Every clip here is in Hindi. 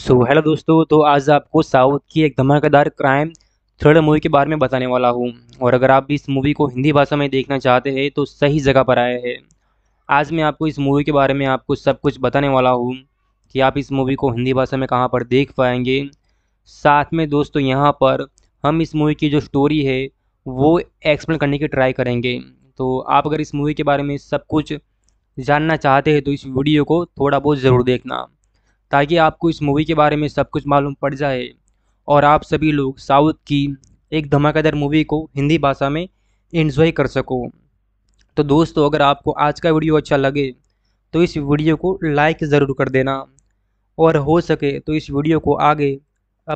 सो so, हेलो दोस्तों तो आज आपको साउथ की एक धमाकेदार क्राइम थ्रिलर मूवी के बारे में बताने वाला हूँ और अगर आप भी इस मूवी को हिंदी भाषा में देखना चाहते हैं तो सही जगह पर आए हैं आज मैं आपको इस मूवी के बारे में आपको सब कुछ बताने वाला हूँ कि आप इस मूवी को हिंदी भाषा में कहाँ पर देख पाएंगे साथ में दोस्तों यहाँ पर हम इस मूवी की जो स्टोरी है वो एक्सप्लेन करने की ट्राई करेंगे तो आप अगर इस मूवी के बारे में सब कुछ जानना चाहते हैं तो इस वीडियो को थोड़ा बहुत ज़रूर देखना ताकि आपको इस मूवी के बारे में सब कुछ मालूम पड़ जाए और आप सभी लोग साउथ की एक धमाकेदार मूवी को हिंदी भाषा में इन्जॉय कर सको तो दोस्तों अगर आपको आज का वीडियो अच्छा लगे तो इस वीडियो को लाइक ज़रूर कर देना और हो सके तो इस वीडियो को आगे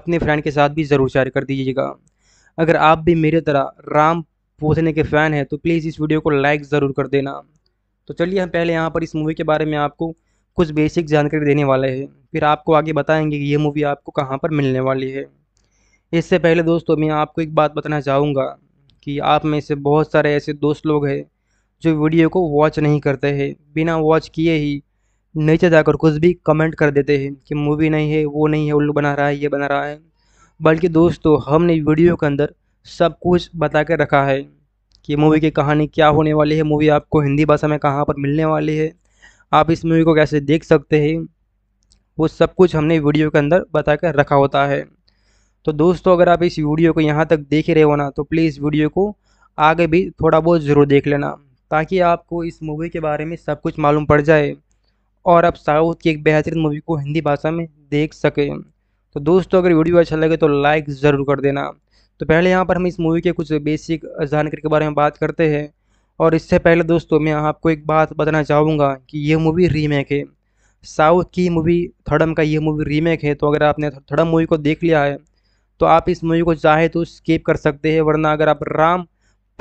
अपने फ्रेंड के साथ भी ज़रूर शेयर कर दीजिएगा अगर आप भी मेरे तरह राम पोसने के फ़ैन हैं तो प्लीज़ इस वीडियो को लाइक ज़रूर कर देना तो चलिए हम पहले यहाँ पर इस मूवी के बारे में आपको कुछ बेसिक जानकारी देने वाले हैं फिर आपको आगे बताएंगे कि ये मूवी आपको कहाँ पर मिलने वाली है इससे पहले दोस्तों मैं आपको एक बात बताना चाहूँगा कि आप में से बहुत सारे ऐसे दोस्त लोग हैं जो वीडियो को वॉच नहीं करते हैं बिना वॉच किए ही नीचे जाकर कुछ भी कमेंट कर देते हैं कि मूवी नहीं है वो नहीं है उल्लू बना रहा है ये बना रहा है बल्कि दोस्तों हमने वीडियो के अंदर सब कुछ बता कर रखा है कि मूवी की कहानी क्या होने वाली है मूवी आपको हिंदी भाषा में कहाँ पर मिलने वाली है आप इस मूवी को कैसे देख सकते हैं वो सब कुछ हमने वीडियो के अंदर बता कर रखा होता है तो दोस्तों अगर आप इस वीडियो को यहाँ तक देख रहे हो ना तो प्लीज़ वीडियो को आगे भी थोड़ा बहुत ज़रूर देख लेना ताकि आपको इस मूवी के बारे में सब कुछ मालूम पड़ जाए और आप साउथ की एक बेहतरीन मूवी को हिंदी भाषा में देख सकें तो दोस्तों अगर वीडियो अच्छा लगे तो लाइक ज़रूर कर देना तो पहले यहाँ पर हम इस मूवी के कुछ बेसिक जानकारी के बारे में बात करते हैं और इससे पहले दोस्तों मैं आपको एक बात बताना चाहूँगा कि ये मूवी रीमेक है साउथ की मूवी थर्डम का ये मूवी रीमेक है तो अगर आपने थर्डम मूवी को देख लिया है तो आप इस मूवी को चाहे तो स्किप कर सकते हैं वरना अगर आप राम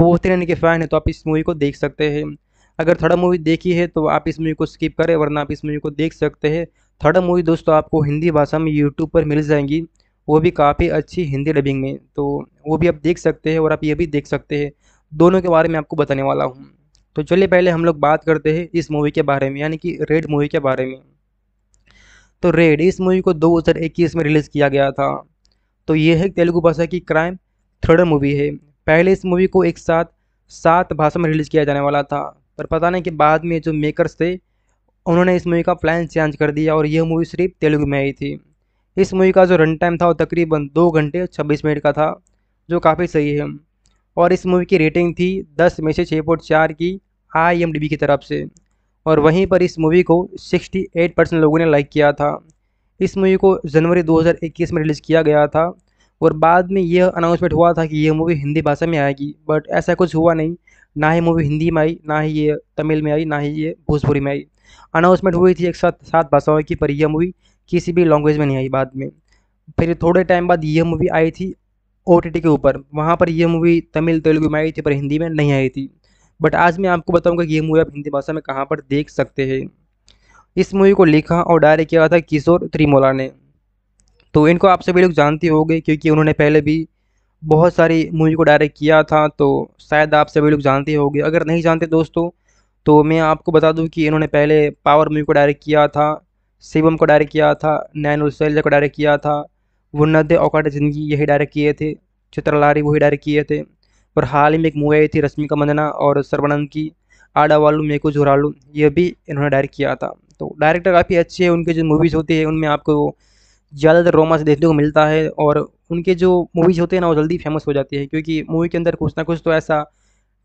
रहने के फ़ैन हैं तो आप इस मूवी को देख सकते हैं अगर थर्डम मूवी देखी है तो आप इस मूवी को स्किप करें वरना आप इस मूवी को देख सकते हैं थर्ड मूवी दोस्तों आपको हिंदी भाषा में यूट्यूब पर मिल जाएंगी वो भी काफ़ी अच्छी हिंदी डबिंग में तो वो भी आप देख सकते हैं और आप ये भी देख सकते हैं दोनों के बारे में आपको बताने वाला हूँ तो चलिए पहले हम लोग बात करते हैं इस मूवी के बारे में यानी कि रेड मूवी के बारे में तो रेड इस मूवी को 2021 में रिलीज़ किया गया था तो ये है तेलुगु भाषा की क्राइम थ्रिलर मूवी है पहले इस मूवी को एक साथ सात भाषा में रिलीज़ किया जाने वाला था पर पता नहीं कि बाद में जो मेकर्स थे उन्होंने इस मूवी का प्लान चेंज कर दिया और यह मूवी सिर्फ तेलुगु में आई थी इस मूवी का जो रन टाइम था वो तकरीबन दो घंटे छब्बीस मिनट का था जो काफ़ी सही है और इस मूवी की रेटिंग थी दस में से छः पॉइंट चार की आई की तरफ से और वहीं पर इस मूवी को 68 परसेंट लोगों ने लाइक किया था इस मूवी को जनवरी 2021 में रिलीज़ किया गया था और बाद में यह अनाउंसमेंट हुआ था कि यह मूवी हिंदी भाषा में आएगी बट ऐसा कुछ हुआ नहीं ना ही मूवी हिंदी में आई ना ही ये तमिल में आई ना ही ये भोजपुरी में आई अनाउंसमेंट हुई थी एक साथ सात भाषाओं की पर यह मूवी किसी भी लैंग्वेज में नहीं आई बाद में फिर थोड़े टाइम बाद यह मूवी आई थी ओ के ऊपर वहाँ पर यह मूवी तमिल तेलुगु में आई थी पर हिंदी में नहीं आई थी बट आज मैं आपको बताऊँगा कि ये मूवी आप हिंदी भाषा में कहाँ पर देख सकते हैं इस मूवी को लिखा और डायरेक्ट किया था किशोर त्रिमोला ने तो इनको आप सभी लोग जानते होंगे क्योंकि उन्होंने पहले भी बहुत सारी मूवी को डायरेक्ट किया था तो शायद आप सभी लोग जानते होंगे अगर नहीं जानते दोस्तों तो मैं आपको बता दूं कि इन्होंने पहले पावर मूवी को डायरेक्ट किया था शिवम को डायरेक्ट किया था नैन उसेलजा को डायरेक्ट किया था वो नद औकाट ज़िंदगी यही डायरेक्ट किए थे चित्रलारी वही डायरेक्ट किए थे और हाल ही में एक मूवी आई थी रश्मिका मंदना और सर्वानंद की आडा वालू मेको झुरालू ये भी इन्होंने डायरेक्ट किया था तो डायरेक्टर काफ़ी अच्छे हैं उनके जो मूवीज़ होती है उनमें आपको ज़्यादातर रोमांस देखने को मिलता है और उनके जो मूवीज़ होते हैं ना वो जल्दी फेमस हो जाती है क्योंकि मूवी के अंदर कुछ ना कुछ तो ऐसा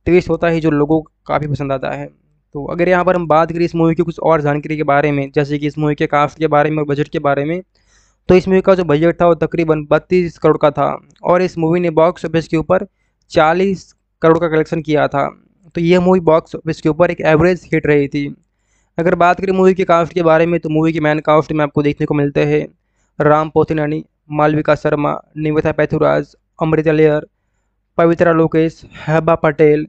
ट्विस्ट होता है जो लोगों को काफ़ी पसंद आता है तो अगर यहाँ पर हम बात करें इस मूवी की कुछ और जानकारी के बारे में जैसे कि इस मूवी के कास्ट के बारे में और बजट के बारे में तो इस मूवी का जो बजट था वो तकरीबन बत्तीस करोड़ का था और इस मूवी ने बॉक्स ऑफिस के ऊपर चालीस करोड़ का कलेक्शन किया था तो यह मूवी बॉक्स ऑफिस के ऊपर एक एवरेज हिट रही थी अगर बात करें मूवी के कास्ट के बारे में तो मूवी के मैन कास्ट में आपको देखने को मिलते हैं राम पोथिनानी मालविका शर्मा निविता पैथुराज अमृता लेयर पवित्रा लोकेश हैबा पटेल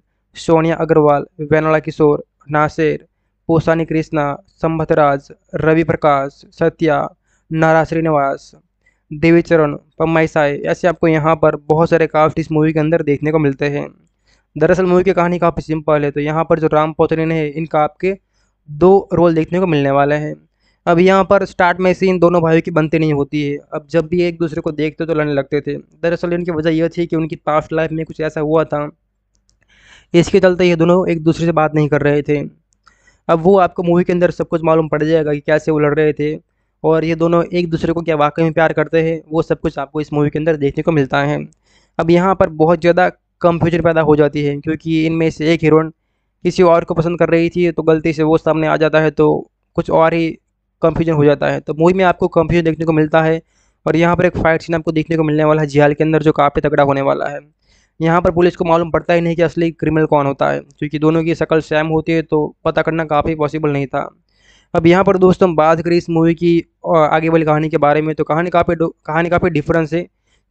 सोनिया अग्रवाल वेनला किशोर नासिर पोसानी कृष्णा संभतराज रवि प्रकाश सत्या नारा श्रीनिवास देवीचरण पम्माई साय ऐसे आपको यहाँ पर बहुत सारे कास्ट इस मूवी के अंदर देखने को मिलते हैं दरअसल मूवी की कहानी काफ़ी सिंपल है तो यहाँ पर जो राम पोतरीन है इनका आपके दो रोल देखने को मिलने वाले हैं अब यहाँ पर स्टार्ट में सीन दोनों भाइयों की बनती नहीं होती है अब जब भी एक दूसरे को देखते तो लड़ने लगते थे दरअसल इनकी वजह यह थी कि उनकी पास्ट लाइफ में कुछ ऐसा हुआ था इसके चलते ये दोनों एक दूसरे से बात नहीं कर रहे थे अब वो आपको मूवी के अंदर सब कुछ मालूम पड़ जाएगा कि कैसे वो लड़ रहे थे और ये दोनों एक दूसरे को क्या वाकई में प्यार करते हैं वो सब कुछ आपको इस मूवी के अंदर देखने को मिलता है अब यहाँ पर बहुत ज़्यादा कंफ्यूजन पैदा हो जाती है क्योंकि इनमें से एक हीरोइन किसी और को पसंद कर रही थी तो गलती से वो सामने आ जाता है तो कुछ और ही कंफ्यूजन हो जाता है तो मूवी में आपको कंफ्यूजन देखने को मिलता है और यहाँ पर एक फाइट सीन आपको देखने को मिलने वाला है जियाल के अंदर जो काफ़ी तगड़ा होने वाला है यहाँ पर पुलिस को मालूम पड़ता ही नहीं कि असली क्रिमिनल कौन होता है क्योंकि दोनों की शक्ल सेम होती है तो पता करना काफ़ी पॉसिबल नहीं था अब यहाँ पर दोस्तों हम बात करें इस मूवी की आगे वाली कहानी के बारे में तो कहानी काफ़ी कहानी काफ़ी डिफरेंस है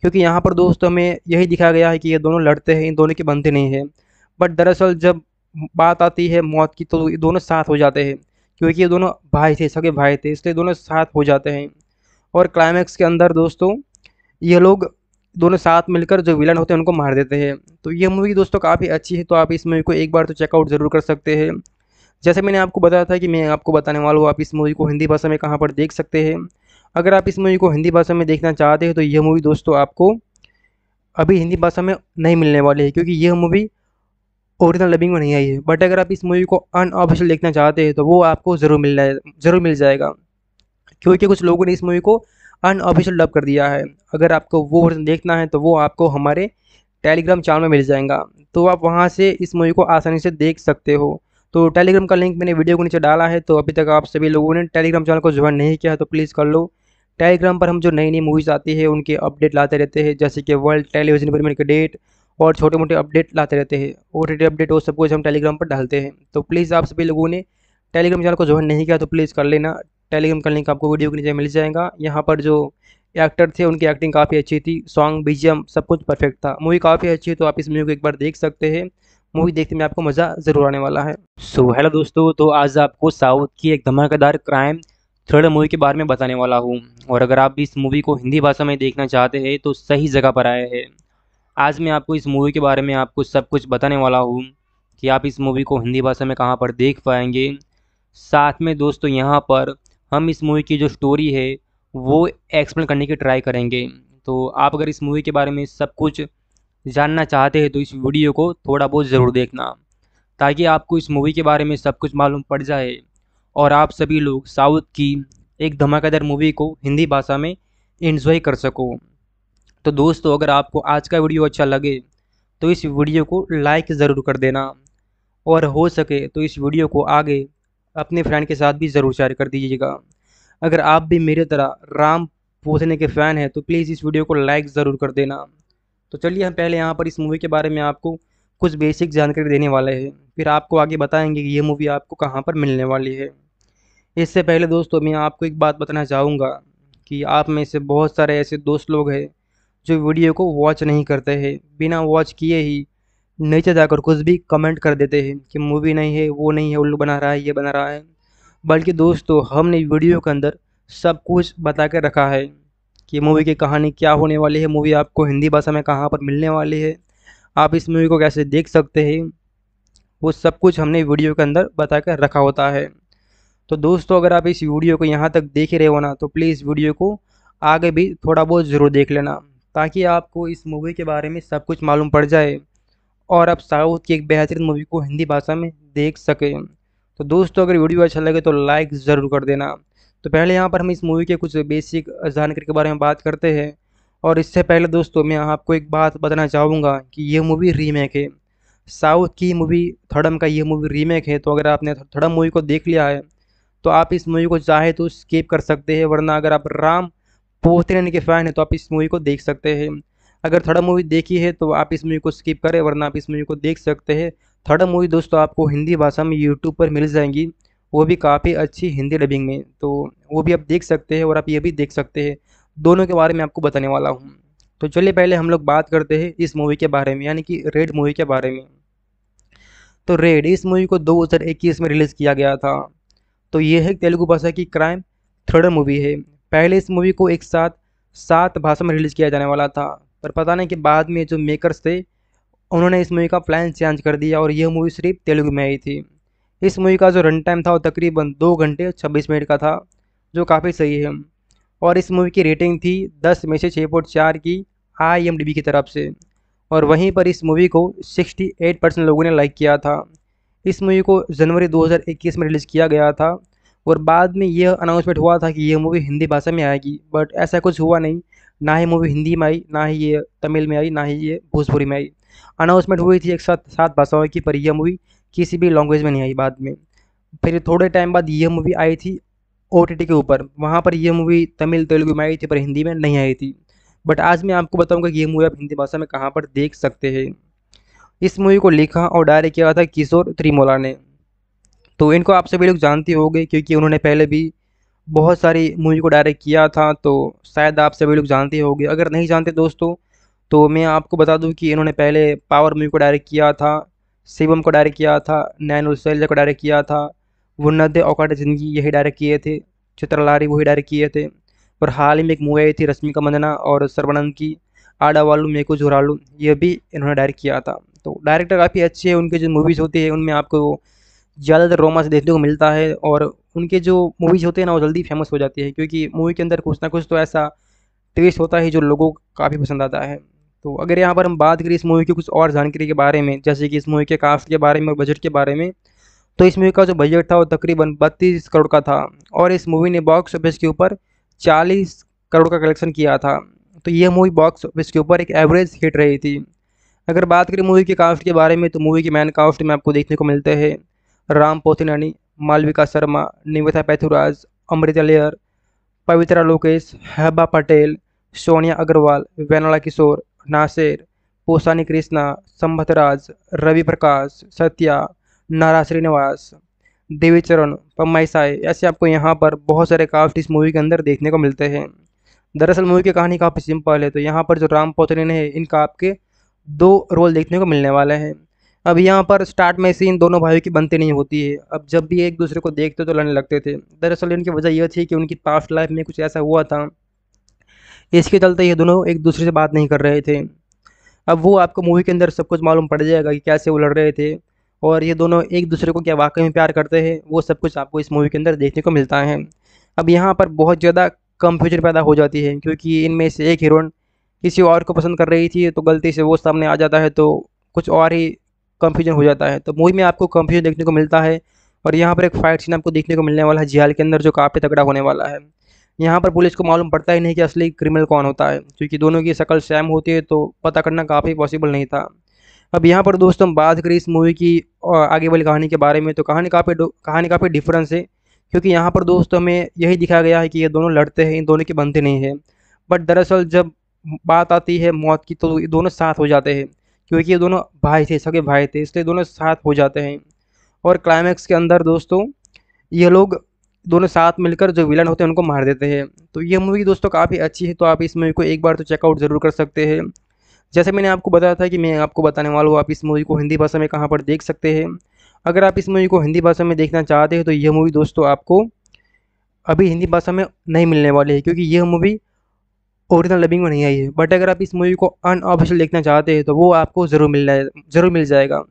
क्योंकि यहाँ पर दोस्तों हमें यही दिखाया गया है कि ये दोनों लड़ते हैं इन दोनों के बनते नहीं है बट दरअसल जब बात आती है मौत की तो ये दोनों साथ हो जाते हैं क्योंकि ये दोनों भाई थे सगे भाई थे इसलिए दोनों साथ हो जाते हैं और क्लाइमैक्स के अंदर दोस्तों ये लोग दोनों साथ मिलकर जो विलन होते हैं उनको मार देते हैं तो ये मूवी दोस्तों काफ़ी अच्छी है तो आप इस मूवी को एक बार तो चेकआउट ज़रूर कर सकते हैं जैसे मैंने आपको बताया था कि मैं आपको बताने वाला हूँ आप इस मूवी को हिंदी भाषा में कहाँ पर देख सकते हैं अगर आप इस मूवी को हिंदी भाषा में देखना चाहते हैं तो यह मूवी दोस्तों आपको अभी हिंदी भाषा में नहीं मिलने वाली है क्योंकि यह मूवी ओरिजिनल डबिंग में नहीं आई है बट अगर आप इस मूवी को अनऑफिशियल देखना चाहते हैं तो वो आपको ज़रूर मिल ज़रूर मिल जाएगा क्योंकि कुछ लोगों ने इस मूवी को अनऑफिशियल डब कर दिया है अगर आपको वो वर्जन देखना है तो वो आपको हमारे टेलीग्राम चैनल में मिल जाएगा तो आप वहाँ से इस मूवी को आसानी से देख सकते हो तो टेलीग्राम का लिंक मैंने वीडियो के नीचे डाला है तो अभी तक आप सभी लोगों ने टेलीग्राम चैनल को ज्वाइन नहीं किया है तो प्लीज़ कर लो टेलीग्राम पर हम जो नई नई मूवीज़ आती है उनके अपडेट लाते रहते हैं जैसे कि वर्ल्ड टेलीविजन पर मेरे डेट और छोटे मोटे अपडेट लाते रहते हैं ओ अपडेट वो सब कुछ हम टेलीग्राम पर डालते हैं तो प्लीज़ आप सभी लोगों ने टेलीग्राम चैनल को ज्वाइन नहीं किया तो प्लीज़ कर लेना टेलीग्राम का लिंक आपको वीडियो के नीचे मिल जाएगा यहाँ पर जो एक्टर थे उनकी एक्टिंग काफ़ी अच्छी थी सॉन्ग बीजीएम सब कुछ परफेक्ट था मूवी काफ़ी अच्छी है तो आप इस मूवी को एक बार देख सकते हैं मूवी देखने में आपको मज़ा ज़रूर आने वाला है सो so, हेलो दोस्तों तो आज आपको साउथ की एक धमाकेदार क्राइम थ्रिलर मूवी के बारे में बताने वाला हूँ और अगर आप भी इस मूवी को हिंदी भाषा में देखना चाहते हैं तो सही जगह पर आए हैं आज मैं आपको इस मूवी के बारे में आपको सब कुछ बताने वाला हूँ कि आप इस मूवी को हिंदी भाषा में कहाँ पर देख पाएंगे साथ में दोस्तों यहाँ पर हम इस मूवी की जो स्टोरी है वो एक्सप्लेन करने की ट्राई करेंगे तो आप अगर इस मूवी के बारे में सब कुछ जानना चाहते हैं तो इस वीडियो को थोड़ा बहुत ज़रूर देखना ताकि आपको इस मूवी के बारे में सब कुछ मालूम पड़ जाए और आप सभी लोग साउथ की एक धमाकेदार मूवी को हिंदी भाषा में इन्जॉय कर सको तो दोस्तों अगर आपको आज का वीडियो अच्छा लगे तो इस वीडियो को लाइक ज़रूर कर देना और हो सके तो इस वीडियो को आगे अपने फ्रेंड के साथ भी ज़रूर शेयर कर दीजिएगा अगर आप भी मेरे तरह राम पोसने के फ़ैन हैं तो प्लीज़ इस वीडियो को लाइक ज़रूर कर देना तो चलिए हम पहले यहाँ पर इस मूवी के बारे में आपको कुछ बेसिक जानकारी देने वाले हैं फिर आपको आगे बताएंगे कि ये मूवी आपको कहाँ पर मिलने वाली है इससे पहले दोस्तों मैं आपको एक बात बताना चाहूँगा कि आप में से बहुत सारे ऐसे दोस्त लोग हैं जो वीडियो को वॉच नहीं करते हैं बिना वॉच किए ही नीचे जाकर कुछ भी कमेंट कर देते हैं कि मूवी नहीं है वो नहीं है उल्लू बना रहा है ये बना रहा है बल्कि दोस्तों हमने वीडियो के अंदर सब कुछ बता कर रखा है कि मूवी की कहानी क्या होने वाली है मूवी आपको हिंदी भाषा में कहाँ पर मिलने वाली है आप इस मूवी को कैसे देख सकते हैं वो सब कुछ हमने वीडियो के अंदर बता कर रखा होता है तो दोस्तों अगर आप इस वीडियो को यहाँ तक देख रहे हो ना तो प्लीज़ वीडियो को आगे भी थोड़ा बहुत ज़रूर देख लेना ताकि आपको इस मूवी के बारे में सब कुछ मालूम पड़ जाए और आप साउथ की एक बेहतरीन मूवी को हिंदी भाषा में देख सकें तो दोस्तों अगर वीडियो अच्छा लगे तो लाइक ज़रूर कर देना तो पहले यहाँ पर हम इस मूवी के कुछ बेसिक जानकारी के बारे में बात करते हैं और इससे पहले दोस्तों मैं आपको एक बात बताना चाहूँगा कि ये मूवी रीमेक है साउथ की मूवी थर्डम का ये मूवी रीमेक है तो अगर आपने थर्डम मूवी को देख लिया है तो आप इस मूवी को चाहे तो स्किप कर सकते हैं वरना अगर आप राम पोहतरन के फ़ैन हैं तो आप इस मूवी को देख सकते हैं अगर थर्डम मूवी देखी है तो आप इस मूवी को स्किप करें वरना आप इस मूवी को देख सकते हैं थर्डम मूवी दोस्तों आपको हिंदी भाषा में यूट्यूब पर मिल जाएंगी वो भी काफ़ी अच्छी हिंदी डबिंग में तो वो भी आप देख सकते हैं और आप ये भी देख सकते हैं दोनों के बारे में आपको बताने वाला हूँ तो चलिए पहले हम लोग बात करते हैं इस मूवी के बारे में यानी कि रेड मूवी के बारे में तो रेड इस मूवी को इक्कीस में रिलीज़ किया गया था तो ये है तेलुगु भाषा की क्राइम थ्रिलर मूवी है पहले इस मूवी को एक साथ सात भाषा में रिलीज़ किया जाने वाला था पर पता नहीं कि बाद में जो मेकर्स थे उन्होंने इस मूवी का प्लान चेंज कर दिया और यह मूवी सिर्फ तेलुगु में आई थी इस मूवी का जो रन टाइम था वो तकरीबन दो घंटे छब्बीस मिनट का था जो काफ़ी सही है और इस मूवी की रेटिंग थी दस में से छः पॉइंट चार की आई की तरफ से और वहीं पर इस मूवी को सिक्सटी एट परसेंट लोगों ने लाइक किया था इस मूवी को जनवरी 2021 में रिलीज़ किया गया था और बाद में यह अनाउंसमेंट हुआ था कि यह मूवी हिंदी भाषा में आएगी बट ऐसा कुछ हुआ नहीं ना ही मूवी हिंदी में आई ना ही ये तमिल में आई ना ही ये भोजपुरी में आई अनाउंसमेंट हुई थी एक साथ सात भाषाओं की पर यह मूवी किसी भी लैंग्वेज में नहीं आई बाद में फिर थोड़े टाइम बाद यह मूवी आई थी ओ के ऊपर वहाँ पर यह मूवी तमिल तेलुगु में आई थी पर हिंदी में नहीं आई थी बट आज मैं आपको बताऊंगा कि ये मूवी आप हिंदी भाषा में कहाँ पर देख सकते हैं इस मूवी को लिखा और डायरेक्ट किया था किशोर त्रिमोला ने तो इनको आप सभी लोग जानते हो क्योंकि उन्होंने पहले भी बहुत सारी मूवी को डायरेक्ट किया था तो शायद आप सभी लोग जानते हो अगर नहीं जानते दोस्तों तो मैं आपको बता दूं कि इन्होंने पहले पावर मूवी को डायरेक्ट किया था शिवम को डायरेक्ट किया था नैन उसेलजा को डायरेक्ट किया था वन्नत औकाट ज़िंदगी यही डायरेक्ट किए थे चित्रलारी वही डायरेक्ट किए थे और हाल ही में एक मूवी आई थी रश्मिका मंदना और सर्वानंद की आडा वालू मेको झुरालू ये भी इन्होंने डायरेक्ट किया था तो डायरेक्टर काफ़ी अच्छे हैं उनके जो मूवीज़ होती है उनमें आपको ज़्यादातर रोमांस देखने को मिलता है और उनके जो मूवीज़ होते हैं ना वो जल्दी फेमस हो जाती है क्योंकि मूवी के अंदर कुछ ना कुछ तो ऐसा ट्विस्ट होता है जो लोगों को काफ़ी पसंद आता है तो अगर यहाँ पर हम बात करें इस मूवी की कुछ और जानकारी के बारे में जैसे कि इस मूवी के कास्ट के बारे में और बजट के बारे में तो इस मूवी का जो बजट था वो तकरीबन बत्तीस करोड़ का था और इस मूवी ने बॉक्स ऑफिस के ऊपर चालीस करोड़ का कलेक्शन किया था तो यह मूवी बॉक्स ऑफिस के ऊपर एक एवरेज हिट रही थी अगर बात करें मूवी के कास्ट के बारे में तो मूवी के मैन कास्ट में आपको देखने को मिलते हैं राम पोथिनानी मालविका शर्मा निविता पैथुराज अमृता लेयर पवित्रा लोकेश हेबा पटेल सोनिया अग्रवाल वेनला किशोर नासेर पोसानी कृष्णा संभतराज रवि प्रकाश सत्या नारा श्रीनिवास देवी चरण पम्माई साय ऐसे आपको यहाँ पर बहुत सारे काफ्ट इस मूवी के अंदर देखने को मिलते हैं दरअसल मूवी की कहानी काफ़ी सिंपल है तो यहाँ पर जो राम पोतरीन है इनका आपके दो रोल देखने को मिलने वाले हैं अब यहाँ पर स्टार्ट में सीन दोनों भाइयों की बनती नहीं होती है अब जब भी एक दूसरे को देखते तो लड़ने लगते थे दरअसल इनकी वजह यह थी कि उनकी पास्ट लाइफ में कुछ ऐसा हुआ था इसके चलते ये दोनों एक दूसरे से बात नहीं कर रहे थे अब वो आपको मूवी के अंदर सब कुछ मालूम पड़ जाएगा कि कैसे वो लड़ रहे थे और ये दोनों एक दूसरे को क्या वाकई में प्यार करते हैं वो सब कुछ आपको इस मूवी के अंदर देखने को मिलता है अब यहाँ पर बहुत ज़्यादा कंफ्यूजन पैदा हो जाती है क्योंकि इनमें से एक हीरोइन किसी और को पसंद कर रही थी तो गलती से वो सामने आ जाता है तो कुछ और ही कंफ्यूजन हो जाता है तो मूवी में आपको कंफ्यूजन देखने को मिलता है और यहाँ पर एक फाइट सीन आपको देखने को मिलने वाला है जियाल के अंदर जो काफ़ी तगड़ा होने वाला है यहाँ पर पुलिस को मालूम पड़ता ही नहीं कि असली क्रिमिनल कौन होता है क्योंकि दोनों की शक्ल सेम होती है तो पता करना काफ़ी पॉसिबल नहीं था अब यहाँ पर दोस्तों हम बात करें इस मूवी की आगे वाली कहानी के बारे में तो कहानी काफ़ी कहानी काफ़ी डिफरेंस है क्योंकि यहाँ पर दोस्तों हमें यही दिखाया गया है कि ये दोनों लड़ते हैं इन दोनों की बनते नहीं है बट दरअसल जब बात आती है मौत की तो ये दोनों साथ हो जाते हैं क्योंकि ये दोनों भाई थे सगे भाई थे इसलिए दोनों साथ हो जाते हैं और क्लाइमैक्स के अंदर दोस्तों ये लोग दोनों साथ मिलकर जो विलन होते हैं उनको मार देते हैं तो ये मूवी दोस्तों काफ़ी अच्छी है तो आप इस मूवी को एक बार तो चेकआउट ज़रूर कर सकते हैं जैसे मैंने आपको बताया था कि मैं आपको बताने वाला हूँ आप इस मूवी को हिंदी भाषा में कहाँ पर देख सकते हैं अगर आप इस मूवी को हिंदी भाषा में देखना चाहते हैं तो यह मूवी दोस्तों आपको अभी हिंदी भाषा में नहीं मिलने वाली है क्योंकि यह मूवी ओरिजिनल डबिंग में नहीं आई है बट अगर आप इस मूवी को अनऑफिशियल देखना चाहते हैं तो वो आपको ज़रूर मिल ज़रूर मिल जाएगा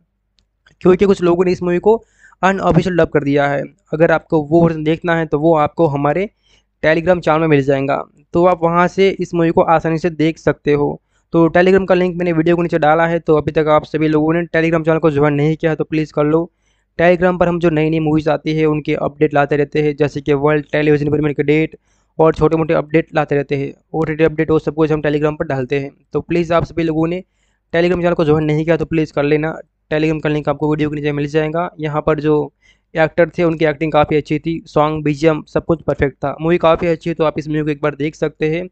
क्योंकि कुछ लोगों ने इस मूवी को अनऑफिशियल डब कर दिया है अगर आपको वो वर्जन देखना है तो वो आपको हमारे टेलीग्राम चैनल में मिल जाएगा तो आप वहाँ से इस मूवी को आसानी से देख सकते हो तो टेलीग्राम का लिंक मैंने वीडियो के नीचे डाला है तो अभी तक आप सभी लोगों ने टेलीग्राम चैनल को ज्वाइन नहीं किया है तो प्लीज़ कर लो टेलीग्राम पर हम जो नई नई मूवीज़ आती है उनके अपडेट लाते रहते हैं जैसे कि वर्ल्ड टेलीविजन पर के डेट और छोटे मोटे अपडेट लाते रहते हैं ओ अपडेट वो सब कुछ हम टेलीग्राम पर डालते हैं तो प्लीज़ आप सभी लोगों ने टेलीग्राम चैनल को ज्वाइन नहीं किया तो प्लीज़ कर लेना टेलीग्राम का लिंक आपको वीडियो के नीचे मिल जाएगा यहाँ पर जो एक्टर थे उनकी एक्टिंग काफ़ी अच्छी थी सॉन्ग बीजीएम सब कुछ परफेक्ट था मूवी काफ़ी अच्छी है तो आप इस मूवी को एक बार देख सकते हैं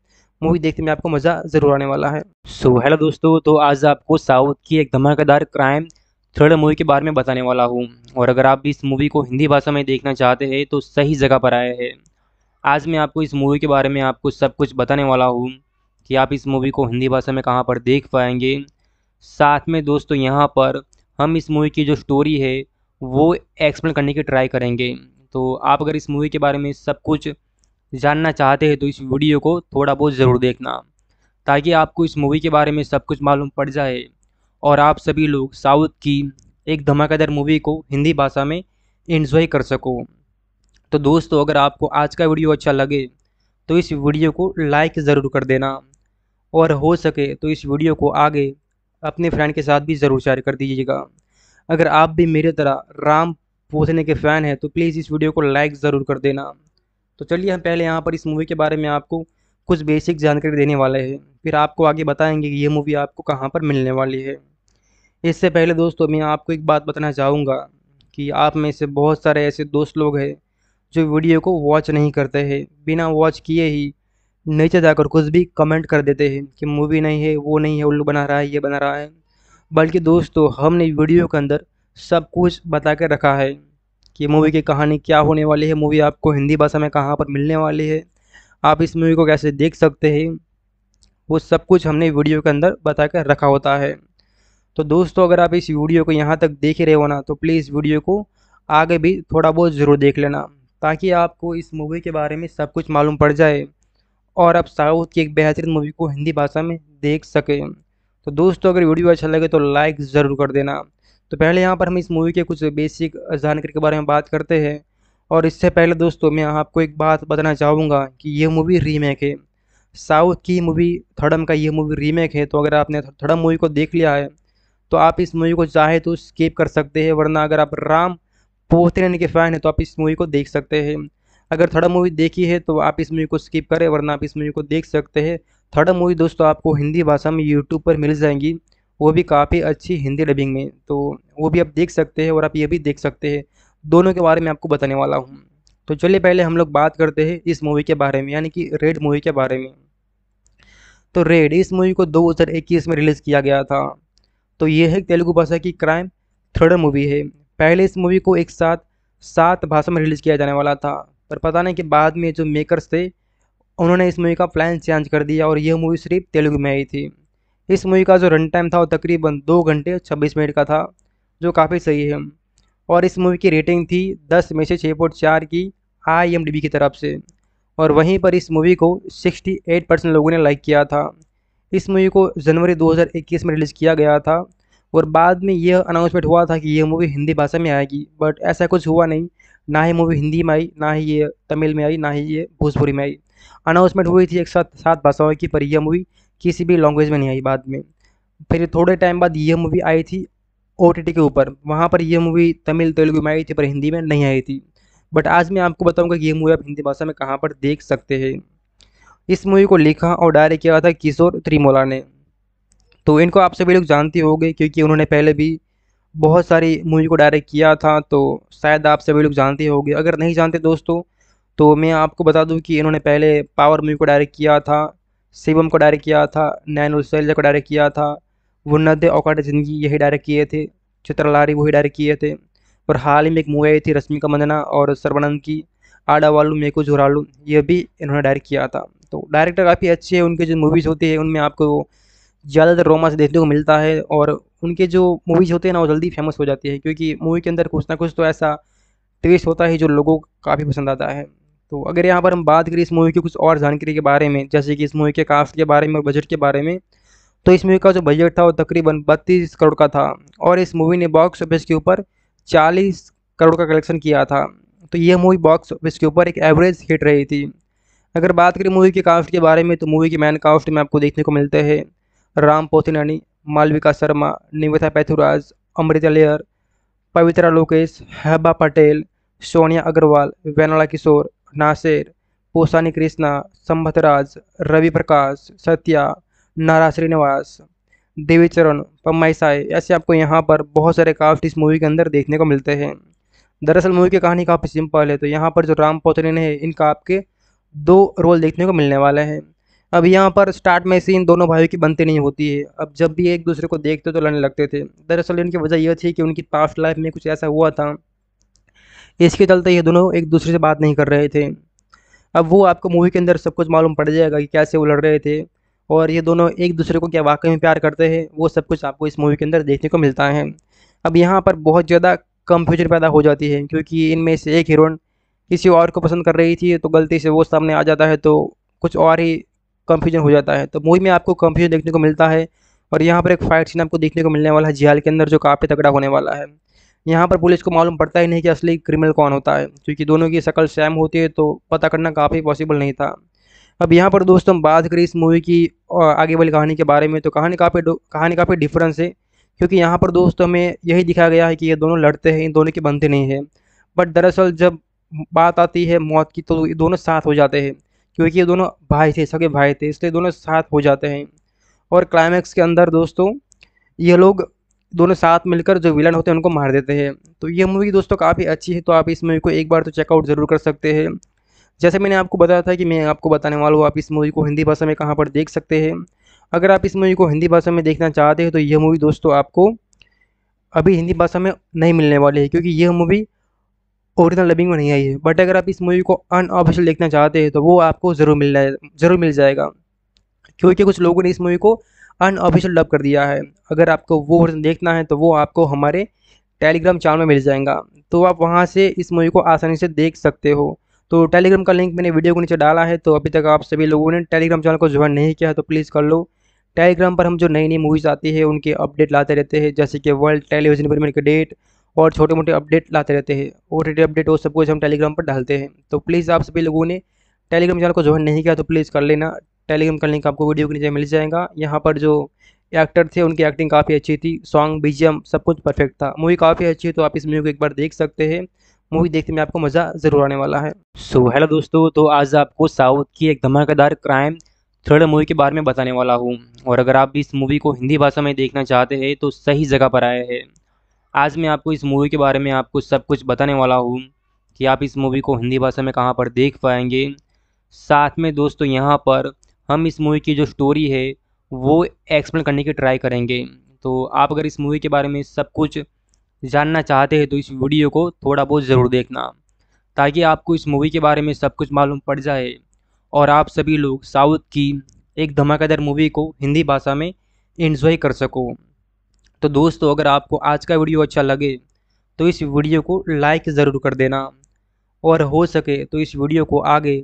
मूवी देखने में आपको मज़ा ज़रूर आने वाला है सो so, हेलो दोस्तों तो आज आपको साउथ की एक धमाकेदार क्राइम थ्रिलर मूवी के बारे में बताने वाला हूँ और अगर आप इस मूवी को हिंदी भाषा में देखना चाहते हैं तो सही जगह पर आए हैं आज मैं आपको इस मूवी के बारे में आपको सब कुछ बताने वाला हूँ कि आप इस मूवी को हिंदी भाषा में कहाँ पर देख पाएंगे साथ में दोस्तों यहाँ पर हम इस मूवी की जो स्टोरी है वो एक्सप्लेन करने की ट्राई करेंगे तो आप अगर इस मूवी के बारे में सब कुछ जानना चाहते हैं तो इस वीडियो को थोड़ा बहुत ज़रूर देखना ताकि आपको इस मूवी के बारे में सब कुछ मालूम पड़ जाए और आप सभी लोग साउथ की एक धमाकेदार मूवी को हिंदी भाषा में इन्जॉय कर सको तो दोस्तों अगर आपको आज का वीडियो अच्छा लगे तो इस वीडियो को लाइक ज़रूर कर देना और हो सके तो इस वीडियो को आगे अपने फ्रेंड के साथ भी ज़रूर शेयर कर दीजिएगा अगर आप भी मेरे तरह राम पोसने के फ़ैन हैं तो प्लीज़ इस वीडियो को लाइक ज़रूर कर देना तो चलिए हम पहले यहाँ पर इस मूवी के बारे में आपको कुछ बेसिक जानकारी देने वाले हैं फिर आपको आगे बताएंगे कि ये मूवी आपको कहाँ पर मिलने वाली है इससे पहले दोस्तों मैं आपको एक बात बताना चाहूँगा कि आप में से बहुत सारे ऐसे दोस्त लोग हैं जो वीडियो को वॉच नहीं करते हैं बिना वॉच किए ही नीचे जाकर कुछ भी कमेंट कर देते हैं कि मूवी नहीं है वो नहीं है उल्लू बना रहा है ये बना रहा है बल्कि दोस्तों हमने वीडियो के अंदर सब कुछ बता कर रखा है कि मूवी की कहानी क्या होने वाली है मूवी आपको हिंदी भाषा में कहाँ पर मिलने वाली है आप इस मूवी को कैसे देख सकते हैं वो सब कुछ हमने वीडियो के अंदर बता कर रखा होता है तो दोस्तों अगर आप इस वीडियो को यहाँ तक देख रहे हो ना तो प्लीज़ वीडियो को आगे भी थोड़ा बहुत ज़रूर देख लेना ताकि आपको इस मूवी के बारे में सब कुछ मालूम पड़ जाए और आप साउथ की एक बेहतरीन मूवी को हिंदी भाषा में देख सकें तो दोस्तों अगर वीडियो अच्छा लगे तो लाइक ज़रूर कर देना तो पहले यहाँ पर हम इस मूवी के कुछ बेसिक जानकारी के बारे में बात करते हैं और इससे पहले दोस्तों मैं आपको एक बात बताना चाहूँगा कि यह मूवी रीमेक है साउथ की मूवी थर्डम का ये मूवी रीमेक है तो अगर आपने थर्डम मूवी को देख लिया है तो आप इस मूवी को चाहे तो स्किप कर सकते हैं वरना अगर आप राम रहने के फ़ैन हैं तो आप इस मूवी को देख सकते हैं अगर थर्ड मूवी देखी है तो आप इस मूवी को स्किप करें वरना आप इस मूवी को देख सकते हैं थर्ड मूवी दोस्तों आपको हिंदी भाषा में यूट्यूब पर मिल जाएंगी वो भी काफ़ी अच्छी हिंदी डबिंग में तो वो भी आप देख सकते हैं और आप ये भी देख सकते हैं दोनों के बारे में आपको बताने वाला हूँ तो चलिए पहले हम लोग बात करते हैं इस मूवी के बारे में यानी कि रेड मूवी के बारे में तो रेड इस मूवी को इक्कीस में रिलीज़ किया गया था तो ये है तेलुगु भाषा की क्राइम थ्रिलर मूवी है पहले इस मूवी को एक साथ सात भाषा में रिलीज़ किया जाने वाला था पर पता नहीं कि बाद में जो मेकर्स थे उन्होंने इस मूवी का प्लान चेंज कर दिया और यह मूवी सिर्फ तेलुगु में आई थी इस मूवी का जो रन टाइम था वो तकरीबन दो घंटे छब्बीस मिनट का था जो काफ़ी सही है और इस मूवी की रेटिंग थी दस में से छः पॉइंट चार की आई की तरफ से और वहीं पर इस मूवी को सिक्सटी एट परसेंट लोगों ने लाइक किया था इस मूवी को जनवरी 2021 में रिलीज़ किया गया था और बाद में यह अनाउंसमेंट हुआ था कि यह मूवी हिंदी भाषा में आएगी बट ऐसा कुछ हुआ नहीं ना ही मूवी हिंदी में आई ना ही ये तमिल में आई ना ही ये भोजपुरी में आई अनाउंसमेंट हुई थी एक साथ सात भाषाओं की पर यह मूवी किसी भी लैंग्वेज में नहीं आई बाद में फिर थोड़े टाइम बाद यह मूवी आई थी ओ के ऊपर वहाँ पर यह मूवी तमिल तेलुगु में आई थी पर हिंदी में नहीं आई थी बट आज मैं आपको बताऊँगा कि ये मूवी आप हिंदी भाषा में कहाँ पर देख सकते हैं इस मूवी को लिखा और डायरेक्ट किया था किशोर त्रिमोला ने तो इनको आप सभी लोग जानते होंगे क्योंकि उन्होंने पहले भी बहुत सारी मूवी को डायरेक्ट किया था तो शायद आप सभी लोग जानते होंगे अगर नहीं जानते दोस्तों तो मैं आपको बता दूं कि इन्होंने पहले पावर मूवी को डायरेक्ट किया था शिवम को डायरेक्ट किया था नैन सैलजा को डायरेक्ट किया था वनद औकाट ज़िंदगी यही डायरेक्ट किए थे चित्रलारी वही डायरेक्ट किए थे और हाल ही में एक मूवी आई थी रश्मिका मंदना और सर्वानंद की आडा वालू मेको झुरालू ये भी इन्होंने डायरेक्ट किया था तो डायरेक्टर काफ़ी अच्छे हैं उनकी जो मूवीज़ होती है उनमें आपको ज़्यादातर रोमांस देखने को मिलता है और उनके जो मूवीज़ होते हैं ना वो जल्दी फेमस हो जाती है क्योंकि मूवी के अंदर कुछ ना कुछ तो ऐसा ट्विस्ट होता है जो लोगों को काफ़ी पसंद आता है तो अगर यहाँ पर हम बात करें इस मूवी की कुछ और जानकारी के बारे में जैसे कि इस मूवी के कास्ट के बारे में और बजट के बारे में तो इस मूवी का जो बजट था वो तकरीबन बत्तीस करोड़ का था और इस मूवी ने बॉक्स ऑफिस के ऊपर चालीस करोड़ का कलेक्शन किया था तो यह मूवी बॉक्स ऑफिस के ऊपर एक एवरेज हिट रही थी अगर बात करें मूवी के कास्ट के बारे में तो मूवी के मैन कास्ट में आपको देखने को मिलते हैं राम पोथिनानी मालविका शर्मा निविता पैथुराज अमृता लेयर पवित्रा लोकेश हेबा पटेल सोनिया अग्रवाल वेनला किशोर नासिर पोसानी कृष्णा संभतराज रवि प्रकाश सत्या नारा श्रीनिवास देवी चरण पम्माई साय ऐसे आपको यहाँ पर बहुत सारे काफ्ट इस मूवी के अंदर देखने को मिलते हैं दरअसल मूवी की कहानी काफ़ी सिंपल है तो यहाँ पर जो राम पोतरीन है इनका आपके दो रोल देखने को मिलने वाले हैं अब यहाँ पर स्टार्ट में सीन दोनों भाइयों की बनती नहीं होती है अब जब भी एक दूसरे को देखते तो लड़ने लगते थे दरअसल इनकी वजह यह थी कि उनकी पास्ट लाइफ में कुछ ऐसा हुआ था इसके चलते ये दोनों एक दूसरे से बात नहीं कर रहे थे अब वो आपको मूवी के अंदर सब कुछ मालूम पड़ जाएगा कि कैसे वो लड़ रहे थे और ये दोनों एक दूसरे को क्या वाकई में प्यार करते हैं वो सब कुछ आपको इस मूवी के अंदर देखने को मिलता है अब यहाँ पर बहुत ज़्यादा कंफ्यूजन पैदा हो जाती है क्योंकि इनमें से एक हीरोइन किसी और को पसंद कर रही थी तो गलती से वो सामने आ जाता है तो कुछ और ही कन्फ्यूजन हो जाता है तो मूवी में आपको कंफ्यूजन देखने को मिलता है और यहाँ पर एक फाइट सीन आपको देखने को मिलने वाला है जियाल के अंदर जो काफ़ी तगड़ा होने वाला है यहाँ पर पुलिस को मालूम पड़ता ही नहीं कि असली क्रिमिनल कौन होता है क्योंकि दोनों की शक्ल सैम होती है तो पता करना काफ़ी पॉसिबल नहीं था अब यहाँ पर दोस्तों हम बात करें इस मूवी की आगे वाली कहानी के बारे में तो कहानी काफ़ी कहानी काफ़ी डिफरेंस है क्योंकि यहाँ पर दोस्तों हमें यही दिखाया गया है कि ये दोनों लड़ते हैं इन दोनों के बनते नहीं हैं बट दरअसल जब बात आती है मौत की तो ये दोनों साथ हो जाते हैं क्योंकि ये दोनों भाई थे सगे भाई थे इसलिए दोनों साथ हो जाते हैं और क्लाइमैक्स के अंदर दोस्तों ये लोग दोनों साथ मिलकर जो विलन होते हैं उनको मार देते हैं तो ये मूवी दोस्तों काफ़ी अच्छी है तो आप इस मूवी को एक बार तो चेकआउट ज़रूर कर सकते हैं जैसे मैंने आपको बताया था कि मैं आपको बताने वाला हूँ आप इस मूवी को हिंदी भाषा में कहाँ पर देख सकते हैं अगर आप इस मूवी को हिंदी भाषा में देखना चाहते हैं तो यह मूवी दोस्तों आपको अभी हिंदी भाषा में नहीं मिलने वाली है क्योंकि यह मूवी ओरिजिनल डबिंग में नहीं आई है बट अगर आप इस मूवी को अनऑफिशियल देखना चाहते हैं तो वो आपको ज़रूर मिल जाए ज़रूर मिल जाएगा क्योंकि कुछ लोगों ने इस मूवी को अनऑफिशियल डब कर दिया है अगर आपको वो वर्जन देखना है तो वो आपको हमारे टेलीग्राम चैनल में मिल जाएगा तो आप वहाँ से इस मूवी को आसानी से देख सकते हो तो टेलीग्राम का लिंक मैंने वीडियो को नीचे डाला है तो अभी तक आप सभी लोगों ने टेलीग्राम चैनल को ज्वाइन नहीं किया है तो प्लीज़ कर लो टेलीग्राम पर हम जो नई नई मूवीज़ आती है उनके अपडेट लाते रहते हैं जैसे कि वर्ल्ड टेलीविज़न प्रीमियर के डेट और छोटे मोटे अपडेट लाते रहते हैं ओ अपडेट वो सब कुछ हम टेलीग्राम पर डालते हैं तो प्लीज़ आप सभी लोगों ने टेलीग्राम चैनल को ज्वाइन नहीं किया तो प्लीज़ कर लेना टेलीग्राम का लिंक आपको वीडियो के नीचे मिल जाएगा यहाँ पर जो एक्टर थे उनकी एक्टिंग काफ़ी अच्छी थी सॉन्ग बी सब कुछ परफेक्ट था मूवी काफ़ी अच्छी है तो आप इस मूवी को एक बार देख सकते हैं मूवी देखने में आपको मज़ा ज़रूर आने वाला है सो so, हेलो दोस्तों तो आज आपको साउथ की एक धमाकेदार क्राइम थ्रिलर मूवी के बारे में बताने वाला हूँ और अगर आप इस मूवी को हिंदी भाषा में देखना चाहते हैं तो सही जगह पर आए हैं आज मैं आपको इस मूवी के बारे में आपको सब कुछ बताने वाला हूँ कि आप इस मूवी को हिंदी भाषा में कहाँ पर देख पाएंगे साथ में दोस्तों यहाँ पर हम इस मूवी की जो स्टोरी है वो एक्सप्लेन करने की ट्राई करेंगे तो आप अगर इस मूवी के बारे में सब कुछ जानना चाहते हैं तो इस वीडियो को थोड़ा बहुत ज़रूर देखना ताकि आपको इस मूवी के बारे में सब कुछ मालूम पड़ जाए और आप सभी लोग साउथ की एक धमाकेदार मूवी को हिंदी भाषा में इन्जॉय कर सको तो दोस्तों अगर आपको आज का वीडियो अच्छा लगे तो इस वीडियो को लाइक ज़रूर कर देना और हो सके तो इस वीडियो को आगे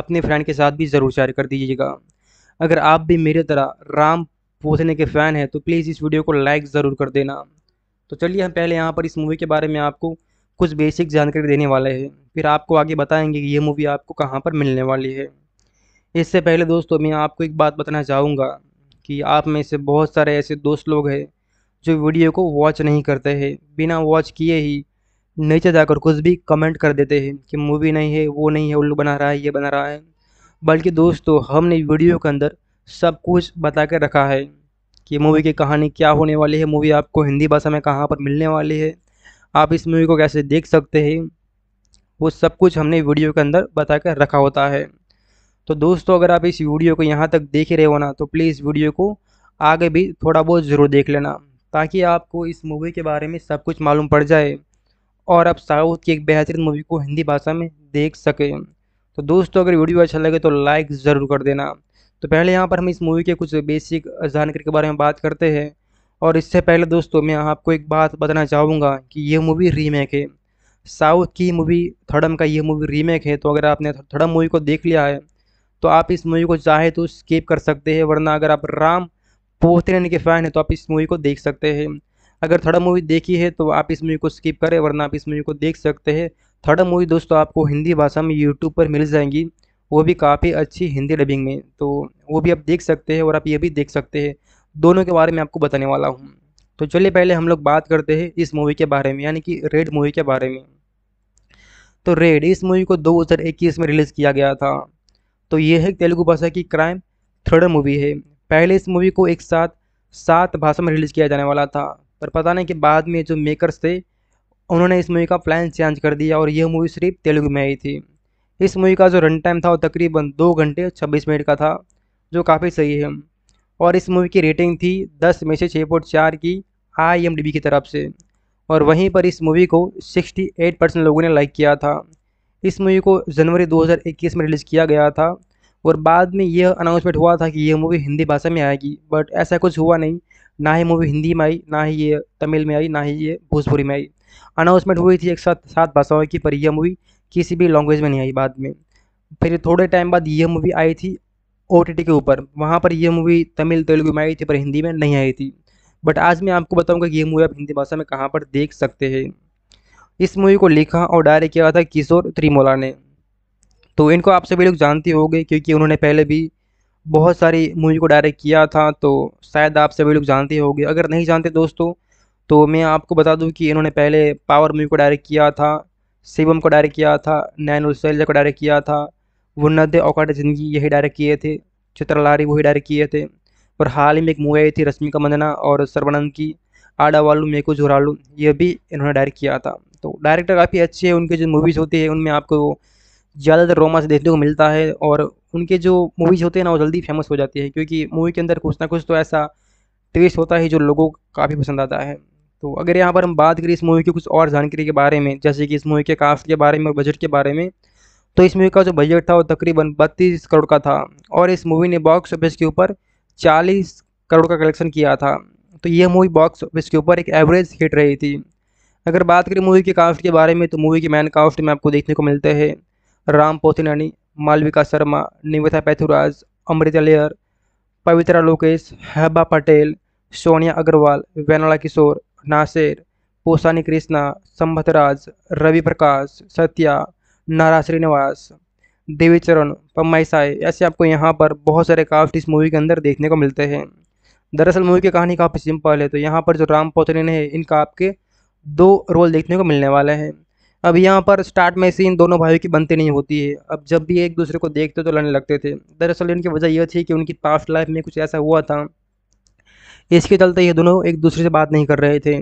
अपने फ्रेंड के साथ भी ज़रूर शेयर कर दीजिएगा अगर आप भी मेरे तरह राम पोसने के फ़ैन हैं तो प्लीज़ इस वीडियो को लाइक ज़रूर कर देना तो चलिए हम पहले यहाँ पर इस मूवी के बारे में आपको कुछ बेसिक जानकारी देने वाले हैं फिर आपको आगे बताएंगे कि ये मूवी आपको कहाँ पर मिलने वाली है इससे पहले दोस्तों मैं आपको एक बात बताना चाहूँगा कि आप में से बहुत सारे ऐसे दोस्त लोग हैं जो वीडियो को वॉच नहीं करते हैं बिना वॉच किए ही नीचे जाकर कुछ भी कमेंट कर देते हैं कि मूवी नहीं है वो नहीं है उल्लू बना रहा है ये बना रहा है बल्कि दोस्तों हमने वीडियो के अंदर सब कुछ बता कर रखा है कि मूवी की कहानी क्या होने वाली है मूवी आपको हिंदी भाषा में कहाँ पर मिलने वाली है आप इस मूवी को कैसे देख सकते हैं वो सब कुछ हमने वीडियो के अंदर बता कर रखा होता है तो दोस्तों अगर आप इस वीडियो को यहाँ तक देख ही रहे हो ना तो प्लीज़ वीडियो को आगे भी थोड़ा बहुत ज़रूर देख लेना ताकि आपको इस मूवी के बारे में सब कुछ मालूम पड़ जाए और आप साउथ की एक बेहतरीन मूवी को हिंदी भाषा में देख सकें तो दोस्तों अगर वीडियो अच्छा लगे तो लाइक ज़रूर कर देना तो पहले यहाँ पर हम इस मूवी के कुछ बेसिक जानकारी के बारे में बात करते हैं और इससे पहले दोस्तों मैं आपको एक बात बताना चाहूँगा कि यह मूवी रीमेक है साउथ की मूवी थर्डम का ये मूवी रीमेक है तो अगर आपने थर्डम मूवी को देख लिया है तो आप इस मूवी को चाहे तो स्किप कर सकते हैं वरना अगर आप राम पूछते रहने के फ़ैन है तो आप इस मूवी को देख सकते हैं अगर थर्ड मूवी देखी है तो आप इस मूवी को स्किप करें वरना आप इस मूवी को देख सकते हैं थर्ड मूवी दोस्तों आपको हिंदी भाषा में यूट्यूब पर मिल जाएंगी वो भी काफ़ी अच्छी हिंदी डबिंग में तो वो भी आप देख सकते हैं और आप ये भी देख सकते हैं दोनों के बारे में आपको बताने वाला हूँ तो चलिए पहले हम लोग बात करते हैं इस मूवी के बारे में यानी कि रेड मूवी के बारे में तो रेड इस मूवी को 2021 में रिलीज़ किया गया था तो ये है तेलुगु भाषा की क्राइम थ्रिलर मूवी है पहले इस मूवी को एक साथ सात भाषा में रिलीज़ किया जाने वाला था पर पता नहीं कि बाद में जो मेकर्स थे उन्होंने इस मूवी का प्लान चेंज कर दिया और यह मूवी सिर्फ तेलुगु में आई थी इस मूवी का जो रन टाइम था वो तकरीबन दो घंटे छब्बीस मिनट का था जो काफ़ी सही है और इस मूवी की रेटिंग थी दस में से छः पॉइंट चार की आई की तरफ से और वहीं पर इस मूवी को एट परसेंट लोगों ने लाइक किया था इस मूवी को जनवरी 2021 में रिलीज़ किया गया था और बाद में यह अनाउंसमेंट हुआ था कि यह मूवी हिंदी भाषा में आएगी बट ऐसा कुछ हुआ नहीं ना ही मूवी हिंदी में आई ना ही ये तमिल में आई ना ही ये भोजपुरी में आई अनाउंसमेंट हुई थी एक साथ सात भाषाओं की पर यह मूवी किसी भी लैंग्वेज में नहीं आई बाद में फिर थोड़े टाइम बाद यह मूवी आई थी ओ के ऊपर वहाँ पर यह मूवी तमिल तेलुगु में आई थी पर हिंदी में नहीं आई थी बट आज मैं आपको बताऊँगा कि यह मूवी आप हिंदी भाषा में कहाँ पर देख सकते हैं इस मूवी को लिखा और डायरेक्ट किया था किशोर त्रिमोला ने तो इनको आप सभी लोग जानते होंगे क्योंकि उन्होंने पहले भी बहुत सारी मूवी को डायरेक्ट किया था तो शायद आप सभी लोग जानते होंगे अगर नहीं जानते दोस्तों तो मैं आपको बता दूं कि इन्होंने पहले पावर मूवी को डायरेक्ट किया था शिवम को डायरेक्ट किया था नैन सैलजा को डायरेक्ट किया था वुन्नद औकाट ज़िंदगी यही डायरेक्ट किए थे चित्रलारी वही डायरेक्ट किए थे और हाल ही में एक मूवी आई थी रश्मिका मंदना और सर्वानंद की आडा वालू मेको झुरालू ये भी इन्होंने डायरेक्ट किया था तो डायरेक्टर काफ़ी अच्छे हैं उनकी जो मूवीज़ होती है उनमें आपको ज़्यादातर रोमांस देखने को मिलता है और उनके जो मूवीज़ होते हैं ना वो जल्दी फेमस हो जाती है क्योंकि मूवी के अंदर कुछ ना कुछ तो ऐसा ट्विस्ट होता है जो लोगों को काफ़ी पसंद आता है तो अगर यहाँ पर हम बात करें इस मूवी की कुछ और जानकारी के बारे में जैसे कि इस मूवी के कास्ट के बारे में और बजट के बारे में तो इस मूवी का जो बजट था वो तकरीबन बत्तीस करोड़ का था और इस मूवी ने बॉक्स ऑफिस के ऊपर चालीस करोड़ का कलेक्शन किया था तो यह मूवी बॉक्स ऑफिस के ऊपर एक एवरेज हिट रही थी अगर बात करें मूवी के कास्ट के बारे में तो मूवी के मैन कास्ट में आपको देखने को मिलते हैं राम पोथिनानी मालविका शर्मा निविता पैथुराज अमृता लेयर पवित्रा लोकेश हैबा पटेल सोनिया अग्रवाल वेनला किशोर नासिर पोसानी कृष्णा संभतराज रवि प्रकाश सत्या नारा श्रीनिवास देवी चरण पम्माई साय ऐसे आपको यहाँ पर बहुत सारे काफ्ट इस मूवी के अंदर देखने को मिलते हैं दरअसल मूवी की कहानी काफ़ी सिंपल है तो यहाँ पर जो राम पोतरीन है इनका आपके दो रोल देखने को मिलने वाले हैं अब यहाँ पर स्टार्ट में सीन दोनों भाइयों की बनती नहीं होती है अब जब भी एक दूसरे को देखते तो लड़ने लगते थे दरअसल इनकी वजह यह थी कि उनकी पास्ट लाइफ में कुछ ऐसा हुआ था इसके चलते ये दोनों एक दूसरे से बात नहीं कर रहे थे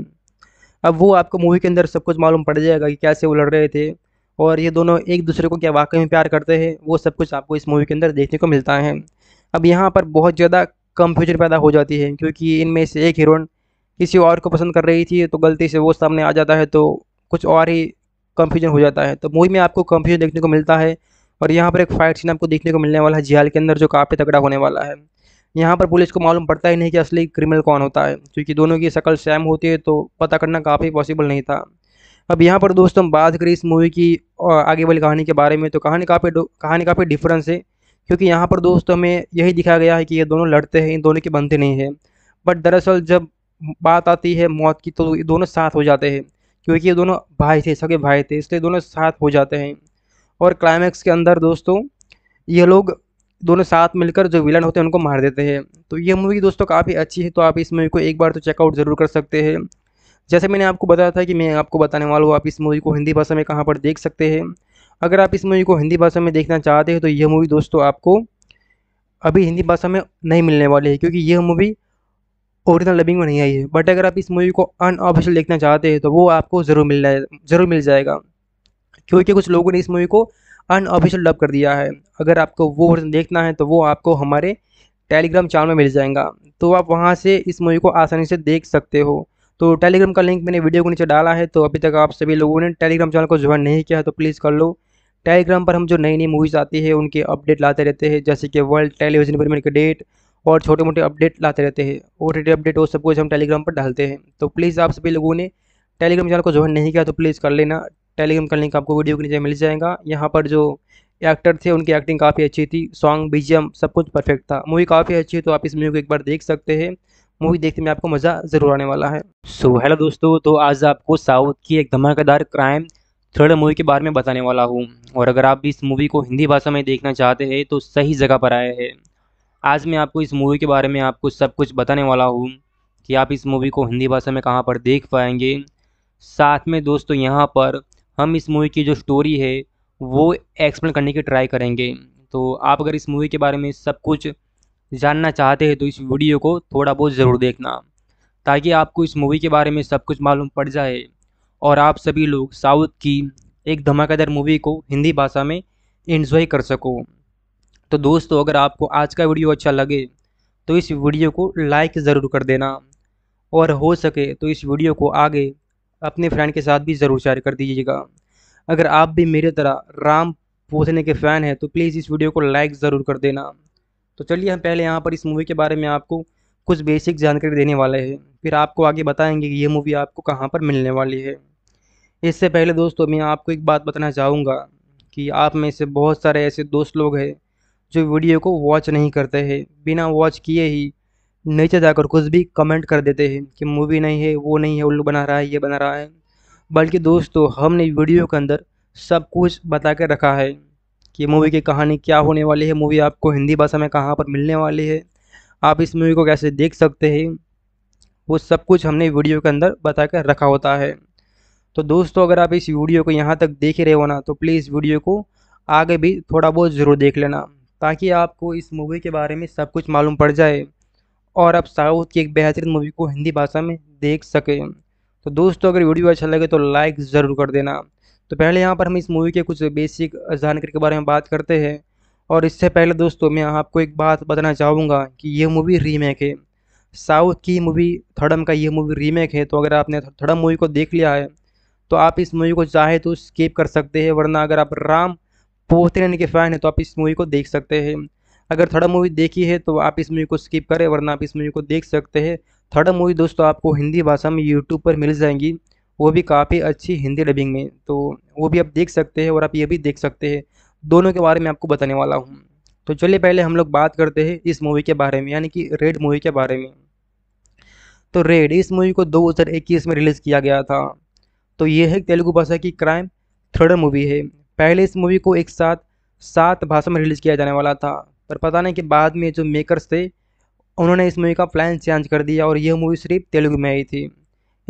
अब वो आपको मूवी के अंदर सब कुछ मालूम पड़ जाएगा कि कैसे वो लड़ रहे थे और ये दोनों एक दूसरे को क्या वाकई में प्यार करते हैं वो सब कुछ आपको इस मूवी के अंदर देखने को मिलता है अब यहाँ पर बहुत ज़्यादा कंफ्यूजन पैदा हो जाती है क्योंकि इनमें से एक हीरोइन किसी और को पसंद कर रही थी तो गलती से वो सामने आ जाता है तो कुछ और ही कन्फ्यूजन हो जाता है तो मूवी में आपको कंफ्यूजन देखने को मिलता है और यहाँ पर एक फाइट सीन आपको देखने को मिलने वाला है जियाल के अंदर जो काफ़ी तगड़ा होने वाला है यहाँ पर पुलिस को मालूम पड़ता ही नहीं कि असली क्रिमिनल कौन होता है क्योंकि दोनों की शक्ल सैम होती है तो पता करना काफ़ी पॉसिबल नहीं था अब यहाँ पर दोस्तों हम बात करें इस मूवी की आगे वाली कहानी के बारे में तो कहानी काफ़ी कहानी काफ़ी डिफरेंस है क्योंकि यहाँ पर दोस्तों हमें यही दिखाया गया है कि ये दोनों लड़ते हैं इन दोनों के बनते नहीं हैं बट दरअसल जब बात आती है मौत की तो ये दोनों साथ हो जाते हैं क्योंकि ये दोनों भाई थे सगे भाई थे इसलिए दोनों साथ हो जाते हैं और क्लाइमैक्स के अंदर दोस्तों ये लोग दोनों साथ मिलकर जो विलन होते हैं उनको मार देते हैं तो ये मूवी दोस्तों काफ़ी अच्छी है तो आप इस मूवी को एक बार तो चेकआउट ज़रूर कर सकते हैं जैसे मैंने आपको बताया था कि मैं आपको बताने वाला हूँ आप इस मूवी को हिंदी भाषा में कहाँ पर देख सकते हैं अगर आप इस मूवी को हिंदी भाषा में देखना चाहते हैं तो यह मूवी दोस्तों आपको अभी हिंदी भाषा में नहीं मिलने वाली है क्योंकि यह मूवी ओरिजिनल डबिंग में नहीं आई है बट अगर आप इस मूवी को अनऑफिशियल देखना चाहते हैं तो वो आपको ज़रूर मिल जाए ज़रूर मिल जाएगा क्योंकि कुछ लोगों ने इस मूवी को अनऑफिशियल डब कर दिया है अगर आपको वो वर्जन देखना है तो वो आपको हमारे टेलीग्राम चैनल में मिल जाएगा तो आप वहाँ से इस मूवी को आसानी से देख सकते हो तो टेलीग्राम का लिंक मैंने वीडियो को नीचे डाला है तो अभी तक आप सभी लोगों ने टेलीग्राम चैनल को ज्वाइन नहीं किया है तो प्लीज़ कर लो टेलीग्राम पर हम जो नई नई मूवीज़ आती है उनके अपडेट लाते रहते हैं जैसे कि वर्ल्ड टेलीविज़न प्रीमियर के डेट और छोटे मोटे अपडेट लाते रहते हैं ओ अपडेट वो सब कुछ हम टेलीग्राम पर डालते हैं तो प्लीज़ आप सभी लोगों ने टेलीग्राम चैनल को ज्वाइन नहीं किया तो प्लीज़ कर लेना टेलीग्राम का लिंक आपको वीडियो के नीचे मिल जाएगा यहाँ पर जो एक्टर थे उनकी एक्टिंग काफ़ी अच्छी थी सॉन्ग बी सब कुछ परफेक्ट था मूवी काफ़ी अच्छी है तो आप इस मूवी को एक बार देख सकते हैं मूवी देखने में आपको मज़ा ज़रूर आने वाला है सो so, हेलो दोस्तों तो आज आपको साउथ की एक धमाकेदार क्राइम थ्रिलर मूवी के बारे में बताने वाला हूँ और अगर आप भी इस मूवी को हिंदी भाषा में देखना चाहते हैं तो सही जगह पर आए हैं आज मैं आपको इस मूवी के बारे में आपको सब कुछ बताने वाला हूँ कि आप इस मूवी को हिंदी भाषा में कहाँ पर देख पाएंगे साथ में दोस्तों यहाँ पर हम इस मूवी की जो स्टोरी है वो एक्सप्लेन करने की ट्राई करेंगे तो आप अगर इस मूवी के बारे में सब कुछ जानना चाहते हैं तो इस वीडियो को थोड़ा बहुत ज़रूर देखना ताकि आपको इस मूवी के बारे में सब कुछ मालूम पड़ जाए और आप सभी लोग साउथ की एक धमाकेदार मूवी को हिंदी भाषा में इन्जॉय कर सको तो दोस्तों अगर आपको आज का वीडियो अच्छा लगे तो इस वीडियो को लाइक ज़रूर कर देना और हो सके तो इस वीडियो को आगे अपने फ्रेंड के साथ भी ज़रूर शेयर कर दीजिएगा अगर आप भी मेरे तरह राम पोसने के फ़ैन हैं तो प्लीज़ इस वीडियो को लाइक ज़रूर कर देना तो चलिए हम पहले यहाँ पर इस मूवी के बारे में आपको कुछ बेसिक जानकारी देने वाले हैं फिर आपको आगे बताएंगे कि ये मूवी आपको कहाँ पर मिलने वाली है इससे पहले दोस्तों मैं आपको एक बात बताना चाहूँगा कि आप में से बहुत सारे ऐसे दोस्त लोग हैं जो वीडियो को वॉच नहीं करते हैं बिना वॉच किए ही नीचे जाकर कुछ भी कमेंट कर देते हैं कि मूवी नहीं है वो नहीं है उल्लू बना रहा है ये बना रहा है बल्कि दोस्तों हमने वीडियो के अंदर सब कुछ बता कर रखा है कि मूवी की कहानी क्या होने वाली है मूवी आपको हिंदी भाषा में कहाँ पर मिलने वाली है आप इस मूवी को कैसे देख सकते हैं वो सब कुछ हमने वीडियो के अंदर बता कर रखा होता है तो दोस्तों अगर आप इस वीडियो को यहाँ तक देख रहे हो ना तो प्लीज़ वीडियो को आगे भी थोड़ा बहुत ज़रूर देख लेना ताकि आपको इस मूवी के बारे में सब कुछ मालूम पड़ जाए और आप साउथ की एक बेहतरीन मूवी को हिंदी भाषा में देख सकें तो दोस्तों अगर वीडियो अच्छा लगे तो लाइक ज़रूर कर देना तो पहले यहाँ पर हम इस मूवी के कुछ बेसिक जानकारी के बारे में बात करते हैं और इससे पहले दोस्तों मैं आपको एक बात बताना चाहूँगा कि यह मूवी रीमेक है साउथ की मूवी थर्डम का ये मूवी रीमेक है तो अगर आपने थर्डम मूवी को देख लिया है तो आप इस मूवी को चाहे तो स्किप कर सकते हैं वरना अगर आप राम पूछते रहने के फ़ैन है तो आप इस मूवी को देख सकते हैं अगर थर्ड मूवी देखी है तो आप इस मूवी को स्किप करें वरना आप इस मूवी को देख सकते हैं थर्ड मूवी दोस्तों आपको हिंदी भाषा में यूट्यूब पर मिल जाएंगी वो भी काफ़ी अच्छी हिंदी डबिंग में तो वो भी आप देख सकते हैं और आप ये भी देख सकते हैं दोनों के बारे में आपको बताने वाला हूँ तो चलिए पहले हम लोग बात करते हैं इस मूवी के बारे में यानी कि रेड मूवी के बारे में तो रेड इस मूवी को 2021 में रिलीज़ किया गया था तो ये है तेलुगु भाषा की क्राइम थ्रिलर मूवी है पहले इस मूवी को एक साथ सात भाषा में रिलीज़ किया जाने वाला था पर पता नहीं कि बाद में जो मेकर्स थे उन्होंने इस मूवी का प्लान चेंज कर दिया और यह मूवी सिर्फ तेलुगु में आई थी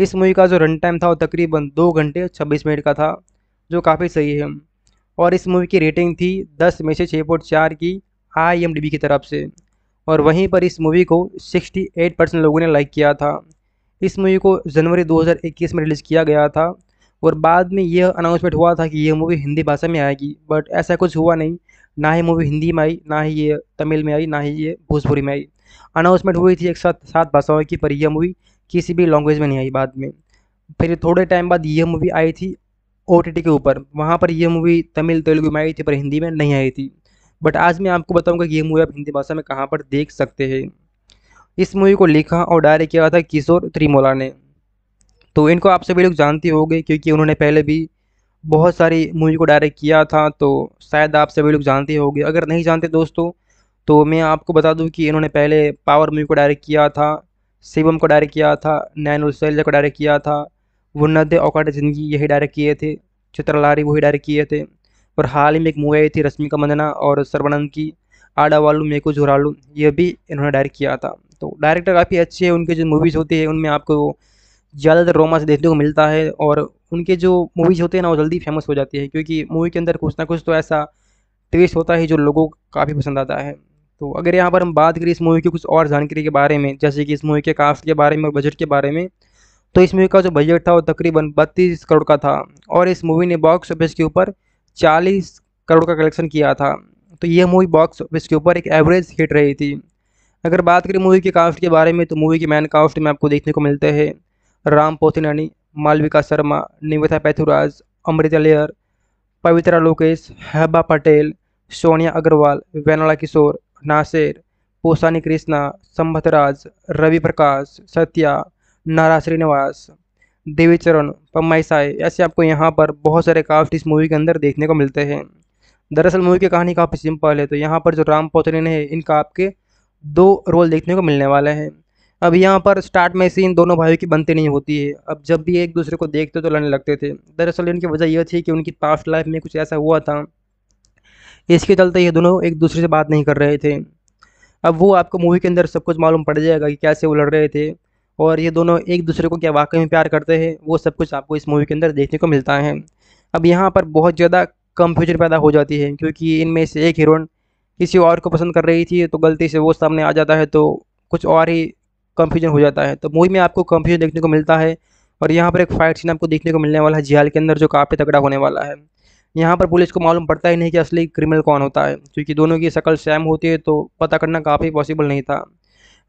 इस मूवी का जो रन टाइम था वो तकरीबन दो घंटे छब्बीस मिनट का था जो काफ़ी सही है और इस मूवी की रेटिंग थी दस में से छः पॉइंट चार की आई की तरफ से और वहीं पर इस मूवी को एट परसेंट लोगों ने लाइक किया था इस मूवी को जनवरी इक्कीस में रिलीज़ किया गया था और बाद में यह अनाउंसमेंट हुआ था कि यह मूवी हिंदी भाषा में आएगी बट ऐसा कुछ हुआ नहीं ना ही मूवी हिंदी में आई ना ही ये तमिल में आई ना ही ये भोजपुरी में आई अनाउंसमेंट हुई थी एक साथ सात भाषाओं की पर यह मूवी किसी भी लैंग्वेज में नहीं आई बाद में फिर थोड़े टाइम बाद यह मूवी आई थी ओ के ऊपर वहाँ पर यह मूवी तमिल तेलुगु में आई थी पर हिंदी में नहीं आई थी बट आज मैं आपको बताऊंगा कि यह मूवी आप हिंदी भाषा में कहाँ पर देख सकते हैं इस मूवी को लिखा और डायरेक्ट किया था किशोर त्रिमोला ने तो इनको आप सभी लोग जानते होंगे क्योंकि उन्होंने पहले भी बहुत सारी मूवी को डायरेक्ट किया था तो शायद आप सभी लोग जानते होंगे अगर नहीं जानते दोस्तों तो मैं आपको बता दूं कि इन्होंने पहले पावर मूवी को डायरेक्ट किया था शिवम को डायरेक्ट किया था नैन उल को डायरेक्ट किया था वुन्नद औकाट ज़िंदगी यही डायरेक्ट किए थे चित्रलारी वही डायरेक्ट किए थे और हाल ही में एक मूवी आई थी रश्मिका मंदना और सर्वानंद की आडा वालू मेको झुरालू ये भी इन्होंने डायरेक्ट किया था तो डायरेक्टर काफ़ी अच्छे हैं उनकी जो मूवीज़ होती है उनमें आपको ज़्यादातर रोमांस देखने को मिलता है और उनके जो मूवीज़ होते हैं ना वो जल्दी फेमस हो जाती है क्योंकि मूवी के अंदर कुछ ना कुछ तो ऐसा ट्विस्ट होता है जो लोगों को काफ़ी पसंद आता है तो अगर यहाँ पर हम बात करें इस मूवी की कुछ और जानकारी के बारे में जैसे कि इस मूवी के कास्ट के बारे में और बजट के बारे में तो इस मूवी का जो बजट था वो तकरीबन बत्तीस करोड़ का था और इस मूवी ने बॉक्स ऑफिस के ऊपर चालीस करोड़ का कलेक्शन किया था तो यह मूवी बॉक्स ऑफिस के ऊपर एक एवरेज हिट रही थी अगर बात करें मूवी के कास्ट के बारे में तो मूवी के मैन कास्ट में आपको देखने को मिलते हैं राम पोथिनानी मालविका शर्मा निविता पैथुराज अमृता लेयर पवित्रा लोकेश हैबा पटेल सोनिया अग्रवाल वेनला किशोर नासिर पोसानी कृष्णा संभतराज रवि प्रकाश सत्या नारा श्रीनिवास देवी चरण पम्माई साय ऐसे आपको यहाँ पर बहुत सारे काफ्ट इस मूवी के अंदर देखने को मिलते हैं दरअसल मूवी की कहानी काफ़ी सिंपल है तो यहाँ पर जो राम पोतरीन है इनका आपके दो रोल देखने को मिलने वाले हैं अब यहाँ पर स्टार्ट में सीन दोनों भाइयों की बनती नहीं होती है अब जब भी एक दूसरे को देखते तो लड़ने लगते थे दरअसल इनकी वजह यह थी कि उनकी पास्ट लाइफ में कुछ ऐसा हुआ था इसके चलते ये दोनों एक दूसरे से बात नहीं कर रहे थे अब वो आपको मूवी के अंदर सब कुछ मालूम पड़ जाएगा कि कैसे वो लड़ रहे थे और ये दोनों एक दूसरे को क्या वाकई में प्यार करते हैं वो सब कुछ आपको इस मूवी के अंदर देखने को मिलता है अब यहाँ पर बहुत ज़्यादा कंफ्यूजन पैदा हो जाती है क्योंकि इनमें से एक हीरोइन किसी और को पसंद कर रही थी तो गलती से वो सामने आ जाता है तो कुछ और ही कन्फ्यूजन हो जाता है तो मूवी में आपको कंफ्यूजन देखने को मिलता है और यहाँ पर एक फाइट सीन आपको देखने को मिलने वाला है जियाल के अंदर जो काफ़ी तगड़ा होने वाला है यहाँ पर पुलिस को मालूम पड़ता ही नहीं कि असली क्रिमिनल कौन होता है क्योंकि दोनों की शक्ल सैम होती है तो पता करना काफ़ी पॉसिबल नहीं था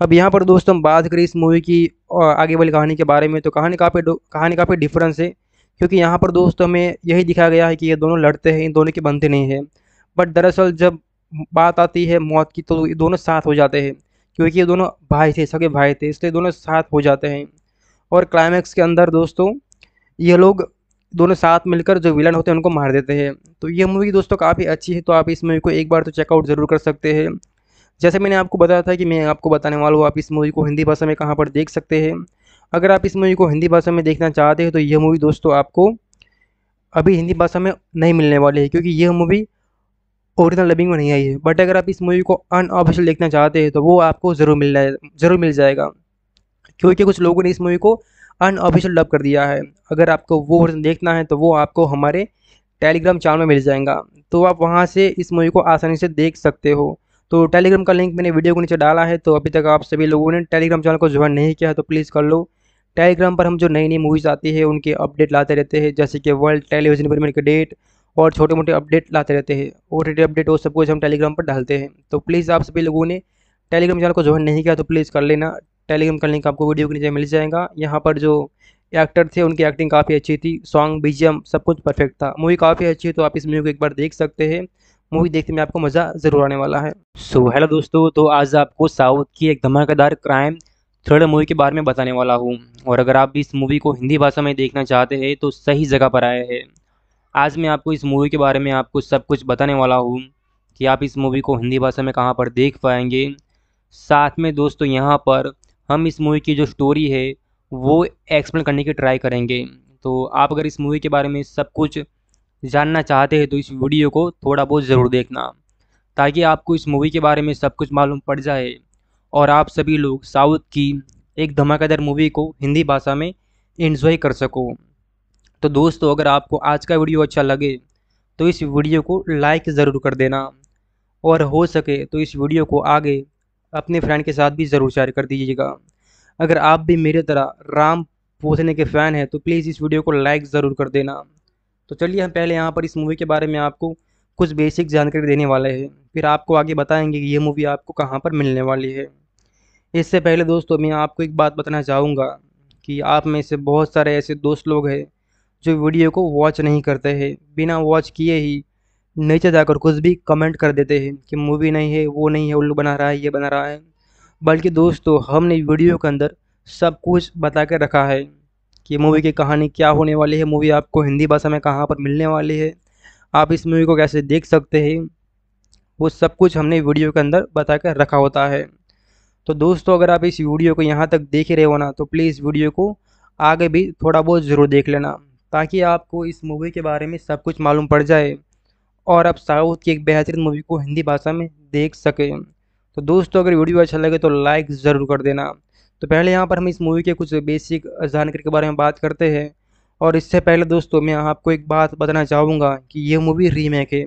अब यहाँ पर दोस्तों हम बात करें इस मूवी की आगे वाली कहानी के बारे में तो कहानी काफ़ी कहानी काफ़ी डिफरेंस है क्योंकि यहाँ पर दोस्तों हमें यही दिखाया गया है कि ये दोनों लड़ते हैं इन दोनों के बनते नहीं हैं बट दरअसल जब बात आती है मौत की तो ये दोनों साथ हो जाते हैं क्योंकि ये दोनों भाई थे सगे भाई थे इसलिए दोनों साथ हो जाते हैं और क्लाइमैक्स के अंदर दोस्तों ये लोग दोनों साथ मिलकर जो विलन होते हैं उनको मार देते हैं तो ये मूवी दोस्तों काफ़ी अच्छी है तो आप इस मूवी को एक बार तो चेकआउट ज़रूर कर सकते हैं जैसे मैंने आपको बताया था कि मैं आपको बताने वाला हूँ आप इस मूवी को हिंदी भाषा में कहाँ पर देख सकते हैं अगर आप इस मूवी को हिंदी भाषा में देखना चाहते हैं तो यह मूवी दोस्तों आपको अभी हिंदी भाषा में नहीं मिलने वाली है क्योंकि यह मूवी ओरिजिनल डबिंग में नहीं आई है बट अगर आप इस मूवी को अनऑफिशियल देखना चाहते हैं तो वो आपको ज़रूर मिल जाए ज़रूर मिल जाएगा क्योंकि कुछ लोगों ने इस मूवी को अनऑफिशियल डब कर दिया है अगर आपको वो वर्जन देखना है तो वो आपको हमारे टेलीग्राम चैनल में मिल जाएगा तो आप वहाँ से इस मूवी को आसानी से देख सकते हो तो टेलीग्राम का लिंक मैंने वीडियो को नीचे डाला है तो अभी तक आप सभी लोगों ने टेलीग्राम चैनल को ज्वाइन नहीं किया है तो प्लीज़ कर लो टेलीग्राम पर हम जो नई नई मूवीज़ आती है उनके अपडेट लाते रहते हैं जैसे कि वर्ल्ड टेलीविज़न प्रीमियर के डेट और छोटे मोटे अपडेट लाते रहते हैं ओ अपडेट वो सब कुछ हम टेलीग्राम पर डालते हैं तो प्लीज़ आप सभी लोगों ने टेलीग्राम चैनल को ज्वाइन नहीं किया तो प्लीज़ कर लेना टेलीग्राम का लिंक आपको वीडियो के नीचे मिल जाएगा यहाँ पर जो एक्टर थे उनकी एक्टिंग काफ़ी अच्छी थी सॉन्ग बी सब कुछ परफेक्ट था मूवी काफ़ी अच्छी है तो आप इस मूवी को एक बार देख सकते हैं मूवी देखने में आपको मज़ा ज़रूर आने वाला है सो so, हेलो दोस्तों तो आज आपको साउथ की एक धमाकेदार क्राइम थ्रिलर मूवी के बारे में बताने वाला हूँ और अगर आप भी इस मूवी को हिंदी भाषा में देखना चाहते हैं तो सही जगह पर आए हैं आज मैं आपको इस मूवी के बारे में आपको सब कुछ बताने वाला हूँ कि आप इस मूवी को हिंदी भाषा में कहाँ पर देख पाएंगे साथ में दोस्तों यहाँ पर हम इस मूवी की जो स्टोरी है वो एक्सप्लेन करने की ट्राई करेंगे तो आप अगर इस मूवी के बारे में सब कुछ जानना चाहते हैं तो इस वीडियो को थोड़ा बहुत ज़रूर देखना ताकि आपको इस मूवी के बारे में सब कुछ मालूम पड़ जाए और आप सभी लोग साउथ की एक धमाकेदार मूवी को हिंदी भाषा में इन्जॉय कर सको तो दोस्तों अगर आपको आज का वीडियो अच्छा लगे तो इस वीडियो को लाइक ज़रूर कर देना और हो सके तो इस वीडियो को आगे अपने फ्रेंड के साथ भी ज़रूर शेयर कर दीजिएगा अगर आप भी मेरे तरह राम पोसने के फ़ैन हैं तो प्लीज़ इस वीडियो को लाइक ज़रूर कर देना तो चलिए हम पहले यहाँ पर इस मूवी के बारे में आपको कुछ बेसिक जानकारी देने वाले हैं फिर आपको आगे बताएंगे कि ये मूवी आपको कहाँ पर मिलने वाली है इससे पहले दोस्तों मैं आपको एक बात बताना चाहूँगा कि आप में से बहुत सारे ऐसे दोस्त लोग हैं जो वीडियो को वॉच नहीं करते हैं बिना वॉच किए ही नीचे जाकर कुछ भी कमेंट कर देते हैं कि मूवी नहीं है वो नहीं है उल्लू बना रहा है ये बना रहा है बल्कि दोस्तों हमने वीडियो के अंदर सब कुछ बता कर रखा है कि मूवी की कहानी क्या होने वाली है मूवी आपको हिंदी भाषा में कहाँ पर मिलने वाली है आप इस मूवी को कैसे देख सकते हैं वो सब कुछ हमने वीडियो के अंदर बता कर रखा होता है तो दोस्तों अगर आप इस वीडियो को यहाँ तक देख रहे हो ना तो प्लीज़ वीडियो को आगे भी थोड़ा बहुत ज़रूर देख लेना ताकि आपको इस मूवी के बारे में सब कुछ मालूम पड़ जाए और आप साउथ की एक बेहतरीन मूवी को हिंदी भाषा में देख सकें तो दोस्तों अगर वीडियो अच्छा लगे तो लाइक ज़रूर कर देना तो पहले यहाँ पर हम इस मूवी के कुछ बेसिक जानकारी के बारे में बात करते हैं और इससे पहले दोस्तों मैं आपको एक बात बताना चाहूँगा कि यह मूवी रीमेक है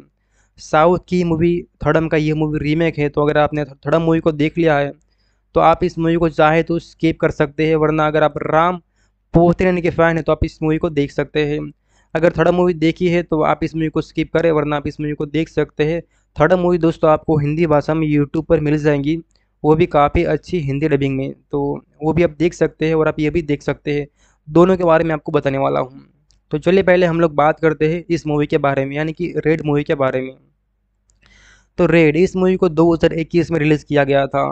साउथ की मूवी थर्डम का ये मूवी रीमेक है तो अगर आपने थड़म मूवी को देख लिया है तो आप इस मूवी को चाहे तो स्किप कर सकते हैं वरना अगर आप राम पूछते रहने के फ़ैन है तो आप इस मूवी को देख सकते हैं अगर थर्ड मूवी देखी है तो आप इस मूवी को स्किप करें वरना आप इस मूवी को देख सकते हैं थर्ड मूवी दोस्तों आपको हिंदी भाषा में यूट्यूब पर मिल जाएंगी वो भी काफ़ी अच्छी हिंदी डबिंग में तो वो भी आप देख सकते हैं और आप ये भी देख सकते हैं दोनों के बारे में आपको बताने वाला हूँ तो चलिए पहले हम लोग बात करते हैं इस मूवी के बारे में यानी कि रेड मूवी के बारे में तो रेड इस मूवी को 2021 में रिलीज़ किया गया था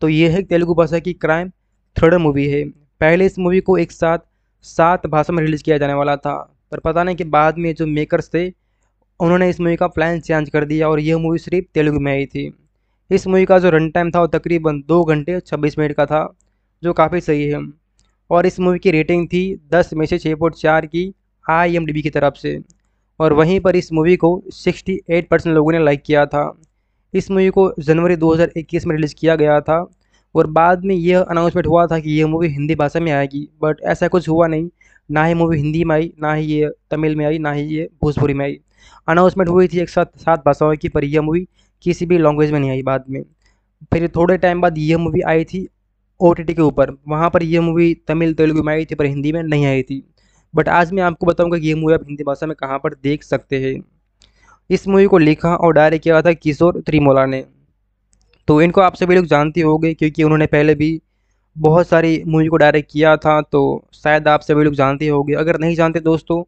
तो ये है तेलुगु भाषा की क्राइम थ्रिलर मूवी है पहले इस मूवी को एक साथ सात भाषा में रिलीज़ किया जाने वाला था पर पता नहीं कि बाद में जो मेकर्स थे उन्होंने इस मूवी का प्लान चेंज कर दिया और यह मूवी सिर्फ तेलुगु में आई थी इस मूवी का जो रन टाइम था वो तकरीबन दो घंटे छब्बीस मिनट का था जो काफ़ी सही है और इस मूवी की रेटिंग थी दस में से छः पॉइंट चार की आई की तरफ से और वहीं पर इस मूवी को एट परसेंट लोगों ने लाइक किया था इस मूवी को जनवरी इक्कीस में रिलीज़ किया गया था और बाद में यह अनाउंसमेंट हुआ था कि यह मूवी हिंदी भाषा में आएगी बट ऐसा कुछ हुआ नहीं ना ही मूवी हिंदी में आई ना ही ये तमिल में आई ना ही ये भोजपुरी में आई अनाउंसमेंट हुई थी एक साथ सात भाषाओं की पर यह मूवी किसी भी लैंग्वेज में नहीं आई बाद में फिर थोड़े टाइम बाद यह मूवी आई थी ओ के ऊपर वहाँ पर यह मूवी तमिल तेलुगु में आई थी पर हिंदी में नहीं आई थी बट आज मैं आपको बताऊंगा कि यह मूवी आप हिंदी भाषा में कहाँ पर देख सकते हैं इस मूवी को लिखा और डायरेक्ट किया था किशोर त्रिमोला ने तो इनको आप सभी लोग जानते होंगे क्योंकि उन्होंने पहले भी बहुत सारी मूवी को डायरेक्ट किया था तो शायद आप सभी लोग जानते होंगे अगर नहीं जानते दोस्तों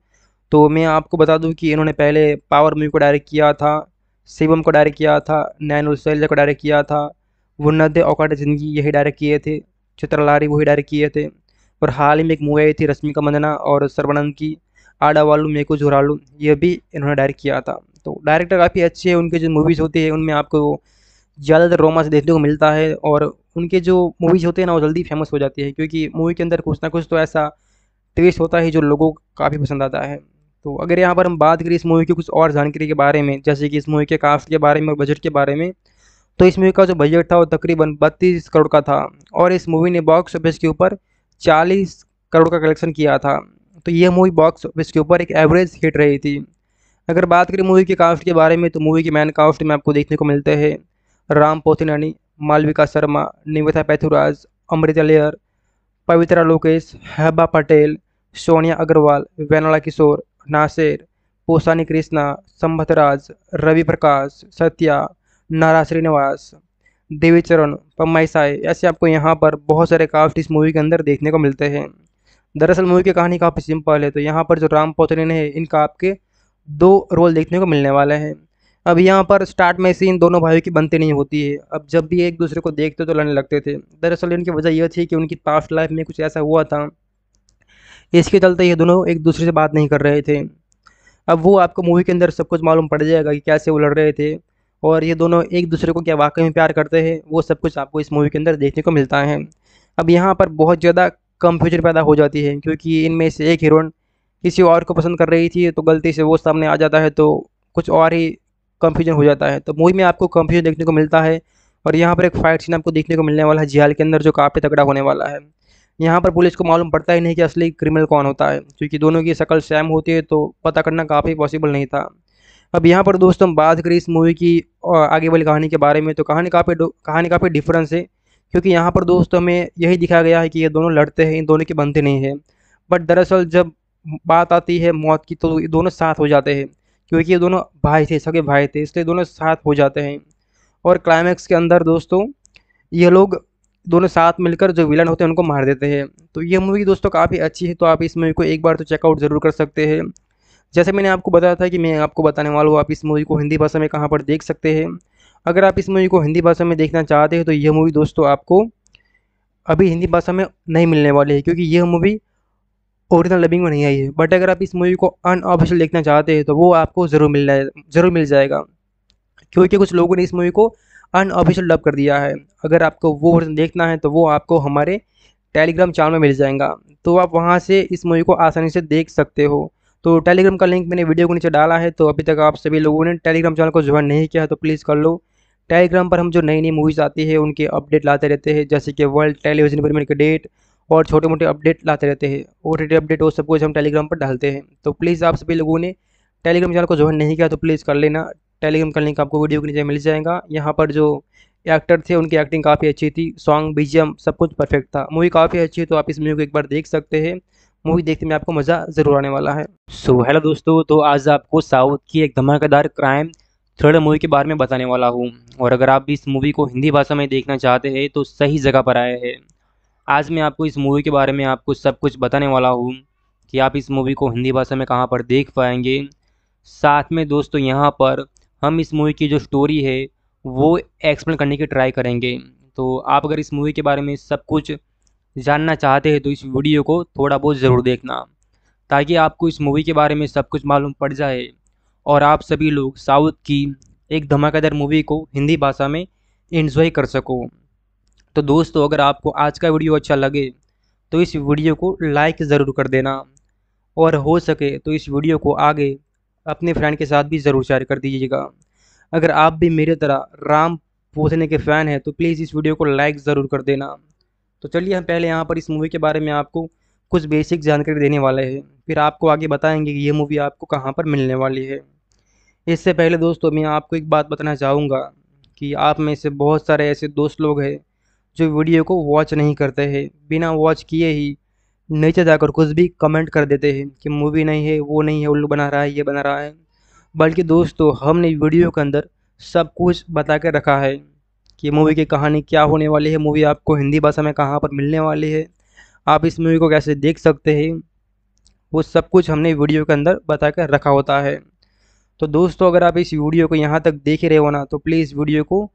तो मैं आपको बता दूं कि इन्होंने पहले पावर मूवी को डायरेक्ट किया था शिवम को डायरेक्ट किया था नैन उल को डायरेक्ट किया था वनद औकाट ज़िंदगी यही डायरेक्ट किए थे चित्रलारी वही डायरेक्ट किए थे और हाल ही में एक मूवी आई थी रश्मिका मंदना और सर्वानंद की आडा वालू मेको झुरालू ये भी इन्होंने डायरेक्ट किया था तो डायरेक्टर काफ़ी अच्छे हैं उनकी जो मूवीज़ होती है उनमें आपको ज़्यादातर रोमांस देखने को मिलता है और उनके जो मूवीज़ होते हैं ना वो जल्दी फेमस हो जाती है क्योंकि मूवी के अंदर कुछ ना कुछ तो ऐसा ट्विस्ट होता है जो लोगों को काफ़ी पसंद आता है तो अगर यहाँ पर हम बात करें इस मूवी की कुछ और जानकारी के बारे में जैसे कि इस मूवी के कास्ट के बारे में और बजट के बारे में तो इस मूवी का जो बजट था वो तकरीबन बत्तीस करोड़ का था और इस मूवी ने बॉक्स ऑफिस के ऊपर चालीस करोड़ का कलेक्शन किया था तो यह मूवी बॉक्स ऑफिस के ऊपर एक एवरेज हिट रही थी अगर बात करें मूवी के कास्ट के बारे में तो मूवी के मैन कास्ट में आपको देखने को मिलते हैं राम पोथिनानी मालविका शर्मा निविता पैथुराज अमृता लेयर पवित्रा लोकेश हैबा पटेल सोनिया अग्रवाल वेनला किशोर नासिर पोसानी कृष्णा संभतराज रवि प्रकाश सत्या नारा श्रीनिवास देवी चरण पम्माई साय ऐसे आपको यहाँ पर बहुत सारे काफ्ट इस मूवी के अंदर देखने को मिलते हैं दरअसल मूवी की कहानी काफ़ी सिंपल है तो यहाँ पर जो राम पोथरीन है इनका आपके दो रोल देखने को मिलने वाले हैं अब यहाँ पर स्टार्ट में सीन दोनों भाइयों की बनती नहीं होती है अब जब भी एक दूसरे को देखते तो लड़ने लगते थे दरअसल इनकी वजह यह थी कि उनकी पास्ट लाइफ में कुछ ऐसा हुआ था इसके चलते ये दोनों एक दूसरे से बात नहीं कर रहे थे अब वो आपको मूवी के अंदर सब कुछ मालूम पड़ जाएगा कि कैसे वो लड़ रहे थे और ये दोनों एक दूसरे को क्या वाकई में प्यार करते हैं वो सब कुछ आपको इस मूवी के अंदर देखने को मिलता है अब यहाँ पर बहुत ज़्यादा कंफ्यूजन पैदा हो जाती है क्योंकि इनमें से एक हीरोइन किसी और को पसंद कर रही थी तो गलती से वो सामने आ जाता है तो कुछ और ही कन्फ्यूजन हो जाता है तो मूवी में आपको कंफ्यूजन देखने को मिलता है और यहाँ पर एक फाइट सीन आपको देखने को मिलने वाला है जियाल के अंदर जो काफ़ी तगड़ा होने वाला है यहाँ पर पुलिस को मालूम पड़ता ही नहीं कि असली क्रिमिनल कौन होता है क्योंकि दोनों की शक्ल सैम होती है तो पता करना काफ़ी पॉसिबल नहीं था अब यहाँ पर दोस्तों हम बात करें इस मूवी की आगे वाली कहानी के बारे में तो कहानी काफ़ी कहानी काफ़ी डिफरेंस है क्योंकि यहाँ पर दोस्तों हमें यही दिखाया गया है कि ये दोनों लड़ते हैं इन दोनों के बनते नहीं हैं बट दरअसल जब बात आती है मौत की तो ये दोनों साथ हो जाते हैं क्योंकि ये दोनों भाई थे सगे भाई थे इसलिए दोनों साथ हो जाते हैं और क्लाइमैक्स के अंदर दोस्तों ये लोग दोनों साथ मिलकर जो विलन होते हैं उनको मार देते हैं तो ये मूवी दोस्तों काफ़ी अच्छी है तो आप इस मूवी को एक बार तो चेकआउट ज़रूर कर सकते हैं जैसे मैंने आपको बताया था कि मैं आपको बताने वाला हूँ आप इस मूवी को हिंदी भाषा में कहाँ पर देख सकते हैं अगर आप इस मूवी को हिंदी भाषा में देखना चाहते हैं तो यह मूवी दोस्तों आपको अभी हिंदी भाषा में नहीं मिलने वाली है क्योंकि यह मूवी ओरिजिनल डबिंग में नहीं आई है बट अगर आप इस मूवी को अनऑफिशियल देखना चाहते हैं तो वो आपको ज़रूर मिल जाए ज़रूर मिल जाएगा क्योंकि कुछ लोगों ने इस मूवी को अनऑफिशियल डब कर दिया है अगर आपको वो वर्जन देखना है तो वो आपको हमारे टेलीग्राम चैनल में मिल जाएगा तो आप वहाँ से इस मूवी को आसानी से देख सकते हो तो टेलीग्राम का लिंक मैंने वीडियो को नीचे डाला है तो अभी तक आप सभी लोगों ने टेलीग्राम चैनल को ज्वाइन नहीं किया है तो प्लीज़ कर लो टेलीग्राम पर हम जो नई नई मूवीज़ आती है उनके अपडेट लाते रहते हैं जैसे कि वर्ल्ड टेलीविज़न प्रीमियर के डेट और छोटे मोटे अपडेट लाते रहते हैं ओ अपडेट वो सब कुछ हम टेलीग्राम पर डालते हैं तो प्लीज़ आप सभी लोगों ने टेलीग्राम चैनल को ज्वाइन नहीं किया तो प्लीज़ कर लेना टेलीग्राम का लिंक आपको वीडियो के नीचे मिल जाएगा यहाँ पर जो एक्टर थे उनकी एक्टिंग काफ़ी अच्छी थी सॉन्ग बी सब कुछ परफेक्ट था मूवी काफ़ी अच्छी है तो आप इस मूवी को एक बार देख सकते हैं मूवी देखने में आपको मज़ा ज़रूर आने वाला है सो so, हेलो दोस्तों तो आज आपको साउथ की एक धमाकेदार क्राइम थ्रिलर मूवी के बारे में बताने वाला हूँ और अगर आप इस मूवी को हिंदी भाषा में देखना चाहते हैं तो सही जगह पर आए हैं आज मैं आपको इस मूवी के बारे में आपको सब कुछ बताने वाला हूँ कि आप इस मूवी को हिंदी भाषा में कहाँ पर देख पाएंगे साथ में दोस्तों यहाँ पर हम इस मूवी की जो स्टोरी है वो एक्सप्लेन करने की ट्राई करेंगे तो आप अगर इस मूवी के बारे में सब कुछ जानना चाहते हैं तो इस वीडियो को थोड़ा बहुत ज़रूर देखना ताकि आपको इस मूवी के बारे में सब कुछ मालूम पड़ जाए और आप सभी लोग साउथ की एक धमाकेदार मूवी को हिंदी भाषा में इन्जॉय कर सको तो दोस्तों अगर आपको आज का वीडियो अच्छा लगे तो इस वीडियो को लाइक ज़रूर कर देना और हो सके तो इस वीडियो को आगे अपने फ्रेंड के साथ भी ज़रूर शेयर कर दीजिएगा अगर आप भी मेरे तरह राम पोसने के फ़ैन हैं तो प्लीज़ इस वीडियो को लाइक ज़रूर कर देना तो चलिए हम पहले यहाँ पर इस मूवी के बारे में आपको कुछ बेसिक जानकारी देने वाले हैं फिर आपको आगे बताएंगे कि ये मूवी आपको कहाँ पर मिलने वाली है इससे पहले दोस्तों मैं आपको एक बात बताना चाहूँगा कि आप में से बहुत सारे ऐसे दोस्त लोग हैं जो वीडियो को वॉच नहीं करते हैं बिना वॉच किए ही नीचे जाकर कुछ भी कमेंट कर देते हैं कि मूवी नहीं है वो नहीं है उल्लू बना रहा है ये बना रहा है बल्कि दोस्तों हमने वीडियो के अंदर सब कुछ बता कर रखा है कि मूवी की कहानी क्या होने वाली है मूवी आपको हिंदी भाषा में कहाँ पर मिलने वाली है आप इस मूवी को कैसे देख सकते हैं वो सब कुछ हमने वीडियो के अंदर बता कर रखा होता है तो दोस्तों अगर आप इस वीडियो को यहाँ तक देख रहे हो ना तो प्लीज़ वीडियो को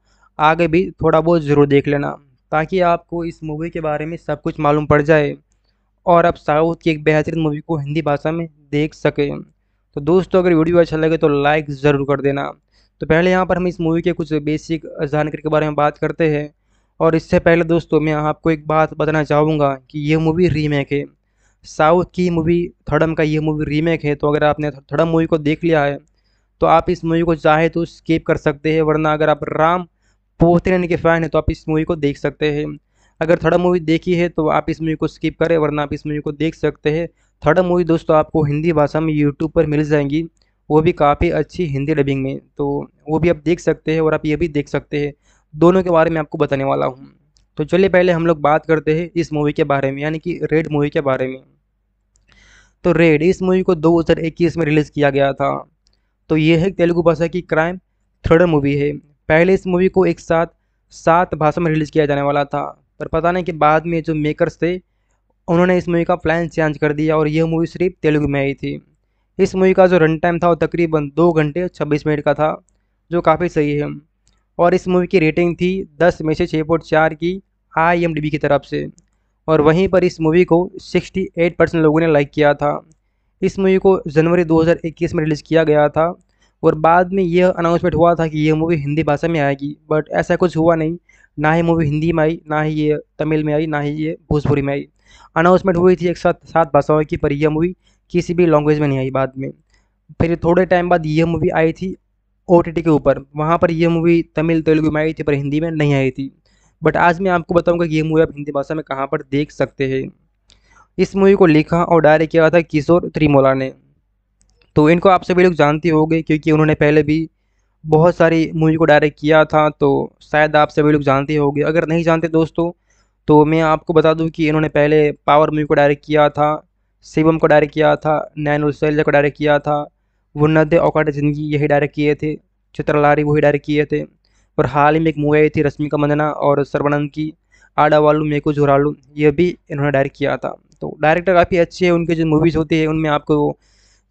आगे भी थोड़ा बहुत ज़रूर देख लेना ताकि आपको इस मूवी के बारे में सब कुछ मालूम पड़ जाए और आप साउथ की एक बेहतरीन मूवी को हिंदी भाषा में देख सकें तो दोस्तों अगर वीडियो अच्छा लगे तो लाइक ज़रूर कर देना तो पहले यहाँ पर हम इस मूवी के कुछ बेसिक जानकारी के बारे में बात करते हैं और इससे पहले दोस्तों मैं आपको एक बात बताना चाहूँगा कि यह मूवी रीमेक है साउथ की मूवी थर्डम का ये मूवी रीमेक है तो अगर आपने थड़म मूवी को देख लिया है तो आप इस मूवी को चाहे तो स्किप कर सकते हैं वरना अगर आप राम पूछते रहने के फ़ैन है तो आप इस मूवी को देख सकते हैं अगर थर्ड मूवी देखी है तो आप इस मूवी को स्किप करें वरना आप इस मूवी को देख सकते हैं थर्ड मूवी दोस्तों आपको हिंदी भाषा में यूट्यूब पर मिल जाएंगी वो भी काफ़ी अच्छी हिंदी डबिंग में तो वो भी आप देख सकते हैं और आप ये भी देख सकते हैं दोनों के बारे में आपको बताने वाला हूँ तो चलिए पहले हम लोग बात करते हैं इस मूवी के बारे में यानी कि रेड मूवी के बारे में तो रेड इस मूवी को 2021 में रिलीज़ किया गया था तो ये है तेलुगु भाषा की क्राइम थ्रिलर मूवी है पहले इस मूवी को एक साथ सात भाषा में रिलीज़ किया जाने वाला था पर पता नहीं कि बाद में जो मेकर्स थे उन्होंने इस मूवी का प्लान चेंज कर दिया और यह मूवी सिर्फ तेलुगु में आई थी इस मूवी का जो रन टाइम था वो तकरीबन दो घंटे छब्बीस मिनट का था जो काफ़ी सही है और इस मूवी की रेटिंग थी दस में से छः पॉइंट चार की आई एम डी बी की तरफ से और वहीं पर इस मूवी को सिक्सटी एट परसेंट लोगों ने लाइक किया था इस मूवी को जनवरी इक्कीस में रिलीज़ किया गया था और बाद में यह अनाउंसमेंट हुआ था कि यह मूवी हिंदी भाषा में आएगी बट ऐसा कुछ हुआ नहीं ना ही मूवी हिंदी में आई ना ही ये तमिल में आई ना ही ये भोजपुरी में आई अनाउंसमेंट हुई थी एक साथ सात भाषाओं की पर यह मूवी किसी भी लैंग्वेज में नहीं आई बाद में फिर थोड़े टाइम बाद यह मूवी आई थी ओ के ऊपर वहाँ पर यह मूवी तमिल तेलुगु में आई थी पर हिंदी में नहीं आई थी बट आज मैं आपको बताऊंगा कि यह मूवी आप हिंदी भाषा में कहाँ पर देख सकते हैं इस मूवी को लिखा और डायरेक्ट किया था किशोर त्रिमोला ने तो इनको आप सभी लोग जानते होंगे क्योंकि उन्होंने पहले भी बहुत सारी मूवी को डायरेक्ट किया था तो शायद आप सभी लोग जानते होंगे अगर नहीं जानते दोस्तों तो मैं आपको बता दूं कि इन्होंने पहले पावर मूवी को डायरेक्ट किया था शिवम को डायरेक्ट किया था नैन उल को डायरेक्ट किया था वनद औकाट ज़िंदगी यही डायरेक्ट किए थे चित्रलारी वही डायरेक्ट किए थे और हाल ही में एक मूवी आई थी रश्मिका मंदना और सर्वानंद की आडा वालू मेको झुरालू ये भी इन्होंने डायरेक्ट किया था तो डायरेक्टर काफ़ी अच्छे हैं उनकी जो मूवीज़ होती है उनमें आपको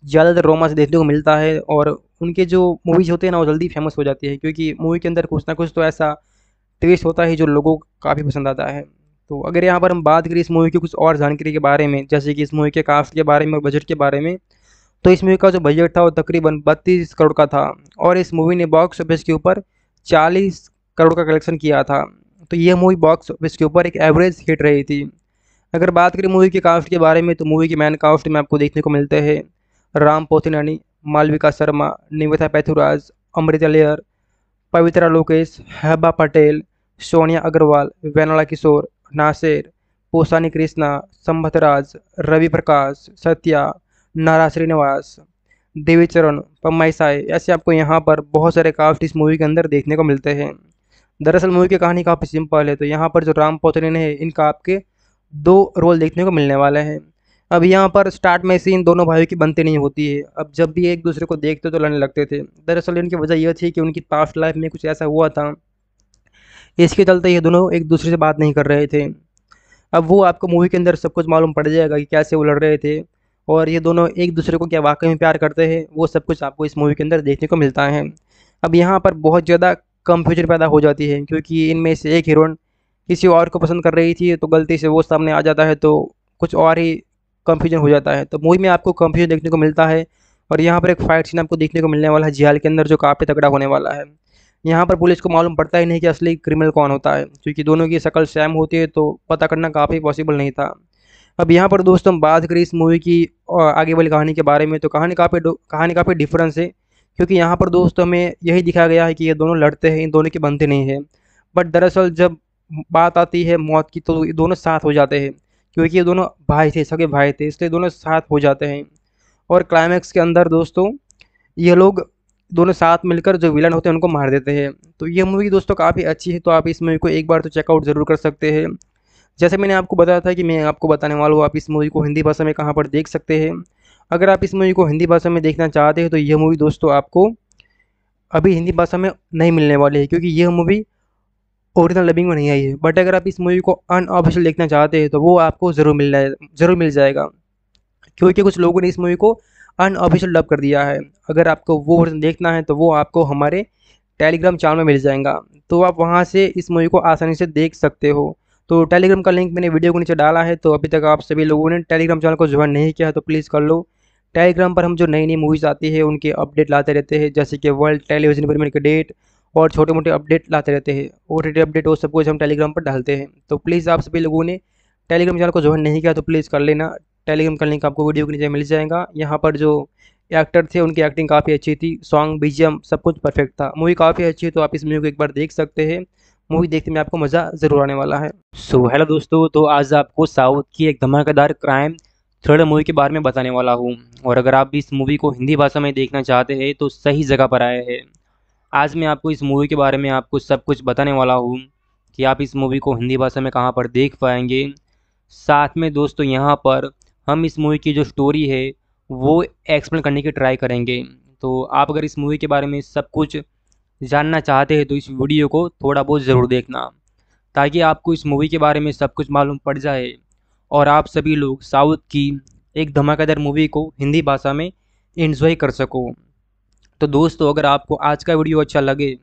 ज़्यादातर रोमांस देखने को मिलता है और उनके जो मूवीज़ होते हैं ना वो जल्दी फेमस हो जाती है क्योंकि मूवी के अंदर कुछ ना कुछ तो ऐसा ट्विस्ट होता है जो लोगों को काफ़ी पसंद आता है तो अगर यहाँ पर हम बात करें इस मूवी की कुछ और जानकारी के बारे में जैसे कि इस मूवी के कास्ट के बारे में और बजट के बारे में तो इस मूवी का जो बजट था वो तकरीबन बत्तीस करोड़ का था और इस मूवी ने बॉक्स ऑफिस के ऊपर चालीस करोड़ का कलेक्शन किया था तो यह मूवी बॉक्स ऑफिस के ऊपर एक एवरेज हिट रही थी अगर बात करें मूवी के कास्ट के बारे में तो मूवी के मैन कास्ट में आपको देखने को मिलते हैं राम पोथिनानी मालविका शर्मा निविता पैथुराज अमृता लेयर पवित्रा लोकेश हैबा पटेल सोनिया अग्रवाल वेनला किशोर नासिर पोसानी कृष्णा संभतराज रवि प्रकाश सत्या नारा श्रीनिवास देवी चरण पम्माई साय ऐसे आपको यहाँ पर बहुत सारे काफ्ट इस मूवी के अंदर देखने को मिलते हैं दरअसल मूवी की कहानी काफ़ी सिंपल है तो यहाँ पर जो राम पोथरीन है इनका आपके दो रोल देखने को मिलने वाले हैं अब यहाँ पर स्टार्ट में सीन दोनों भाइयों की बनती नहीं होती है अब जब भी एक दूसरे को देखते तो लड़ने लगते थे दरअसल इनकी वजह यह थी कि उनकी पास्ट लाइफ में कुछ ऐसा हुआ था इसके चलते ये दोनों एक दूसरे से बात नहीं कर रहे थे अब वो आपको मूवी के अंदर सब कुछ मालूम पड़ जाएगा कि कैसे वो लड़ रहे थे और ये दोनों एक दूसरे को क्या वाकई में प्यार करते हैं वो सब कुछ आपको इस मूवी के अंदर देखने को मिलता है अब यहाँ पर बहुत ज़्यादा कंफ्यूजन पैदा हो जाती है क्योंकि इनमें से एक हीरोइन किसी और को पसंद कर रही थी तो गलती से वो सामने आ जाता है तो कुछ और ही कन्फ्यूजन हो जाता है तो मूवी में आपको कंफ्यूजन देखने को मिलता है और यहाँ पर एक फाइट सीन आपको देखने को मिलने वाला है जियाल के अंदर जो काफ़ी तगड़ा होने वाला है यहाँ पर पुलिस को मालूम पड़ता ही नहीं कि असली क्रिमिनल कौन होता है क्योंकि दोनों की शक्ल सैम होती है तो पता करना काफ़ी पॉसिबल नहीं था अब यहाँ पर दोस्तों हम बात करें इस मूवी की आगे वाली कहानी के बारे में तो कहानी काफ़ी कहानी काफ़ी डिफरेंस है क्योंकि यहाँ पर दोस्तों हमें यही दिखाया गया है कि ये दोनों लड़ते हैं इन दोनों के बनते नहीं हैं बट दरअसल जब बात आती है मौत की तो ये दोनों साथ हो जाते हैं क्योंकि ये दोनों भाई थे सगे भाई थे इसलिए दोनों साथ हो जाते हैं और क्लाइमैक्स के अंदर दोस्तों ये लोग दोनों साथ मिलकर जो विलन होते हैं उनको मार देते हैं तो ये मूवी दोस्तों काफ़ी अच्छी है तो आप इस मूवी को एक बार तो चेकआउट ज़रूर कर सकते हैं जैसे मैंने आपको बताया था कि मैं आपको बताने वाला हूँ आप इस मूवी को हिंदी भाषा में कहाँ पर देख सकते हैं अगर आप इस मूवी को हिंदी भाषा में देखना चाहते हैं तो यह मूवी दोस्तों आपको अभी हिंदी भाषा में नहीं मिलने वाली है क्योंकि यह मूवी ओरिजिनल डबिंग में नहीं आई है बट अगर आप इस मूवी को अनऑफिशियल देखना चाहते हैं तो वो आपको ज़रूर मिल जाए ज़रूर मिल जाएगा क्योंकि कुछ लोगों ने इस मूवी को अनऑफिशियल डब कर दिया है अगर आपको वो वर्जन देखना है तो वो आपको हमारे टेलीग्राम चैनल में मिल जाएगा तो आप वहाँ से इस मूवी को आसानी से देख सकते हो तो टेलीग्राम का लिंक मैंने वीडियो को नीचे डाला है तो अभी तक आप सभी लोगों ने टेलीग्राम चैनल को ज्वाइन नहीं किया है तो प्लीज़ कर लो टेलीग्राम पर हम जो नई नई मूवीज़ आती है उनके अपडेट लाते रहते हैं जैसे कि वर्ल्ड टेलीविज़न प्रीमियर के डेट और छोटे मोटे अपडेट लाते रहते हैं ओ अपडेट वो सब कुछ हम टेलीग्राम पर डालते हैं तो प्लीज़ आप सभी लोगों ने टेलीग्राम चैनल को ज्वाइन नहीं किया तो प्लीज़ कर लेना टेलीग्राम का लिंक आपको वीडियो के नीचे मिल जाएगा यहाँ पर जो एक्टर थे उनकी एक्टिंग काफ़ी अच्छी थी सॉन्ग बी सब कुछ परफेक्ट था मूवी काफ़ी अच्छी है तो आप इस मूवी को एक बार देख सकते हैं मूवी देखने में आपको मज़ा ज़रूर आने वाला है सो so, हेलो दोस्तों तो आज आपको साउथ की एक धमाकेदार क्राइम थ्रिलर मूवी के बारे में बताने वाला हूँ और अगर आप भी इस मूवी को हिंदी भाषा में देखना चाहते हैं तो सही जगह पर आए हैं आज मैं आपको इस मूवी के बारे में आपको सब कुछ बताने वाला हूँ कि आप इस मूवी को हिंदी भाषा में कहाँ पर देख पाएंगे साथ में दोस्तों यहाँ पर हम इस मूवी की जो स्टोरी है वो एक्सप्लेन करने की ट्राई करेंगे तो आप अगर इस मूवी के बारे में सब कुछ जानना चाहते हैं तो इस वीडियो को थोड़ा बहुत ज़रूर देखना ताकि आपको इस मूवी के बारे में सब कुछ मालूम पड़ जाए और आप सभी लोग साउथ की एक धमाकेदार मूवी को हिंदी भाषा में इन्जॉय कर सको तो दोस्तों अगर आपको आज का वीडियो अच्छा लगे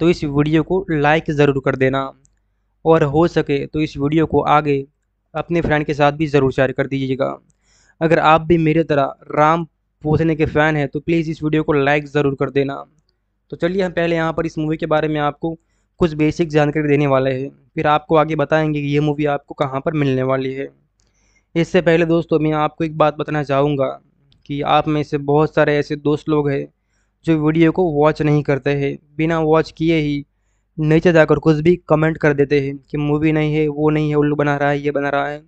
तो इस वीडियो को लाइक ज़रूर कर देना और हो सके तो इस वीडियो को आगे अपने फ्रेंड के साथ भी ज़रूर शेयर कर दीजिएगा अगर आप भी मेरे तरह राम पोसने के फ़ैन हैं तो प्लीज़ इस वीडियो को लाइक ज़रूर कर देना तो चलिए हम पहले यहाँ पर इस मूवी के बारे में आपको कुछ बेसिक जानकारी देने वाले हैं फिर आपको आगे बताएंगे कि ये मूवी आपको कहाँ पर मिलने वाली है इससे पहले दोस्तों मैं आपको एक बात बताना चाहूँगा कि आप में से बहुत सारे ऐसे दोस्त लोग हैं जो वीडियो को वॉच नहीं करते हैं बिना वॉच किए ही नीचे जाकर कुछ भी कमेंट कर देते हैं कि मूवी नहीं है वो नहीं है उल्लू बना रहा है ये बना रहा है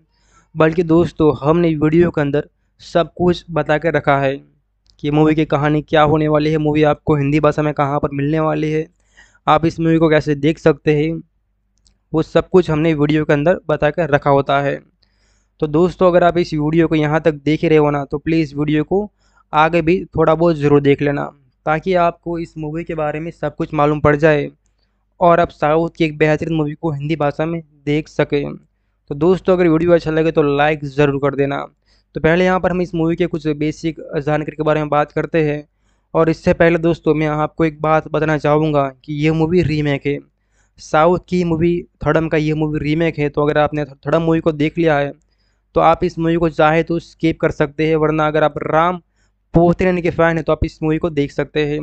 बल्कि दोस्तों हमने वीडियो के अंदर सब कुछ बता कर रखा है कि मूवी की कहानी क्या होने वाली है मूवी आपको हिंदी भाषा में कहाँ पर मिलने वाली है आप इस मूवी को कैसे देख सकते हैं वो सब कुछ हमने वीडियो के अंदर बता कर रखा होता है तो दोस्तों अगर आप इस वीडियो को यहाँ तक देख रहे हो ना तो प्लीज़ वीडियो को आगे भी थोड़ा बहुत ज़रूर देख लेना ताकि आपको इस मूवी के बारे में सब कुछ मालूम पड़ जाए और आप साउथ की एक बेहतरीन मूवी को हिंदी भाषा में देख सकें तो दोस्तों अगर वीडियो अच्छा लगे तो लाइक ज़रूर कर देना तो पहले यहाँ पर हम इस मूवी के कुछ बेसिक जानकारी के बारे में बात करते हैं और इससे पहले दोस्तों मैं आपको एक बात बताना चाहूँगा कि यह मूवी रीमेक है साउथ की मूवी थर्डम का ये मूवी रीमेक है तो अगर आपने थर्डम मूवी को देख लिया है तो आप इस मूवी को चाहे तो स्किप कर सकते हैं वरना अगर आप राम पूछते रहने के फ़ैन है तो आप इस मूवी को देख सकते हैं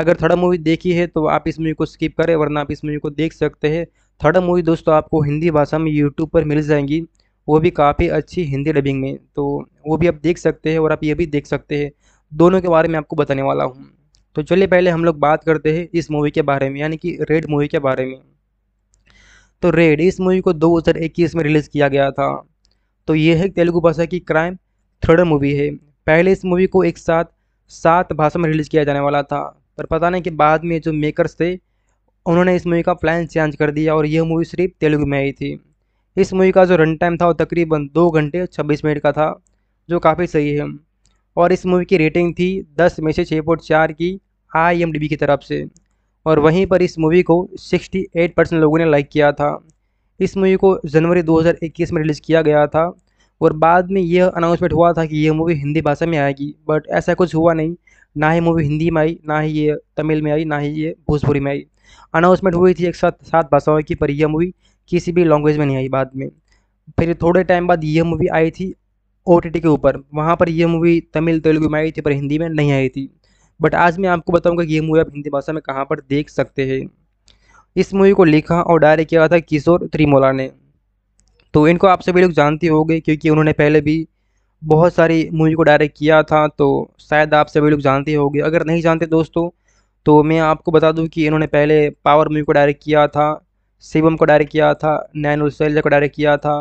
अगर थर्ड मूवी देखी है तो आप इस मूवी को स्किप करें वरना आप इस मूवी को देख सकते हैं थर्ड मूवी दोस्तों आपको हिंदी भाषा में यूट्यूब पर मिल जाएंगी वो भी काफ़ी अच्छी हिंदी डबिंग में तो वो भी आप देख सकते हैं और आप ये भी देख सकते हैं दोनों के बारे में आपको बताने वाला हूँ तो चलिए पहले हम लोग बात करते हैं इस मूवी के बारे में यानी कि रेड मूवी के बारे में तो रेड इस मूवी को 2021 में रिलीज़ किया गया था तो ये है तेलुगु भाषा की क्राइम थ्रिलर मूवी है पहले इस मूवी को एक साथ सात भाषा में रिलीज़ किया जाने वाला था पर पता नहीं कि बाद में जो मेकर्स थे उन्होंने इस मूवी का प्लान चेंज कर दिया और यह मूवी सिर्फ तेलुगु में आई थी इस मूवी का जो रन टाइम था वो तकरीबन दो घंटे छब्बीस मिनट का था जो काफ़ी सही है और इस मूवी की रेटिंग थी दस में से छः पॉइंट चार की आई एम डी बी की तरफ से और वहीं पर इस मूवी को सिक्सटी एट परसेंट लोगों ने लाइक किया था इस मूवी को जनवरी इक्कीस में रिलीज़ किया गया था और बाद में यह अनाउंसमेंट हुआ था कि यह मूवी हिंदी भाषा में आएगी बट ऐसा कुछ हुआ नहीं ना ही मूवी हिंदी में आई ना ही ये तमिल में आई ना ही ये भोजपुरी में आई अनाउंसमेंट हुई थी एक साथ सात भाषाओं की पर यह मूवी किसी भी लैंग्वेज में नहीं आई बाद में फिर थोड़े टाइम बाद यह मूवी आई थी ओ के ऊपर वहाँ पर यह मूवी तमिल तेलुगु में आई थी पर हिंदी में नहीं आई थी बट आज मैं आपको बताऊंगा कि यह मूवी आप हिंदी भाषा में कहाँ पर देख सकते हैं इस मूवी को लिखा और डायरेक्ट किया था किशोर त्रिमोला ने तो इनको आप सभी लोग जानते होंगे क्योंकि उन्होंने पहले भी बहुत सारी मूवी को डायरेक्ट किया था तो शायद आप सभी लोग जानते होंगे अगर नहीं जानते दोस्तों तो मैं आपको बता दूं कि इन्होंने पहले पावर मूवी को डायरेक्ट किया था शिवम को डायरेक्ट किया था नैन उल को डायरेक्ट किया था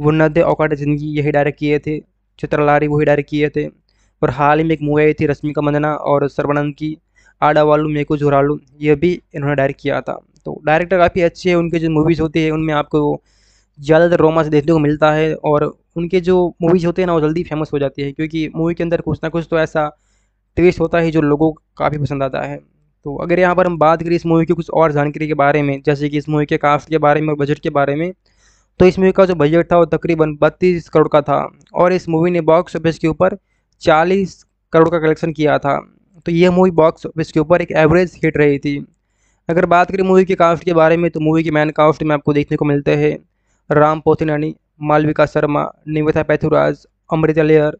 वनद औकाट ज़िंदगी यही डायरेक्ट किए थे चित्रलारी वही डायरेक्ट किए थे और हाल ही में एक मूवी आई थी रश्मिका मंदना और सर्वानंद की आडा वालू मेको झुरालू ये भी इन्होंने डायरेक्ट किया था तो डायरेक्टर काफ़ी अच्छे हैं उनकी जो मूवीज़ होती है उनमें आपको ज़्यादातर रोमांस देखने को मिलता है और उनके जो मूवीज़ होते हैं ना वो जल्दी फेमस हो जाती है क्योंकि मूवी के अंदर कुछ ना कुछ तो ऐसा ट्विस्ट होता है जो लोगों को काफ़ी पसंद आता है तो अगर यहाँ पर हम बात करें इस मूवी की कुछ और जानकारी के बारे में जैसे कि इस मूवी के कास्ट के बारे में और बजट के बारे में तो इस मूवी का जो बजट था वो तकरीबन बत्तीस करोड़ का था और इस मूवी ने बॉक्स ऑफिस के ऊपर चालीस करोड़ का कलेक्शन किया था तो यह मूवी बॉक्स ऑफिस के ऊपर एक एवरेज हिट रही थी अगर बात करें मूवी के कास्ट के बारे में तो मूवी के मैन कास्ट में आपको देखने को मिलते हैं राम पोथिनानी मालविका शर्मा निविता पैथुराज अमृता लेयर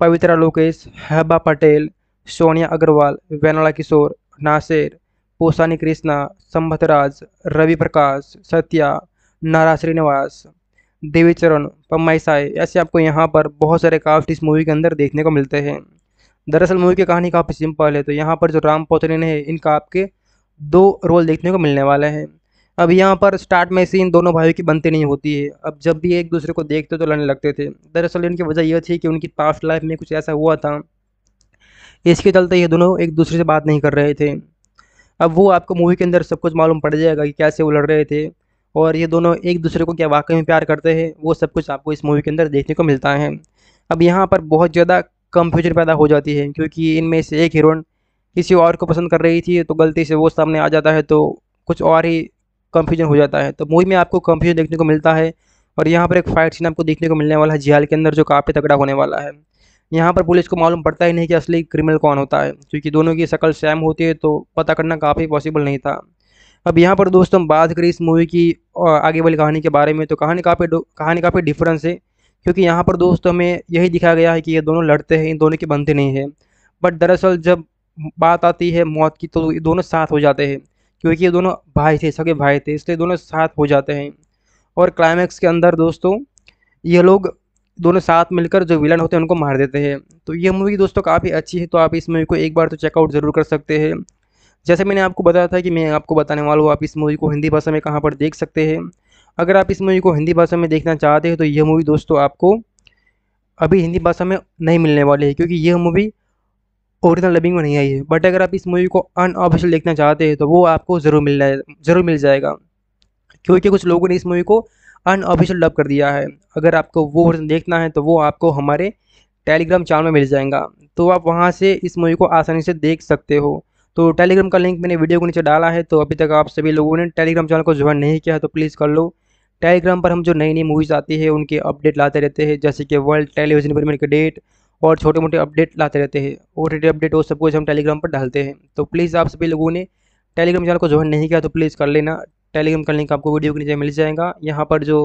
पवित्रा लोकेश हैबा पटेल सोनिया अग्रवाल वेनला किशोर नासिर पोसानी कृष्णा संभतराज रवि प्रकाश सत्या नारा श्रीनिवास देवी चरण पम्माई साय ऐसे आपको यहाँ पर बहुत सारे काफ्ट इस मूवी के अंदर देखने को मिलते हैं दरअसल मूवी की कहानी काफ़ी सिंपल है तो यहाँ पर जो राम पोथरीन है इनका आपके दो रोल देखने को मिलने वाले हैं अब यहाँ पर स्टार्ट में सीन दोनों भाइयों की बनती नहीं होती है अब जब भी एक दूसरे को देखते तो लड़ने लगते थे दरअसल इनकी वजह यह थी कि उनकी पास्ट लाइफ में कुछ ऐसा हुआ था इसके चलते ये दोनों एक दूसरे से बात नहीं कर रहे थे अब वो आपको मूवी के अंदर सब कुछ मालूम पड़ जाएगा कि कैसे वो लड़ रहे थे और ये दोनों एक दूसरे को क्या वाकई में प्यार करते हैं वो सब कुछ आपको इस मूवी के अंदर देखने को मिलता है अब यहाँ पर बहुत ज़्यादा कंफ्यूजन पैदा हो जाती है क्योंकि इनमें से एक हीरोइन किसी और को पसंद कर रही थी तो गलती से वो सामने आ जाता है तो कुछ और ही कन्फ्यूजन हो जाता है तो मूवी में आपको कंफ्यूजन देखने को मिलता है और यहाँ पर एक फाइट सीन आपको देखने को मिलने वाला है जियाल के अंदर जो काफ़ी तगड़ा होने वाला है यहाँ पर पुलिस को मालूम पड़ता ही नहीं कि असली क्रिमिनल कौन होता है क्योंकि दोनों की शक्ल सैम होती है तो पता करना काफ़ी पॉसिबल नहीं था अब यहाँ पर दोस्तों हम बात करें इस मूवी की आगे वाली कहानी के बारे में तो कहानी काफ़ी कहानी काफ़ी डिफरेंस है क्योंकि यहाँ पर दोस्तों हमें यही दिखाया गया है कि ये दोनों लड़ते हैं इन दोनों के बनते नहीं हैं बट दरअसल जब बात आती है मौत की तो ये दोनों साथ हो जाते हैं क्योंकि ये दोनों भाई थे सगे भाई थे इसलिए दोनों साथ हो जाते हैं और क्लाइमैक्स के अंदर दोस्तों ये लोग दोनों साथ मिलकर जो विलन होते हैं उनको मार देते हैं तो ये मूवी दोस्तों काफ़ी अच्छी है तो आप इस मूवी को एक बार तो चेकआउट ज़रूर कर सकते हैं जैसे मैंने आपको बताया था कि मैं आपको बताने वाला हूँ आप इस मूवी को हिंदी भाषा में कहाँ पर देख सकते हैं अगर आप इस मूवी को हिंदी भाषा में देखना चाहते हैं तो यह मूवी दोस्तों आपको अभी हिंदी भाषा में नहीं मिलने वाली है क्योंकि यह मूवी ओरिजिनल डबिंग में नहीं आई है बट अगर आप इस मूवी को अनऑफिशियल देखना चाहते हैं तो वो आपको ज़रूर मिल जाए ज़रूर मिल जाएगा क्योंकि कुछ लोगों ने इस मूवी को अनऑफिशियल डब कर दिया है अगर आपको वो वर्जन देखना है तो वो आपको हमारे टेलीग्राम चैनल में मिल जाएगा तो आप वहाँ से इस मूवी को आसानी से देख सकते हो तो टेलीग्राम का लिंक मैंने वीडियो को नीचे डाला है तो अभी तक आप सभी लोगों ने टेलीग्राम चैनल को ज्वाइन नहीं किया है तो प्लीज़ कर लो टेलीग्राम पर हम जो नई नई मूवीज़ आती है उनके अपडेट लाते रहते हैं जैसे कि वर्ल्ड टेलीविज़न प्रीमियर के डेट और छोटे मोटे अपडेट लाते रहते हैं ओ अपडेट वो सब कुछ हम टेलीग्राम पर डालते हैं तो प्लीज़ आप सभी लोगों ने टेलीग्राम चैनल को ज्वाइन नहीं किया तो प्लीज़ कर लेना टेलीग्राम का लिंक आपको वीडियो के नीचे मिल जाएगा यहाँ पर जो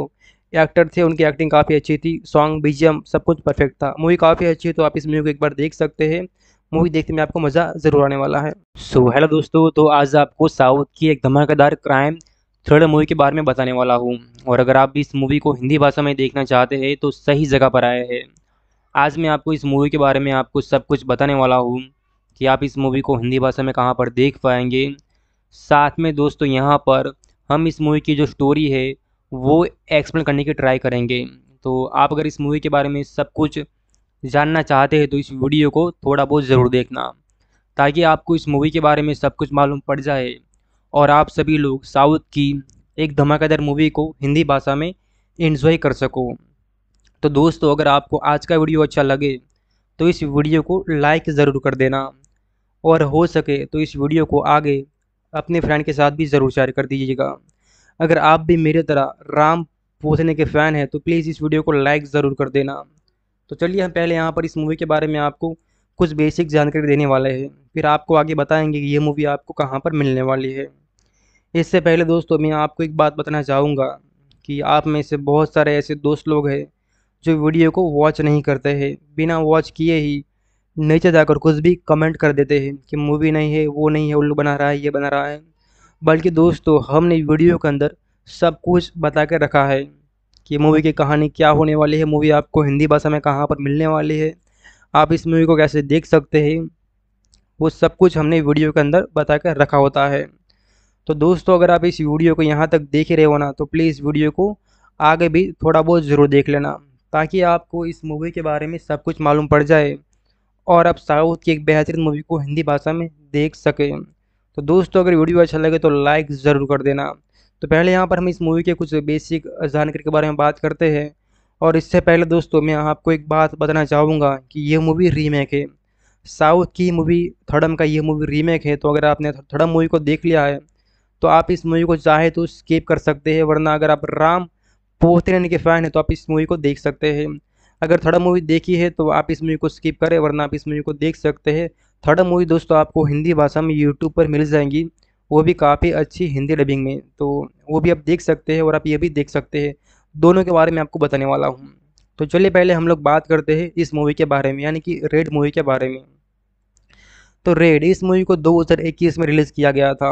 एक्टर थे उनकी एक्टिंग काफ़ी अच्छी थी सॉन्ग बी सब कुछ परफेक्ट था मूवी काफ़ी अच्छी है तो आप इस मूवी को एक बार देख सकते हैं मूवी देखने में आपको मज़ा ज़रूर आने वाला है सो so, हेलो दोस्तों तो आज आपको साउथ की एक धमाकेदार क्राइम थ्रिलर मूवी के बारे में बताने वाला हूँ और अगर आप भी इस मूवी को हिंदी भाषा में देखना चाहते हैं तो सही जगह पर आए हैं आज मैं आपको इस मूवी के बारे में आपको सब कुछ बताने वाला हूँ कि आप इस मूवी को हिंदी भाषा में कहाँ पर देख पाएंगे साथ में दोस्तों यहाँ पर हम इस मूवी की जो स्टोरी है वो एक्सप्लेन करने की ट्राई करेंगे तो आप अगर इस मूवी के बारे में सब कुछ जानना चाहते हैं तो इस वीडियो को थोड़ा बहुत ज़रूर देखना ताकि आपको इस मूवी के बारे में सब कुछ मालूम पड़ जाए और आप सभी लोग साउथ की एक धमाकेदार मूवी को हिंदी भाषा में इन्जॉय कर सको तो दोस्तों अगर आपको आज का वीडियो अच्छा लगे तो इस वीडियो को लाइक ज़रूर कर देना और हो सके तो इस वीडियो को आगे अपने फ्रेंड के साथ भी ज़रूर शेयर कर दीजिएगा अगर आप भी मेरे तरह राम पोसने के फ़ैन हैं तो प्लीज़ इस वीडियो को लाइक ज़रूर कर देना तो चलिए हम पहले यहाँ पर इस मूवी के बारे में आपको कुछ बेसिक जानकारी देने वाले हैं फिर आपको आगे बताएंगे कि ये मूवी आपको कहाँ पर मिलने वाली है इससे पहले दोस्तों मैं आपको एक बात बताना चाहूँगा कि आप में से बहुत सारे ऐसे दोस्त लोग हैं जो वीडियो को वॉच नहीं करते हैं बिना वॉच किए ही नीचे जाकर कुछ भी कमेंट कर देते हैं कि मूवी नहीं है वो नहीं है उल्लू बना रहा है ये बना रहा है बल्कि दोस्तों हमने वीडियो के अंदर सब कुछ बता कर रखा है कि मूवी की कहानी क्या होने वाली है मूवी आपको हिंदी भाषा में कहाँ पर मिलने वाली है आप इस मूवी को कैसे देख सकते हैं वो सब कुछ हमने वीडियो के अंदर बता कर रखा होता है तो दोस्तों अगर आप इस वीडियो को यहाँ तक देख रहे हो ना तो प्लीज़ वीडियो को आगे भी थोड़ा बहुत ज़रूर देख लेना ताकि आपको इस मूवी के बारे में सब कुछ मालूम पड़ जाए और आप साउथ की एक बेहतरीन मूवी को हिंदी भाषा में देख सकें तो दोस्तों अगर वीडियो अच्छा लगे तो लाइक ज़रूर कर देना तो पहले यहाँ पर हम इस मूवी के कुछ बेसिक जानकारी के बारे में बात करते हैं और इससे पहले दोस्तों मैं आपको एक बात बताना चाहूँगा कि यह मूवी रीमेक है साउथ की मूवी थर्डम का ये मूवी रीमेक है तो अगर आपने थर्डम मूवी को देख लिया है तो आप इस मूवी को चाहे तो स्किप कर सकते हैं वरना अगर आप राम पूछते रहने के फ़ैन है तो आप इस मूवी को देख सकते हैं अगर थर्ड मूवी देखी है तो आप इस मूवी को स्किप करें वरना आप इस मूवी को देख सकते हैं थर्ड मूवी दोस्तों आपको हिंदी भाषा में यूट्यूब पर मिल जाएंगी वो भी काफ़ी अच्छी हिंदी डबिंग में तो वो भी आप देख सकते हैं और आप ये भी देख सकते हैं दोनों के बारे में आपको बताने वाला हूँ तो चलिए पहले हम लोग बात करते हैं इस मूवी के बारे में यानी कि रेड मूवी के बारे में तो रेड इस मूवी को 2021 में रिलीज़ किया गया था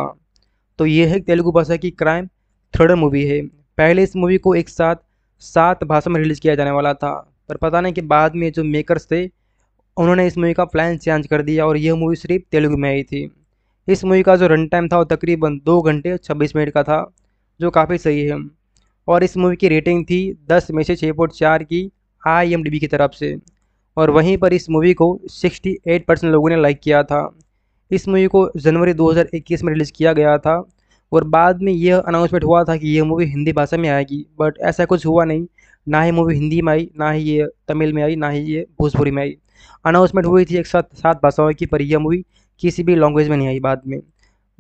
तो ये है तेलुगु भाषा की क्राइम थ्रिलर मूवी है पहले इस मूवी को एक साथ सात भाषा में रिलीज़ किया जाने वाला था पर पता नहीं कि बाद में जो मेकर्स थे उन्होंने इस मूवी का प्लान चेंज कर दिया और यह मूवी सिर्फ तेलुगु में आई थी इस मूवी का जो रन टाइम था वो तकरीबन दो घंटे छब्बीस मिनट का था जो काफ़ी सही है और इस मूवी की रेटिंग थी दस में से छः पॉइंट चार की आई एम डी बी की तरफ से और वहीं पर इस मूवी को सिक्सटी एट परसेंट लोगों ने लाइक किया था इस मूवी को जनवरी इक्कीस में रिलीज़ किया गया था और बाद में यह अनाउंसमेंट हुआ था कि यह मूवी हिंदी भाषा में आएगी बट ऐसा कुछ हुआ नहीं ना ही मूवी हिंदी में आई ना ही ये तमिल में आई ना ही ये भोजपुरी में आई अनाउंसमेंट हुई थी एक साथ सात भाषाओं की पर यह मूवी किसी भी लैंग्वेज में नहीं आई बाद में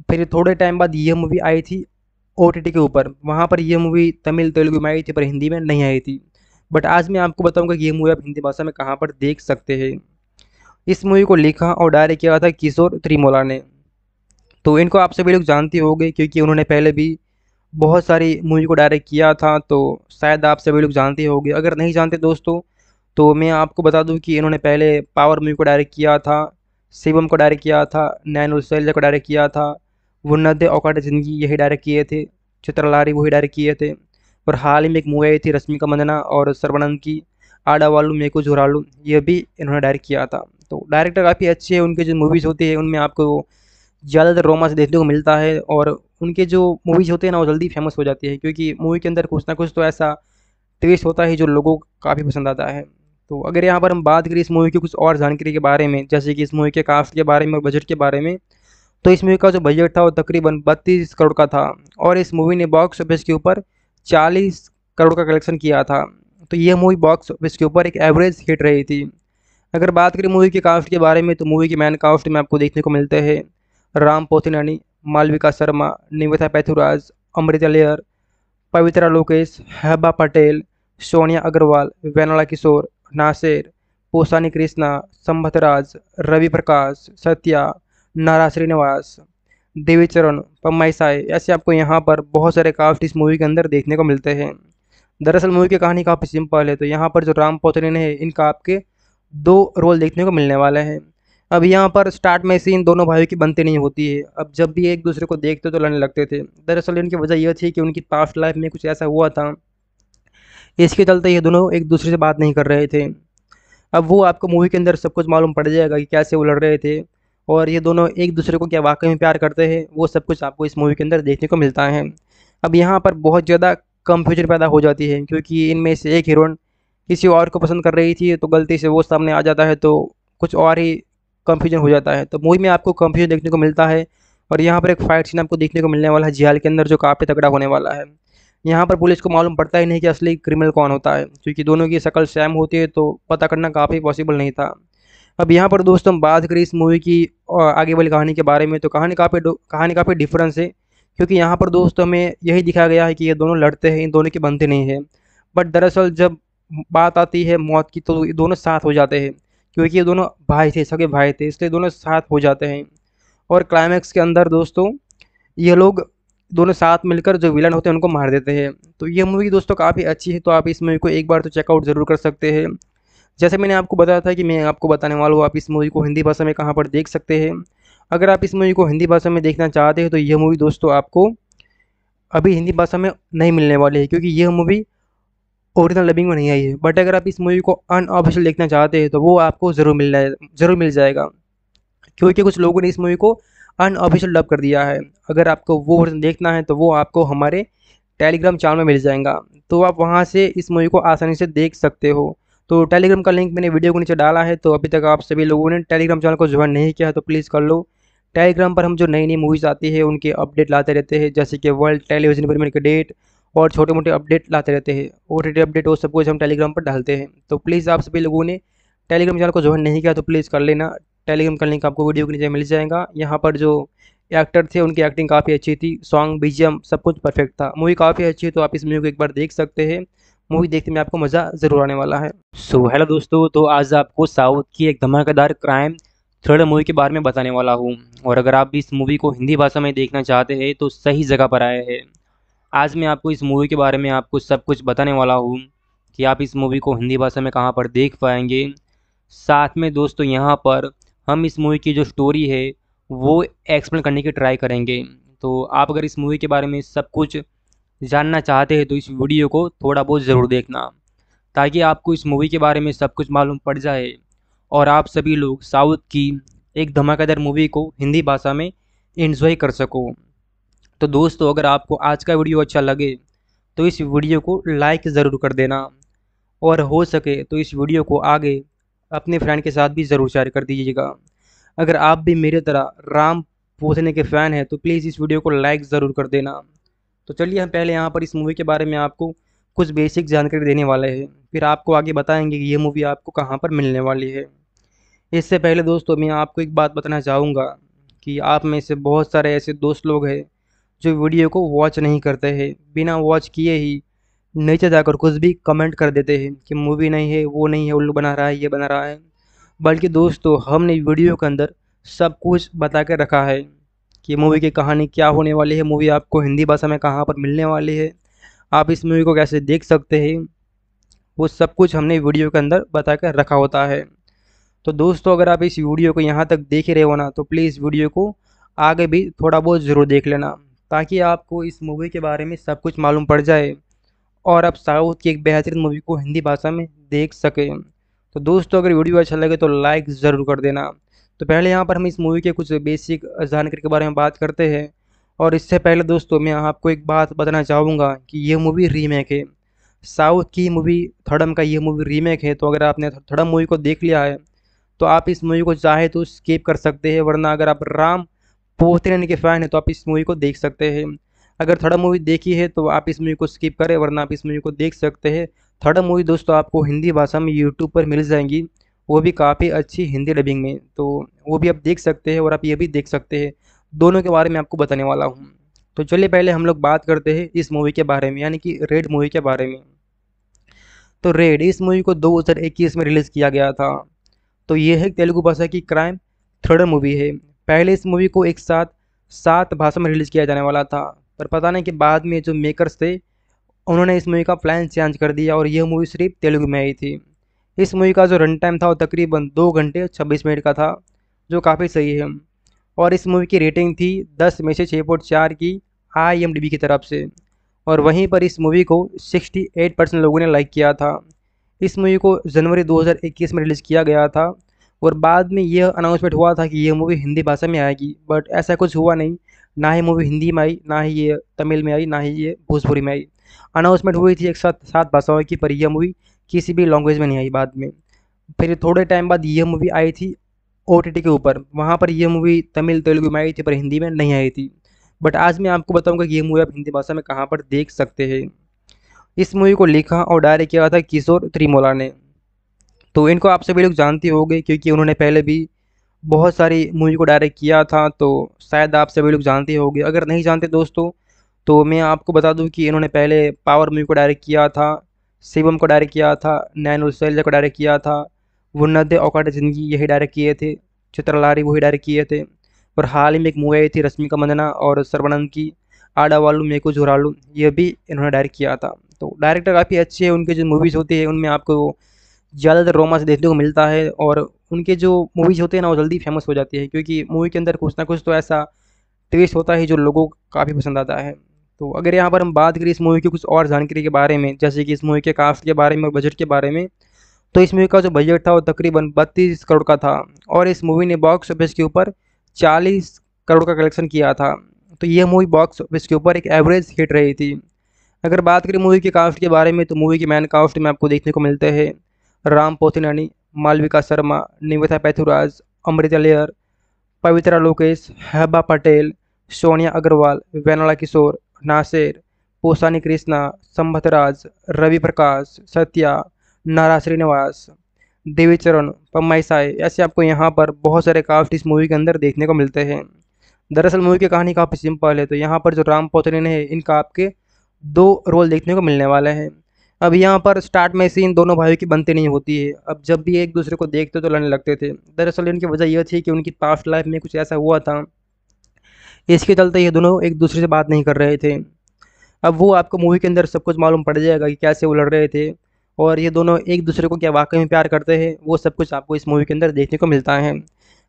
फिर थोड़े टाइम बाद यह मूवी आई थी ओ के ऊपर वहाँ पर यह मूवी तमिल तेलुगु में आई थी पर हिंदी में नहीं आई थी बट आज मैं आपको बताऊँगा कि यह मूवी आप हिंदी भाषा में कहाँ पर देख सकते हैं इस मूवी को लिखा और डायरेक्ट किया था किशोर त्रिमोला ने तो इनको आप सभी लोग जानते होंगे क्योंकि उन्होंने पहले भी बहुत सारी मूवी को डायरेक्ट किया था तो शायद आप सभी लोग जानते होंगे अगर नहीं जानते दोस्तों तो मैं आपको बता दूं कि इन्होंने पहले पावर मूवी को डायरेक्ट किया था शिवम को डायरेक्ट किया था नैन उलसैलजा को डायरेक्ट किया था वनद औकाट ज़िंदगी यही डायरेक्ट किए थे चित्रलारी वही डायरेक्ट किए थे और हाल ही में एक मूवी आई थी रश्मिका मंदना और सर्वानंद की आडा वालू मेको झुरालू ये भी इन्होंने डायरेक्ट किया था तो डायरेक्टर काफ़ी अच्छे हैं उनकी जो मूवीज़ होती है उनमें आपको ज़्यादातर रोमांस देखने को मिलता है और उनके जो मूवीज़ होते हैं ना वो जल्दी फेमस हो जाती है क्योंकि मूवी के अंदर कुछ ना कुछ तो ऐसा ट्विस्ट होता है जो लोगों को काफ़ी पसंद आता है तो अगर यहाँ पर हम बात करें इस मूवी की कुछ और जानकारी के बारे में जैसे कि इस मूवी के कास्ट के बारे में और बजट के बारे में तो इस मूवी का जो बजट था वो तकरीबन बत्तीस करोड़ का था और इस मूवी ने बॉक्स ऑफिस के ऊपर चालीस करोड़ का कलेक्शन किया था तो यह मूवी बॉक्स ऑफिस के ऊपर एक एवरेज हिट रही थी अगर बात करें मूवी के कास्ट के बारे में तो मूवी के मैन कास्ट में आपको देखने को मिलते हैं राम पोथिनानी मालविका शर्मा निविता पैथुराज अमृता लेयर पवित्रा लोकेश हैबा पटेल सोनिया अग्रवाल वेनला किशोर नासिर पोसानी कृष्णा संभतराज रवि प्रकाश सत्या नारा श्रीनिवास देवी चरण पम्माई साय ऐसे आपको यहाँ पर बहुत सारे काफ्ट इस मूवी के अंदर देखने को मिलते हैं दरअसल मूवी की कहानी काफ़ी सिंपल है तो यहाँ पर जो राम पोथरीन है इनका आपके दो रोल देखने को मिलने वाले हैं अब यहाँ पर स्टार्ट में सीन दोनों भाइयों की बनती नहीं होती है अब जब भी एक दूसरे को देखते तो लड़ने लगते थे दरअसल इनकी वजह यह थी कि उनकी पास्ट लाइफ में कुछ ऐसा हुआ था इसके चलते ये दोनों एक दूसरे से बात नहीं कर रहे थे अब वो आपको मूवी के अंदर सब कुछ मालूम पड़ जाएगा कि कैसे वो लड़ रहे थे और ये दोनों एक दूसरे को क्या वाकई में प्यार करते हैं वो सब कुछ आपको इस मूवी के अंदर देखने को मिलता है अब यहाँ पर बहुत ज़्यादा कंफ्यूजन पैदा हो जाती है क्योंकि इनमें से एक हीरोइन किसी और को पसंद कर रही थी तो गलती से वो सामने आ जाता है तो कुछ और ही कन्फ्यूजन हो जाता है तो मूवी में आपको कंफ्यूजन देखने को मिलता है और यहाँ पर एक फाइट सीन आपको देखने को मिलने वाला है जियाल के अंदर जो काफ़ी तगड़ा होने वाला है यहाँ पर पुलिस को मालूम पड़ता ही नहीं कि असली क्रिमिनल कौन होता है क्योंकि दोनों की शक्ल सैम होती है तो पता करना काफ़ी पॉसिबल नहीं था अब यहाँ पर दोस्तों हम बात करें इस मूवी की आगे वाली कहानी के बारे में तो कहानी काफ़ी कहानी काफ़ी डिफरेंस है क्योंकि यहाँ पर दोस्तों हमें यही दिखाया गया है कि ये दोनों लड़ते हैं इन दोनों के बनते नहीं हैं बट दरअसल जब बात आती है मौत की तो ये दोनों साथ हो जाते हैं क्योंकि ये दोनों भाई थे सगे भाई थे इसलिए दोनों साथ हो जाते हैं और क्लाइमैक्स के अंदर दोस्तों ये लोग दोनों साथ मिलकर जो विलन होते हैं उनको मार देते हैं तो ये मूवी दोस्तों काफ़ी अच्छी है तो आप इस मूवी को एक बार तो चेकआउट ज़रूर कर सकते हैं जैसे मैंने आपको बताया था कि मैं आपको बताने वाला हूँ आप इस मूवी को हिंदी भाषा में कहाँ पर देख सकते हैं अगर आप इस मूवी को हिंदी भाषा में देखना चाहते हैं तो यह मूवी दोस्तों आपको अभी हिंदी भाषा में नहीं मिलने वाली है क्योंकि यह मूवी ओरिजिनल डबिंग में नहीं आई है बट अगर आप इस मूवी को अनऑफिशियल देखना चाहते हैं तो वो आपको ज़रूर मिल जाए ज़रूर मिल जाएगा क्योंकि कुछ लोगों ने इस मूवी को अनऑफिशियल डब कर दिया है अगर आपको वो वर्जन देखना है तो वो आपको हमारे टेलीग्राम चैनल में मिल जाएगा तो आप वहाँ से इस मूवी को आसानी से देख सकते हो तो टेलीग्राम का लिंक मैंने वीडियो को नीचे डाला है तो अभी तक आप सभी लोगों ने टेलीग्राम चैनल को ज्वाइन नहीं किया है तो प्लीज़ कर लो टेलीग्राम पर हम जो नई नई मूवीज़ आती है उनके अपडेट लाते रहते हैं जैसे कि वर्ल्ड टेलीविज़न प्रीमियर के डेट और छोटे मोटे अपडेट लाते रहते हैं ओ अपडेट वो सब कुछ हम टेलीग्राम पर डालते हैं तो प्लीज़ आप सभी लोगों ने टेलीग्राम चैनल को ज्वाइन नहीं किया तो प्लीज़ कर लेना टेलीग्राम का लिंक आपको वीडियो के नीचे मिल जाएगा यहाँ पर जो एक्टर थे उनकी एक्टिंग काफ़ी अच्छी थी सॉन्ग बीजियम सब कुछ परफेक्ट था मूवी काफ़ी अच्छी है तो आप इस मूवी को एक बार देख सकते हैं मूवी देखने में आपको मज़ा ज़रूर आने वाला है सो so, हेलो दोस्तों तो आज आपको साउथ की एक धमाकेदार क्राइम थ्रिलर मूवी के बारे में बताने वाला हूँ और अगर आप भी इस मूवी को हिंदी भाषा में देखना चाहते हैं तो सही जगह पर आए हैं आज मैं आपको इस मूवी के बारे में आपको सब कुछ बताने वाला हूँ कि आप इस मूवी को हिंदी भाषा में कहाँ पर देख पाएंगे साथ में दोस्तों यहाँ पर हम इस मूवी की जो स्टोरी है वो एक्सप्लेन करने की ट्राई करेंगे तो आप अगर इस मूवी के बारे में सब कुछ जानना चाहते हैं तो इस वीडियो को थोड़ा बहुत ज़रूर देखना ताकि आपको इस मूवी के बारे में सब कुछ मालूम पड़ जाए और आप सभी लोग साउथ की एक धमाकेदार मूवी को हिंदी भाषा में इन्जॉय कर सको तो दोस्तों अगर आपको आज का वीडियो अच्छा लगे तो इस वीडियो को लाइक ज़रूर कर देना और हो सके तो इस वीडियो को आगे अपने फ्रेंड के साथ भी ज़रूर शेयर कर दीजिएगा अगर आप भी मेरे तरह राम पोसने के फ़ैन हैं तो प्लीज़ इस वीडियो को लाइक ज़रूर कर देना तो चलिए हम पहले यहाँ पर इस मूवी के बारे में आपको कुछ बेसिक जानकारी देने वाले हैं फिर आपको आगे बताएंगे कि ये मूवी आपको कहाँ पर मिलने वाली है इससे पहले दोस्तों मैं आपको एक बात बताना चाहूँगा कि आप में से बहुत सारे ऐसे दोस्त लोग हैं जो वीडियो को वॉच नहीं करते हैं बिना वॉच किए ही नीचे जाकर कुछ भी कमेंट कर देते हैं कि मूवी नहीं है वो नहीं है उल्लू बना रहा है ये बना रहा है बल्कि दोस्तों हमने वीडियो के अंदर सब कुछ बता कर रखा है कि मूवी की कहानी क्या होने वाली है मूवी आपको हिंदी भाषा में कहाँ पर मिलने वाली है आप इस मूवी को कैसे देख सकते हैं वो सब कुछ हमने वीडियो के अंदर बता कर रखा होता है तो दोस्तों अगर आप इस वीडियो को यहाँ तक देख रहे हो ना तो प्लीज़ वीडियो को आगे भी थोड़ा बहुत ज़रूर देख लेना ताकि आपको इस मूवी के बारे में सब कुछ मालूम पड़ जाए और आप साउथ की एक बेहतरीन मूवी को हिंदी भाषा में देख सकें तो दोस्तों अगर वीडियो अच्छा लगे तो लाइक ज़रूर कर देना तो पहले यहाँ पर हम इस मूवी के कुछ बेसिक जानकारी के बारे में बात करते हैं और इससे पहले दोस्तों मैं आपको एक बात बताना चाहूँगा कि यह मूवी रीमेक है साउथ की मूवी थड़म का ये मूवी रीमेक है तो अगर आपने थड़म मूवी को देख लिया है तो आप इस मूवी को चाहे तो स्किप कर सकते हैं वरना अगर आप राम पूछते रहने के फ़ैन है तो आप इस मूवी को देख सकते हैं अगर थर्ड मूवी देखी है तो आप इस मूवी को स्किप करें वरना आप इस मूवी को देख सकते हैं थर्ड मूवी दोस्तों आपको हिंदी भाषा में यूट्यूब पर मिल जाएंगी वो भी काफ़ी अच्छी हिंदी डबिंग में तो वो भी आप देख सकते हैं और आप ये भी देख सकते हैं दोनों के बारे में आपको बताने वाला हूँ तो चलिए पहले हम लोग बात करते हैं इस मूवी के बारे में यानी कि रेड मूवी के बारे में तो रेड इस मूवी को 2021 में रिलीज़ किया गया था तो ये है तेलुगु भाषा की क्राइम थ्रिलर मूवी है पहले इस मूवी को एक साथ सात भाषा में रिलीज़ किया जाने वाला था पर पता नहीं कि बाद में जो मेकर्स थे उन्होंने इस मूवी का प्लान चेंज कर दिया और यह मूवी सिर्फ तेलुगु में आई थी इस मूवी का जो रन टाइम था वो तकरीबन दो घंटे छब्बीस मिनट का था जो काफ़ी सही है और इस मूवी की रेटिंग थी दस में से छः पॉइंट चार की आई एम डी बी की तरफ से और वहीं पर इस मूवी को एट परसेंट लोगों ने लाइक किया था इस मूवी को जनवरी इक्कीस में रिलीज़ किया गया था और बाद में यह अनाउंसमेंट हुआ था कि यह मूवी हिंदी भाषा में आएगी बट ऐसा कुछ हुआ नहीं ना ही मूवी हिंदी में आई ना ही ये तमिल में आई ना ही ये भोजपुरी में आई अनाउंसमेंट हुई थी एक साथ सात भाषाओं की पर यह मूवी किसी भी लैंग्वेज में नहीं आई बाद में फिर थोड़े टाइम बाद यह मूवी आई थी ओ के ऊपर वहाँ पर यह मूवी तमिल तेलुगु में आई थी पर हिंदी में नहीं आई थी बट आज मैं आपको बताऊँगा कि यह मूवी आप हिंदी भाषा में कहाँ पर देख सकते हैं इस मूवी को लिखा और डायरेक्ट किया था किशोर त्रिमोला ने तो इनको आप सभी लोग जानते होंगे क्योंकि उन्होंने पहले भी बहुत सारी मूवी को डायरेक्ट किया था तो शायद आप सभी लोग जानते होंगे अगर नहीं जानते दोस्तों तो मैं आपको बता दूं कि इन्होंने पहले पावर मूवी को डायरेक्ट किया था शिवम को डायरेक्ट किया था नैन उलसैलजा को डायरेक्ट किया था वुन्नत औकाट ज़िंदगी यही डायरेक्ट किए थे चित्रलारी वही डायरेक्ट किए थे और हाल ही में एक मूवी आई थी रश्मिका मंदना और सर्वानंद की आडा वालू मेको झुरालू ये भी इन्होंने डायरेक्ट किया था तो डायरेक्टर काफ़ी अच्छे हैं उनकी जो मूवीज़ होती है उनमें आपको ज़्यादातर रोमांस देखने को मिलता है और उनके जो मूवीज़ होते हैं ना वो जल्दी फेमस हो जाती है क्योंकि मूवी के अंदर कुछ ना कुछ तो ऐसा ट्विस्ट होता है जो लोगों को काफ़ी पसंद आता है तो अगर यहाँ पर हम बात करें इस मूवी की कुछ और जानकारी के बारे में जैसे कि इस मूवी के कास्ट के बारे में और बजट के बारे में तो इस मूवी का जो बजट था वो तकरीबन बत्तीस करोड़ का था और इस मूवी ने बॉक्स ऑफिस के ऊपर चालीस करोड़ का कलेक्शन किया था तो यह मूवी बॉक्स ऑफिस के ऊपर एक एवरेज हिट रही थी अगर बात करें मूवी के कास्ट के बारे में तो मूवी के मैन कास्ट में आपको देखने को मिलते हैं राम पोथिनानी मालविका शर्मा निवेथा पैथुराज अमृता लेयर पवित्रा लोकेश हैबा पटेल सोनिया अग्रवाल वेनला किशोर नासिर पोसानी कृष्णा संभतराज रवि प्रकाश सत्या नारा श्रीनिवास देवी चरण पम्माई साय ऐसे आपको यहाँ पर बहुत सारे काफ्ट इस मूवी के अंदर देखने को मिलते हैं दरअसल मूवी की कहानी काफ़ी सिंपल है तो यहाँ पर जो राम पोथरीन है इनका आपके दो रोल देखने को मिलने वाले हैं अब यहाँ पर स्टार्ट में सीन दोनों भाइयों की बनती नहीं होती है अब जब भी एक दूसरे को देखते तो लड़ने लगते थे दरअसल इनकी वजह यह थी कि उनकी पास्ट लाइफ में कुछ ऐसा हुआ था इसके चलते ये दोनों एक दूसरे से बात नहीं कर रहे थे अब वो आपको मूवी के अंदर सब कुछ मालूम पड़ जाएगा कि कैसे वो लड़ रहे थे और ये दोनों एक दूसरे को क्या वाकई में प्यार करते हैं वो सब कुछ आपको इस मूवी के अंदर देखने को मिलता है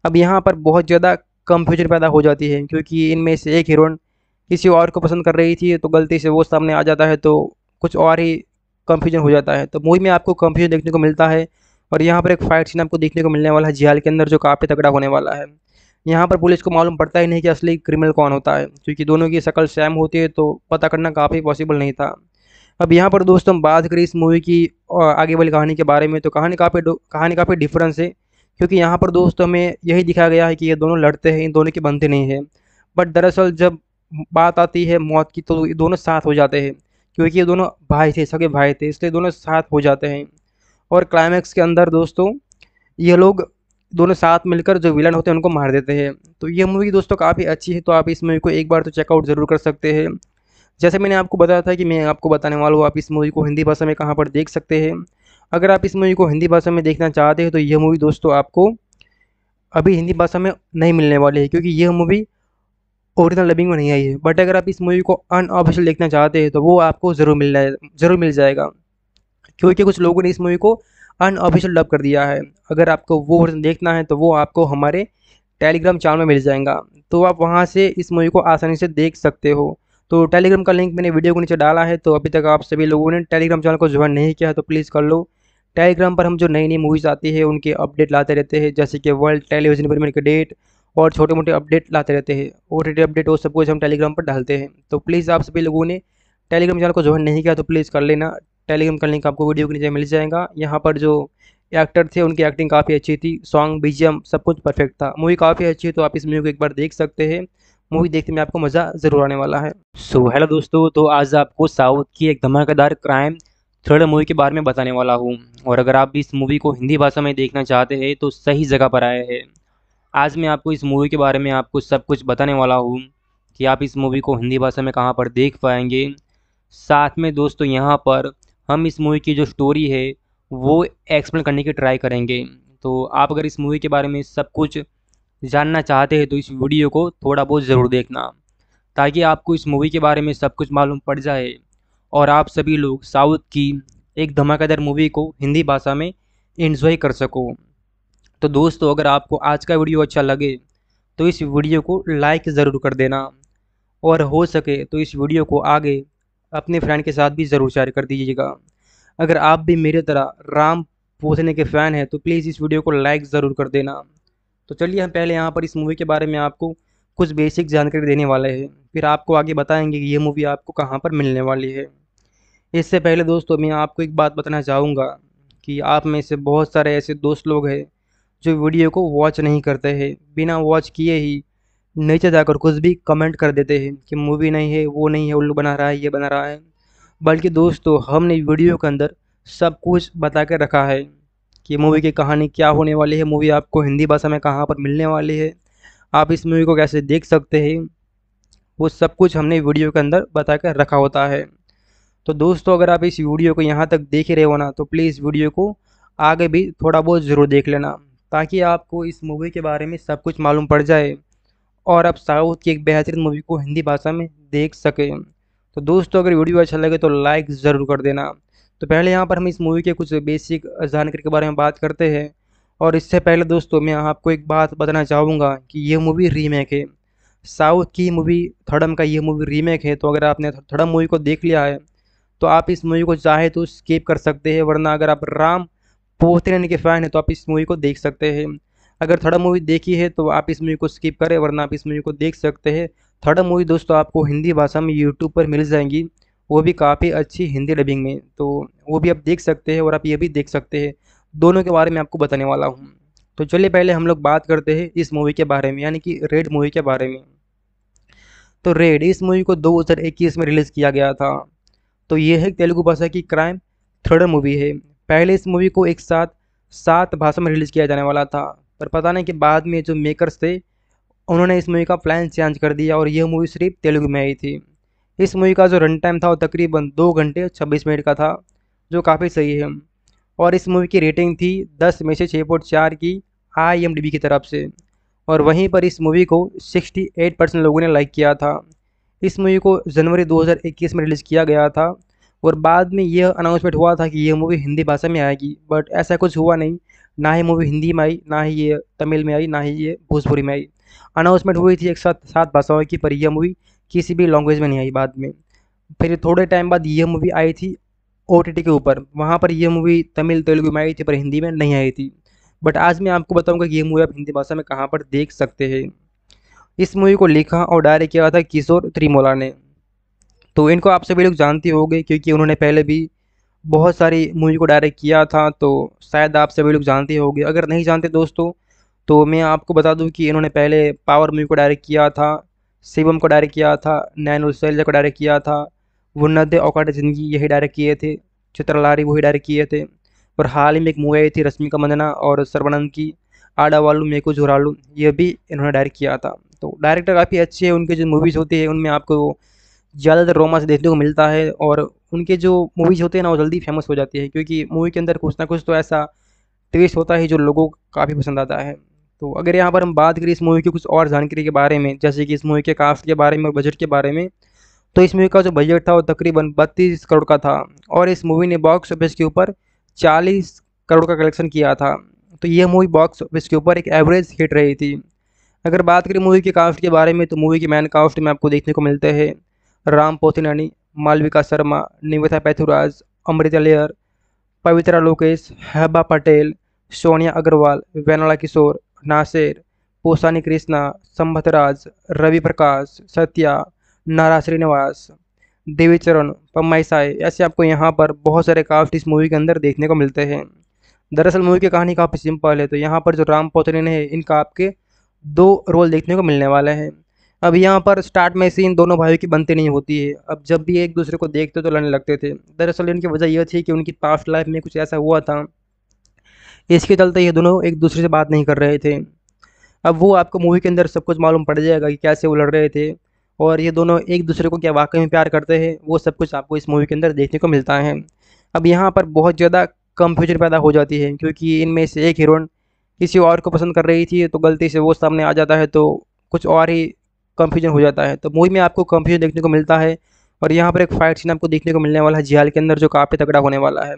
अब यहाँ पर बहुत ज़्यादा कंफ्यूजन पैदा हो जाती है क्योंकि इनमें से एक हीरोइन किसी और को पसंद कर रही थी तो गलती से वो सामने आ जाता है तो कुछ और ही कन्फ्यूजन हो जाता है तो मूवी में आपको कंफ्यूजन देखने को मिलता है और यहाँ पर एक फाइट सीन आपको देखने को मिलने वाला है जियाल के अंदर जो काफ़ी तगड़ा होने वाला है यहाँ पर पुलिस को मालूम पड़ता ही नहीं कि असली क्रिमिनल कौन होता है क्योंकि दोनों की शक्ल सेम होती है तो पता करना काफ़ी पॉसिबल नहीं था अब यहाँ पर दोस्तों हम बात करें इस मूवी की आगे वाली कहानी के बारे में तो कहानी काफ़ी कहानी काफ़ी डिफरेंस है क्योंकि यहाँ पर दोस्तों हमें यही दिखाया गया है कि ये दोनों लड़ते हैं इन दोनों के बनते नहीं हैं बट दरअसल जब बात आती है मौत की तो ये दोनों साथ हो जाते हैं क्योंकि ये दोनों भाई थे सगे भाई थे इसलिए दोनों साथ हो जाते हैं और क्लाइमैक्स के अंदर दोस्तों ये लोग दोनों साथ मिलकर जो विलन होते हैं उनको मार देते हैं तो ये मूवी दोस्तों काफ़ी अच्छी है तो आप इस मूवी को एक बार तो चेकआउट ज़रूर कर सकते हैं जैसे मैंने आपको बताया था कि मैं आपको बताने वाला हूँ आप इस मूवी को हिंदी भाषा में कहाँ पर देख सकते हैं अगर आप इस मूवी को हिंदी भाषा में देखना चाहते हैं तो यह मूवी दोस्तों आपको अभी हिंदी भाषा में नहीं मिलने वाली है क्योंकि यह मूवी ओरिजिनल डबिंग में नहीं आई है बट अगर आप इस मूवी को अनऑफिशियल देखना चाहते हैं तो वो आपको ज़रूर मिल जाए ज़रूर मिल जाएगा क्योंकि कुछ लोगों ने इस मूवी को अनऑफिशियल डब कर दिया है अगर आपको वो वर्जन देखना है तो वो आपको हमारे टेलीग्राम चैनल में मिल जाएगा तो आप वहाँ से इस मूवी को आसानी से देख सकते हो तो टेलीग्राम का लिंक मैंने वीडियो को नीचे डाला है तो अभी तक आप सभी लोगों ने टेलीग्राम चैनल को ज्वाइन नहीं किया है तो प्लीज़ कर लो टेलीग्राम पर हम जो नई नई मूवीज़ आती है उनके अपडेट लाते रहते हैं जैसे कि वर्ल्ड टेलीविज़न प्रीमियर के डेट और छोटे मोटे अपडेट लाते रहते हैं ओ अपडेट वो सब कुछ हम टेलीग्राम पर डालते हैं तो प्लीज़ आप सभी लोगों ने टेलीग्राम चैनल को ज्वाइन नहीं किया तो प्लीज़ कर लेना टेलीग्राम का लिंक आपको वीडियो के नीचे मिल जाएगा यहाँ पर जो एक्टर थे उनकी एक्टिंग काफ़ी अच्छी थी सॉन्ग बीजियम सब कुछ परफेक्ट था मूवी काफ़ी अच्छी है तो आप इस मूवी को एक बार देख सकते हैं मूवी देखते में आपको मज़ा ज़रूर आने वाला है सो so, हेलो दोस्तों तो आज आपको साउथ की एक धमाकेदार क्राइम थ्रिलर मूवी के बारे में बताने वाला हूँ और अगर आप इस मूवी को हिंदी भाषा में देखना चाहते हैं तो सही जगह पर आए हैं आज मैं आपको इस मूवी के बारे में आपको सब कुछ बताने वाला हूँ कि आप इस मूवी को हिंदी भाषा में कहाँ पर देख पाएंगे साथ में दोस्तों यहाँ पर हम इस मूवी की जो स्टोरी है वो एक्सप्लेन करने की ट्राई करेंगे तो आप अगर इस मूवी के बारे में सब कुछ जानना चाहते हैं तो इस वीडियो को थोड़ा बहुत ज़रूर देखना ताकि आपको इस मूवी के बारे में सब कुछ मालूम पड़ जाए और आप सभी लोग साउथ की एक धमाकेदार मूवी को हिंदी भाषा में इन्जॉय कर सको तो दोस्तों अगर आपको आज का वीडियो अच्छा लगे तो इस वीडियो को लाइक ज़रूर कर देना और हो सके तो इस वीडियो को आगे अपने फ्रेंड के साथ भी ज़रूर शेयर कर दीजिएगा अगर आप भी मेरे तरह राम पोसने के फ़ैन हैं तो प्लीज़ इस वीडियो को लाइक ज़रूर कर देना तो चलिए हम पहले यहाँ पर इस मूवी के बारे में आपको कुछ बेसिक जानकारी देने वाले हैं फिर आपको आगे बताएंगे कि ये मूवी आपको कहाँ पर मिलने वाली है इससे पहले दोस्तों मैं आपको एक बात बताना चाहूँगा कि आप में से बहुत सारे ऐसे दोस्त लोग हैं जो वीडियो को वॉच नहीं करते हैं बिना वॉच किए ही नीचे जाकर कुछ भी कमेंट कर देते हैं कि मूवी नहीं है वो नहीं है उल्लू बना रहा है ये बना रहा है बल्कि दोस्तों हमने वीडियो के अंदर सब कुछ बता कर रखा है कि मूवी की कहानी क्या होने वाली है मूवी आपको हिंदी भाषा में कहाँ पर मिलने वाली है आप इस मूवी को कैसे देख सकते हैं वो सब कुछ हमने वीडियो के अंदर बता कर रखा होता है तो दोस्तों अगर आप इस वीडियो को यहाँ तक देख रहे हो ना तो प्लीज़ वीडियो को आगे भी थोड़ा बहुत ज़रूर देख लेना ताकि आपको इस मूवी के बारे में सब कुछ मालूम पड़ जाए और आप साउथ की एक बेहतरीन मूवी को हिंदी भाषा में देख सकें तो दोस्तों अगर वीडियो अच्छा लगे तो लाइक ज़रूर कर देना तो पहले यहाँ पर हम इस मूवी के कुछ बेसिक जानकारी के बारे में बात करते हैं और इससे पहले दोस्तों मैं आपको एक बात बताना चाहूँगा कि यह मूवी रीमेक है साउथ की मूवी थर्डम का ये मूवी रीमेक है तो अगर आपने थर्डम मूवी को देख लिया है तो आप इस मूवी को चाहे तो स्किप कर सकते हैं वरना अगर आप राम होते रहने के फ़ैन है तो आप इस मूवी को देख सकते हैं अगर थर्ड मूवी देखी है तो आप इस मूवी को स्किप करें वरना आप इस मूवी को देख सकते हैं थर्ड मूवी दोस्तों आपको हिंदी भाषा में यूट्यूब पर मिल जाएंगी वो भी काफ़ी अच्छी हिंदी डबिंग में तो वो भी आप देख सकते हैं और आप ये भी देख सकते हैं दोनों के बारे में आपको बताने वाला हूँ तो चलिए पहले हम लोग बात करते हैं इस मूवी के बारे में यानी कि रेड मूवी के बारे में तो रेड इस मूवी को 2021 में रिलीज़ किया गया था तो ये है तेलुगु भाषा की क्राइम थ्रिलर मूवी है पहले इस मूवी को एक साथ सात भाषा में रिलीज़ किया जाने वाला था पर पता नहीं कि बाद में जो मेकर्स थे उन्होंने इस मूवी का प्लान चेंज कर दिया और यह मूवी सिर्फ तेलुगु में आई थी इस मूवी का जो रन टाइम था वो तकरीबन दो घंटे छब्बीस मिनट का था जो काफ़ी सही है और इस मूवी की रेटिंग थी दस में से छः पॉइंट चार की आई एम डी बी की तरफ से और वहीं पर इस मूवी को सिक्सटी परसेंट लोगों ने लाइक किया था इस मूवी को जनवरी दो में रिलीज़ किया गया था और बाद में यह अनाउंसमेंट हुआ था कि यह मूवी हिंदी भाषा में आएगी बट ऐसा कुछ हुआ नहीं ना ही मूवी हिंदी में आई ना ही ये तमिल में आई ना ही ये भोजपुरी में आई अनाउंसमेंट हुई थी एक साथ सात भाषाओं की पर यह मूवी किसी भी लैंग्वेज में नहीं आई बाद में फिर थोड़े टाइम बाद यह मूवी आई थी ओ के ऊपर वहाँ पर यह मूवी तमिल तेलुगु में आई थी पर हिंदी में नहीं आई थी बट आज मैं आपको बताऊँगा कि यह मूवी आप हिंदी भाषा में कहाँ पर देख सकते हैं इस मूवी को लिखा और डायरेक्ट किया था किशोर त्रिमोला ने तो इनको आप सभी लोग जानते होंगे क्योंकि उन्होंने पहले भी बहुत सारी मूवी को डायरेक्ट किया था तो शायद आप सभी लोग जानते होंगे अगर नहीं जानते दोस्तों तो मैं आपको बता दूं कि इन्होंने पहले पावर मूवी को डायरेक्ट किया था शिवम को डायरेक्ट किया था नैन उलसैलजा को डायरेक्ट किया था वुन्नत औकाट ज़िंदगी यही डायरेक्ट किए थे चित्रलारी वही डायरेक्ट किए थे और हाल ही में एक मूवी आई थी रश्मिका मंदना और सर्वानंद की आडा वालू मेको झुरालू ये भी इन्होंने डायरेक्ट किया था तो डायरेक्टर काफ़ी अच्छे हैं उनकी जो मूवीज़ होती है उनमें आपको ज़्यादातर रोमांस देखने को मिलता है और उनके जो मूवीज़ होते हैं ना वो जल्दी फेमस हो जाती है क्योंकि मूवी के अंदर कुछ ना कुछ तो ऐसा ट्विस्ट होता है जो लोगों को काफ़ी पसंद आता है तो अगर यहाँ पर हम बात करें इस मूवी की कुछ और जानकारी के बारे में जैसे कि इस मूवी के कास्ट के बारे में और बजट के बारे में तो इस मूवी का जो बजट था वो तकरीबन बत्तीस करोड़ का था और इस मूवी ने बॉक्स ऑफिस के ऊपर चालीस करोड़ का कलेक्शन किया था तो यह मूवी बॉक्स ऑफिस के ऊपर एक एवरेज हिट रही थी अगर बात करें मूवी के कास्ट के बारे में तो मूवी के मैन कास्ट में आपको देखने को मिलते हैं राम पोथिनानी मालविका शर्मा निवेथा पैथुराज अमृता लेयर पवित्रा लोकेश हैबा पटेल सोनिया अग्रवाल वेनला किशोर नासिर पोसानी कृष्णा संभतराज रवि प्रकाश सत्या नारा श्रीनिवास देवी चरण पम्माई साय ऐसे आपको यहाँ पर बहुत सारे काफ्ट इस मूवी के अंदर देखने को मिलते हैं दरअसल मूवी की कहानी काफ़ी सिंपल है तो यहाँ पर जो राम पोथरीन है इनका आपके दो रोल देखने को मिलने वाले हैं अब यहाँ पर स्टार्ट में सीन दोनों भाइयों की बनती नहीं होती है अब जब भी एक दूसरे को देखते तो लड़ने लगते थे दरअसल इनकी वजह यह थी कि उनकी पास्ट लाइफ में कुछ ऐसा हुआ था इसके चलते ये दोनों एक दूसरे से बात नहीं कर रहे थे अब वो आपको मूवी के अंदर सब कुछ मालूम पड़ जाएगा कि कैसे वो लड़ रहे थे और ये दोनों एक दूसरे को क्या वाकई में प्यार करते हैं वो सब कुछ आपको इस मूवी के अंदर देखने को मिलता है अब यहाँ पर बहुत ज़्यादा कंफ्यूजन पैदा हो जाती है क्योंकि इनमें से एक हीरोइन किसी और को पसंद कर रही थी तो गलती से वो सामने आ जाता है तो कुछ और ही कन्फ्यूजन हो जाता है तो मूवी में आपको कंफ्यूजन देखने को मिलता है और यहाँ पर एक फाइट सीन आपको देखने को मिलने वाला है जियाल के अंदर जो काफ़ी तगड़ा होने वाला है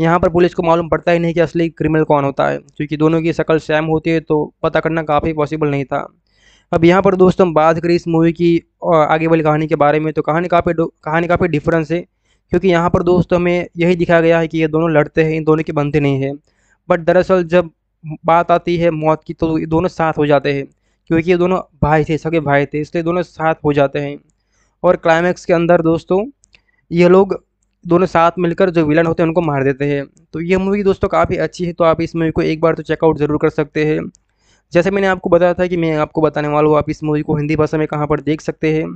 यहाँ पर पुलिस को मालूम पड़ता ही नहीं कि असली क्रिमिनल कौन होता है क्योंकि दोनों की शक्ल सेम होती है तो पता करना काफ़ी पॉसिबल नहीं था अब यहाँ पर दोस्तों हम बात करें इस मूवी की आगे वाली कहानी के बारे में तो कहानी काफ़ी कहानी काफ़ी डिफरेंस है क्योंकि यहाँ पर दोस्तों हमें यही दिखाया गया है कि ये दोनों लड़ते हैं इन दोनों के बनते नहीं हैं बट दरअसल जब बात आती है मौत की तो ये दोनों साथ हो जाते हैं क्योंकि ये दोनों भाई थे सगे भाई थे इसलिए दोनों साथ हो जाते हैं और क्लाइमैक्स के अंदर दोस्तों ये लोग दोनों साथ मिलकर जो विलन होते हैं उनको मार देते हैं तो ये मूवी दोस्तों काफ़ी अच्छी है तो आप इस मूवी को एक बार तो चेकआउट ज़रूर कर सकते हैं जैसे मैंने आपको बताया था कि मैं आपको बताने वाला हूँ आप इस मूवी को हिंदी भाषा में कहाँ पर देख सकते हैं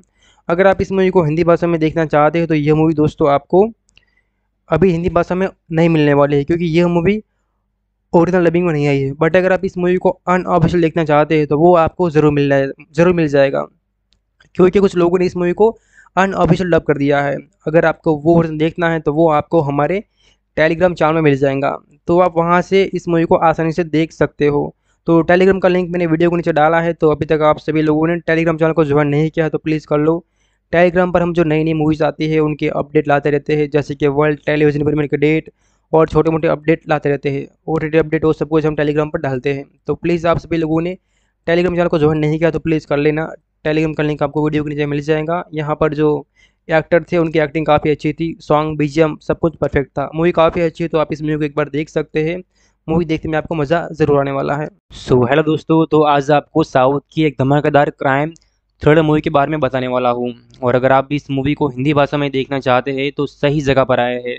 अगर आप इस मूवी को हिंदी भाषा में देखना चाहते हैं तो यह मूवी दोस्तों आपको अभी हिंदी भाषा में नहीं मिलने वाली है क्योंकि यह मूवी ओरिजिनल डबिंग में नहीं आई है बट अगर आप इस मूवी को अनऑफिशियल देखना चाहते हैं तो वो आपको ज़रूर मिल ज़रूर मिल जाएगा क्योंकि कुछ लोगों ने इस मूवी को अनऑफिशियल डब कर दिया है अगर आपको वो वर्जन देखना है तो वो आपको हमारे टेलीग्राम चैनल में मिल जाएगा तो आप वहाँ से इस मूवी को आसानी से देख सकते हो तो टेलीग्राम का लिंक मैंने वीडियो को नीचे डाला है तो अभी तक आप सभी लोगों ने टेलीग्राम चैनल को ज्वाइन नहीं किया है तो प्लीज़ कर लो टेलीग्राम पर हम जो नई नई मूवीज़ आती है उनके अपडेट लाते रहते हैं जैसे कि वर्ल्ड टेलीविज़न प्रीमियर के डेट और छोटे मोटे अपडेट लाते रहते हैं ओ अपडेट वो सब कुछ हम टेलीग्राम पर डालते हैं तो प्लीज़ आप सभी लोगों ने टेलीग्राम चैनल को ज्वाइन नहीं किया तो प्लीज़ कर लेना टेलीग्राम का लिंक आपको वीडियो के नीचे मिल जाएगा यहाँ पर जो एक्टर थे उनकी एक्टिंग काफ़ी अच्छी थी सॉन्ग बीजियम सब कुछ परफेक्ट था मूवी काफ़ी अच्छी है तो आप इस मूवी को एक बार देख सकते हैं मूवी देखते में आपको मज़ा ज़रूर आने वाला है सो so, हेलो दोस्तों तो आज आपको साउथ की एक धमाकेदार क्राइम थ्रिलर मूवी के बारे में बताने वाला हूँ और अगर आप इस मूवी को हिंदी भाषा में देखना चाहते हैं तो सही जगह पर आए हैं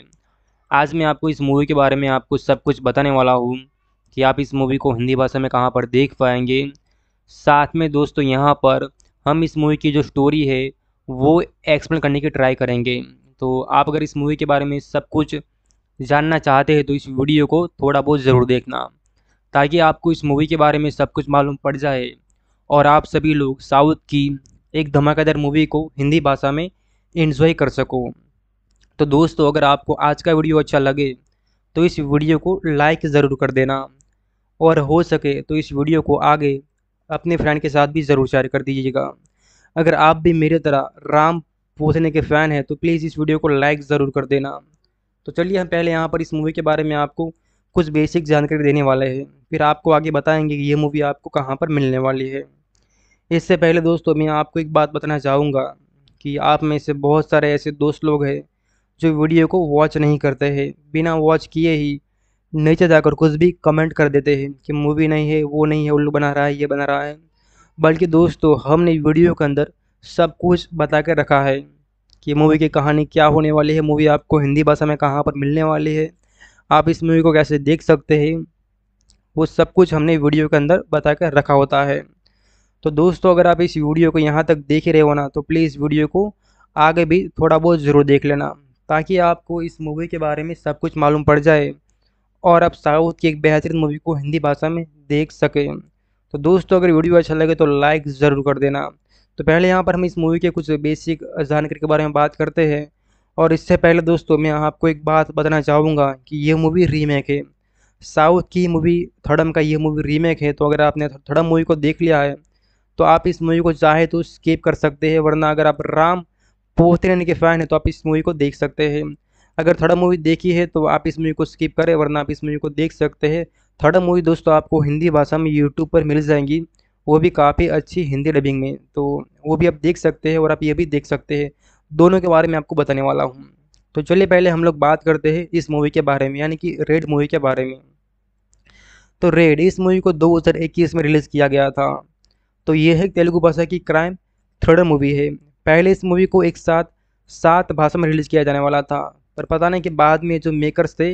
आज मैं आपको इस मूवी के बारे में आपको सब कुछ बताने वाला हूँ कि आप इस मूवी को हिंदी भाषा में कहाँ पर देख पाएंगे साथ में दोस्तों यहाँ पर हम इस मूवी की जो स्टोरी है वो एक्सप्लेन करने की ट्राई करेंगे तो आप अगर इस मूवी के बारे में सब कुछ जानना चाहते हैं तो इस वीडियो को थोड़ा बहुत ज़रूर देखना ताकि आपको इस मूवी के बारे में सब कुछ मालूम पड़ जाए और आप सभी लोग साउथ की एक धमाकेदार मूवी को हिंदी भाषा में इन्जॉय कर सको तो दोस्तों अगर आपको आज का वीडियो अच्छा लगे तो इस वीडियो को लाइक ज़रूर कर देना और हो सके तो इस वीडियो को आगे अपने फ्रेंड के साथ भी ज़रूर शेयर कर दीजिएगा अगर आप भी मेरे तरह राम पोसने के फ़ैन हैं तो प्लीज़ इस वीडियो को लाइक ज़रूर कर देना तो चलिए हम पहले यहाँ पर इस मूवी के बारे में आपको कुछ बेसिक जानकारी देने वाले हैं फिर आपको आगे बताएंगे कि ये मूवी आपको कहाँ पर मिलने वाली है इससे पहले दोस्तों मैं आपको एक बात बताना चाहूँगा कि आप में से बहुत सारे ऐसे दोस्त लोग हैं जो वीडियो को वॉच नहीं करते हैं बिना वॉच किए ही नीचे जाकर कुछ भी कमेंट कर देते हैं कि मूवी नहीं है वो नहीं है उल्लू बना रहा है ये बना रहा है बल्कि दोस्तों हमने वीडियो के अंदर सब कुछ बता कर रखा है कि मूवी की कहानी क्या होने वाली है मूवी आपको हिंदी भाषा में कहाँ पर मिलने वाली है आप इस मूवी को कैसे देख सकते हैं वो सब कुछ हमने वीडियो के अंदर बता कर रखा होता है तो दोस्तों अगर आप इस वीडियो को यहाँ तक देख रहे हो ना तो प्लीज़ वीडियो को आगे भी थोड़ा बहुत ज़रूर देख लेना ताकि आपको इस मूवी के बारे में सब कुछ मालूम पड़ जाए और आप साउथ की एक बेहतरीन मूवी को हिंदी भाषा में देख सकें तो दोस्तों अगर वीडियो अच्छा लगे तो लाइक ज़रूर कर देना तो पहले यहाँ पर हम इस मूवी के कुछ बेसिक जानकारी के बारे में बात करते हैं और इससे पहले दोस्तों मैं आपको एक बात बताना चाहूँगा कि यह मूवी रीमेक है साउथ की मूवी थर्डम का ये मूवी रीमेक है तो अगर आपने थर्डम मूवी को देख लिया है तो आप इस मूवी को चाहे तो स्किप कर सकते हैं वरना अगर आप राम पूछते रहने के फ़ैन है तो आप इस मूवी को देख सकते हैं अगर थर्ड मूवी देखी है तो आप इस मूवी को स्किप करें वरना आप इस मूवी को देख सकते हैं थर्ड मूवी दोस्तों आपको हिंदी भाषा में यूट्यूब पर मिल जाएंगी वो भी काफ़ी अच्छी हिंदी डबिंग में तो वो भी आप देख सकते हैं और आप ये भी देख सकते हैं दोनों के बारे में आपको बताने वाला हूँ तो चलिए पहले हम लोग बात करते हैं इस मूवी के बारे में यानी कि रेड मूवी के बारे में तो रेड इस मूवी को दो में रिलीज़ किया गया था तो ये है तेलुगु भाषा की क्राइम थ्रिलर मूवी है पहले इस मूवी को एक साथ सात भाषा में रिलीज़ किया जाने वाला था पर पता नहीं कि बाद में जो मेकर्स थे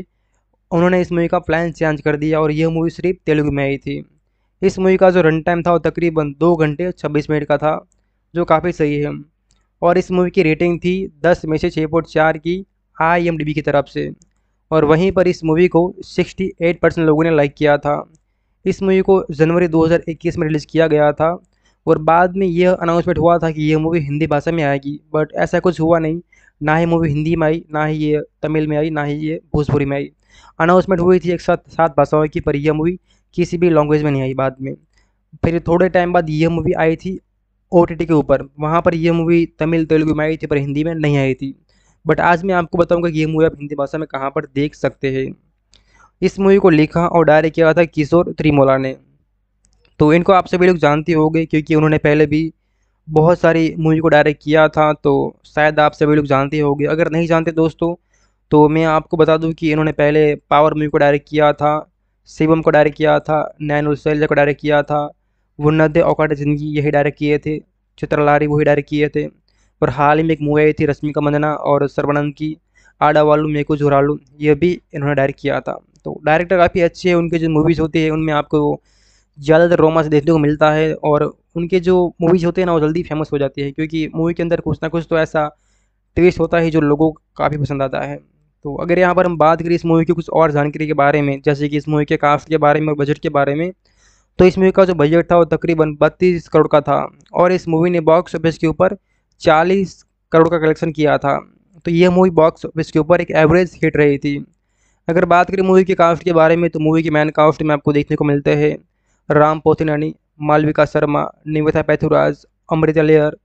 उन्होंने इस मूवी का प्लान चेंज कर दिया और यह मूवी सिर्फ तेलुगु में आई थी इस मूवी का जो रन टाइम था वो तकरीबन दो घंटे छब्बीस मिनट का था जो काफ़ी सही है और इस मूवी की रेटिंग थी दस में से छः पॉइंट चार की आई एम डी बी की तरफ से और वहीं पर इस मूवी को सिक्सटी एट परसेंट लोगों ने लाइक किया था इस मूवी को जनवरी दो में रिलीज़ किया गया था और बाद में यह अनाउंसमेंट हुआ था कि यह मूवी हिंदी भाषा में आएगी बट ऐसा कुछ हुआ नहीं ना ही मूवी हिंदी में आई ना ही ये तमिल में आई ना ही ये भोजपुरी में आई अनाउंसमेंट हुई थी एक साथ सात भाषाओं की पर यह मूवी किसी भी लैंग्वेज में नहीं आई बाद में फिर थोड़े टाइम बाद यह मूवी आई थी ओ के ऊपर वहाँ पर यह मूवी तमिल तेलुगु में आई थी पर हिंदी में नहीं आई थी बट आज मैं आपको बताऊँगा कि यह मूवी आप हिंदी भाषा में कहाँ पर देख सकते हैं इस मूवी को लिखा और डायरेक्ट किया था किशोर त्रिमोला ने तो इनको आप सभी लोग जानते होंगे क्योंकि उन्होंने पहले भी बहुत सारी मूवी को डायरेक्ट किया था तो शायद आप सभी लोग जानते होंगे अगर नहीं जानते दोस्तों तो मैं आपको बता दूं कि इन्होंने पहले पावर मूवी को डायरेक्ट किया था शिवम को डायरेक्ट किया था नैन उलसैलजा को डायरेक्ट किया था वुन्नत औकाट ज़िंदगी यही डायरेक्ट किए थे चित्रलारी वही डायरेक्ट किए थे और हाल ही में एक मूवी आई थी रश्मिका मंदना और सर्वानंद की आडा वालू मेको झुरालू ये भी इन्होंने डायरेक्ट किया था तो डायरेक्टर काफ़ी अच्छे हैं उनके जो मूवीज़ होती है उनमें आपको ज़्यादातर रोमांस देखने को मिलता है और उनके जो मूवीज़ होते हैं ना वो जल्दी फेमस हो जाती है क्योंकि मूवी के अंदर कुछ ना कुछ तो ऐसा ट्विस्ट होता है जो लोगों को काफ़ी पसंद आता है तो अगर यहाँ पर हम बात करें इस मूवी की कुछ और जानकारी के बारे में जैसे कि इस मूवी के कास्ट के बारे में और बजट के बारे में तो इस मूवी का जो बजट था वो तकरीबन बत्तीस करोड़ का था और इस मूवी ने बॉक्स ऑफिस के ऊपर चालीस करोड़ का कलेक्शन किया था तो यह मूवी बॉक्स ऑफिस के ऊपर एक एवरेज हिट रही थी अगर बात करें मूवी के कास्ट के बारे में तो मूवी के मैन कास्ट में आपको देखने को मिलते हैं राम पोथिनानी मालविका शर्मा निवेथा पैथुराज अमृता लेयर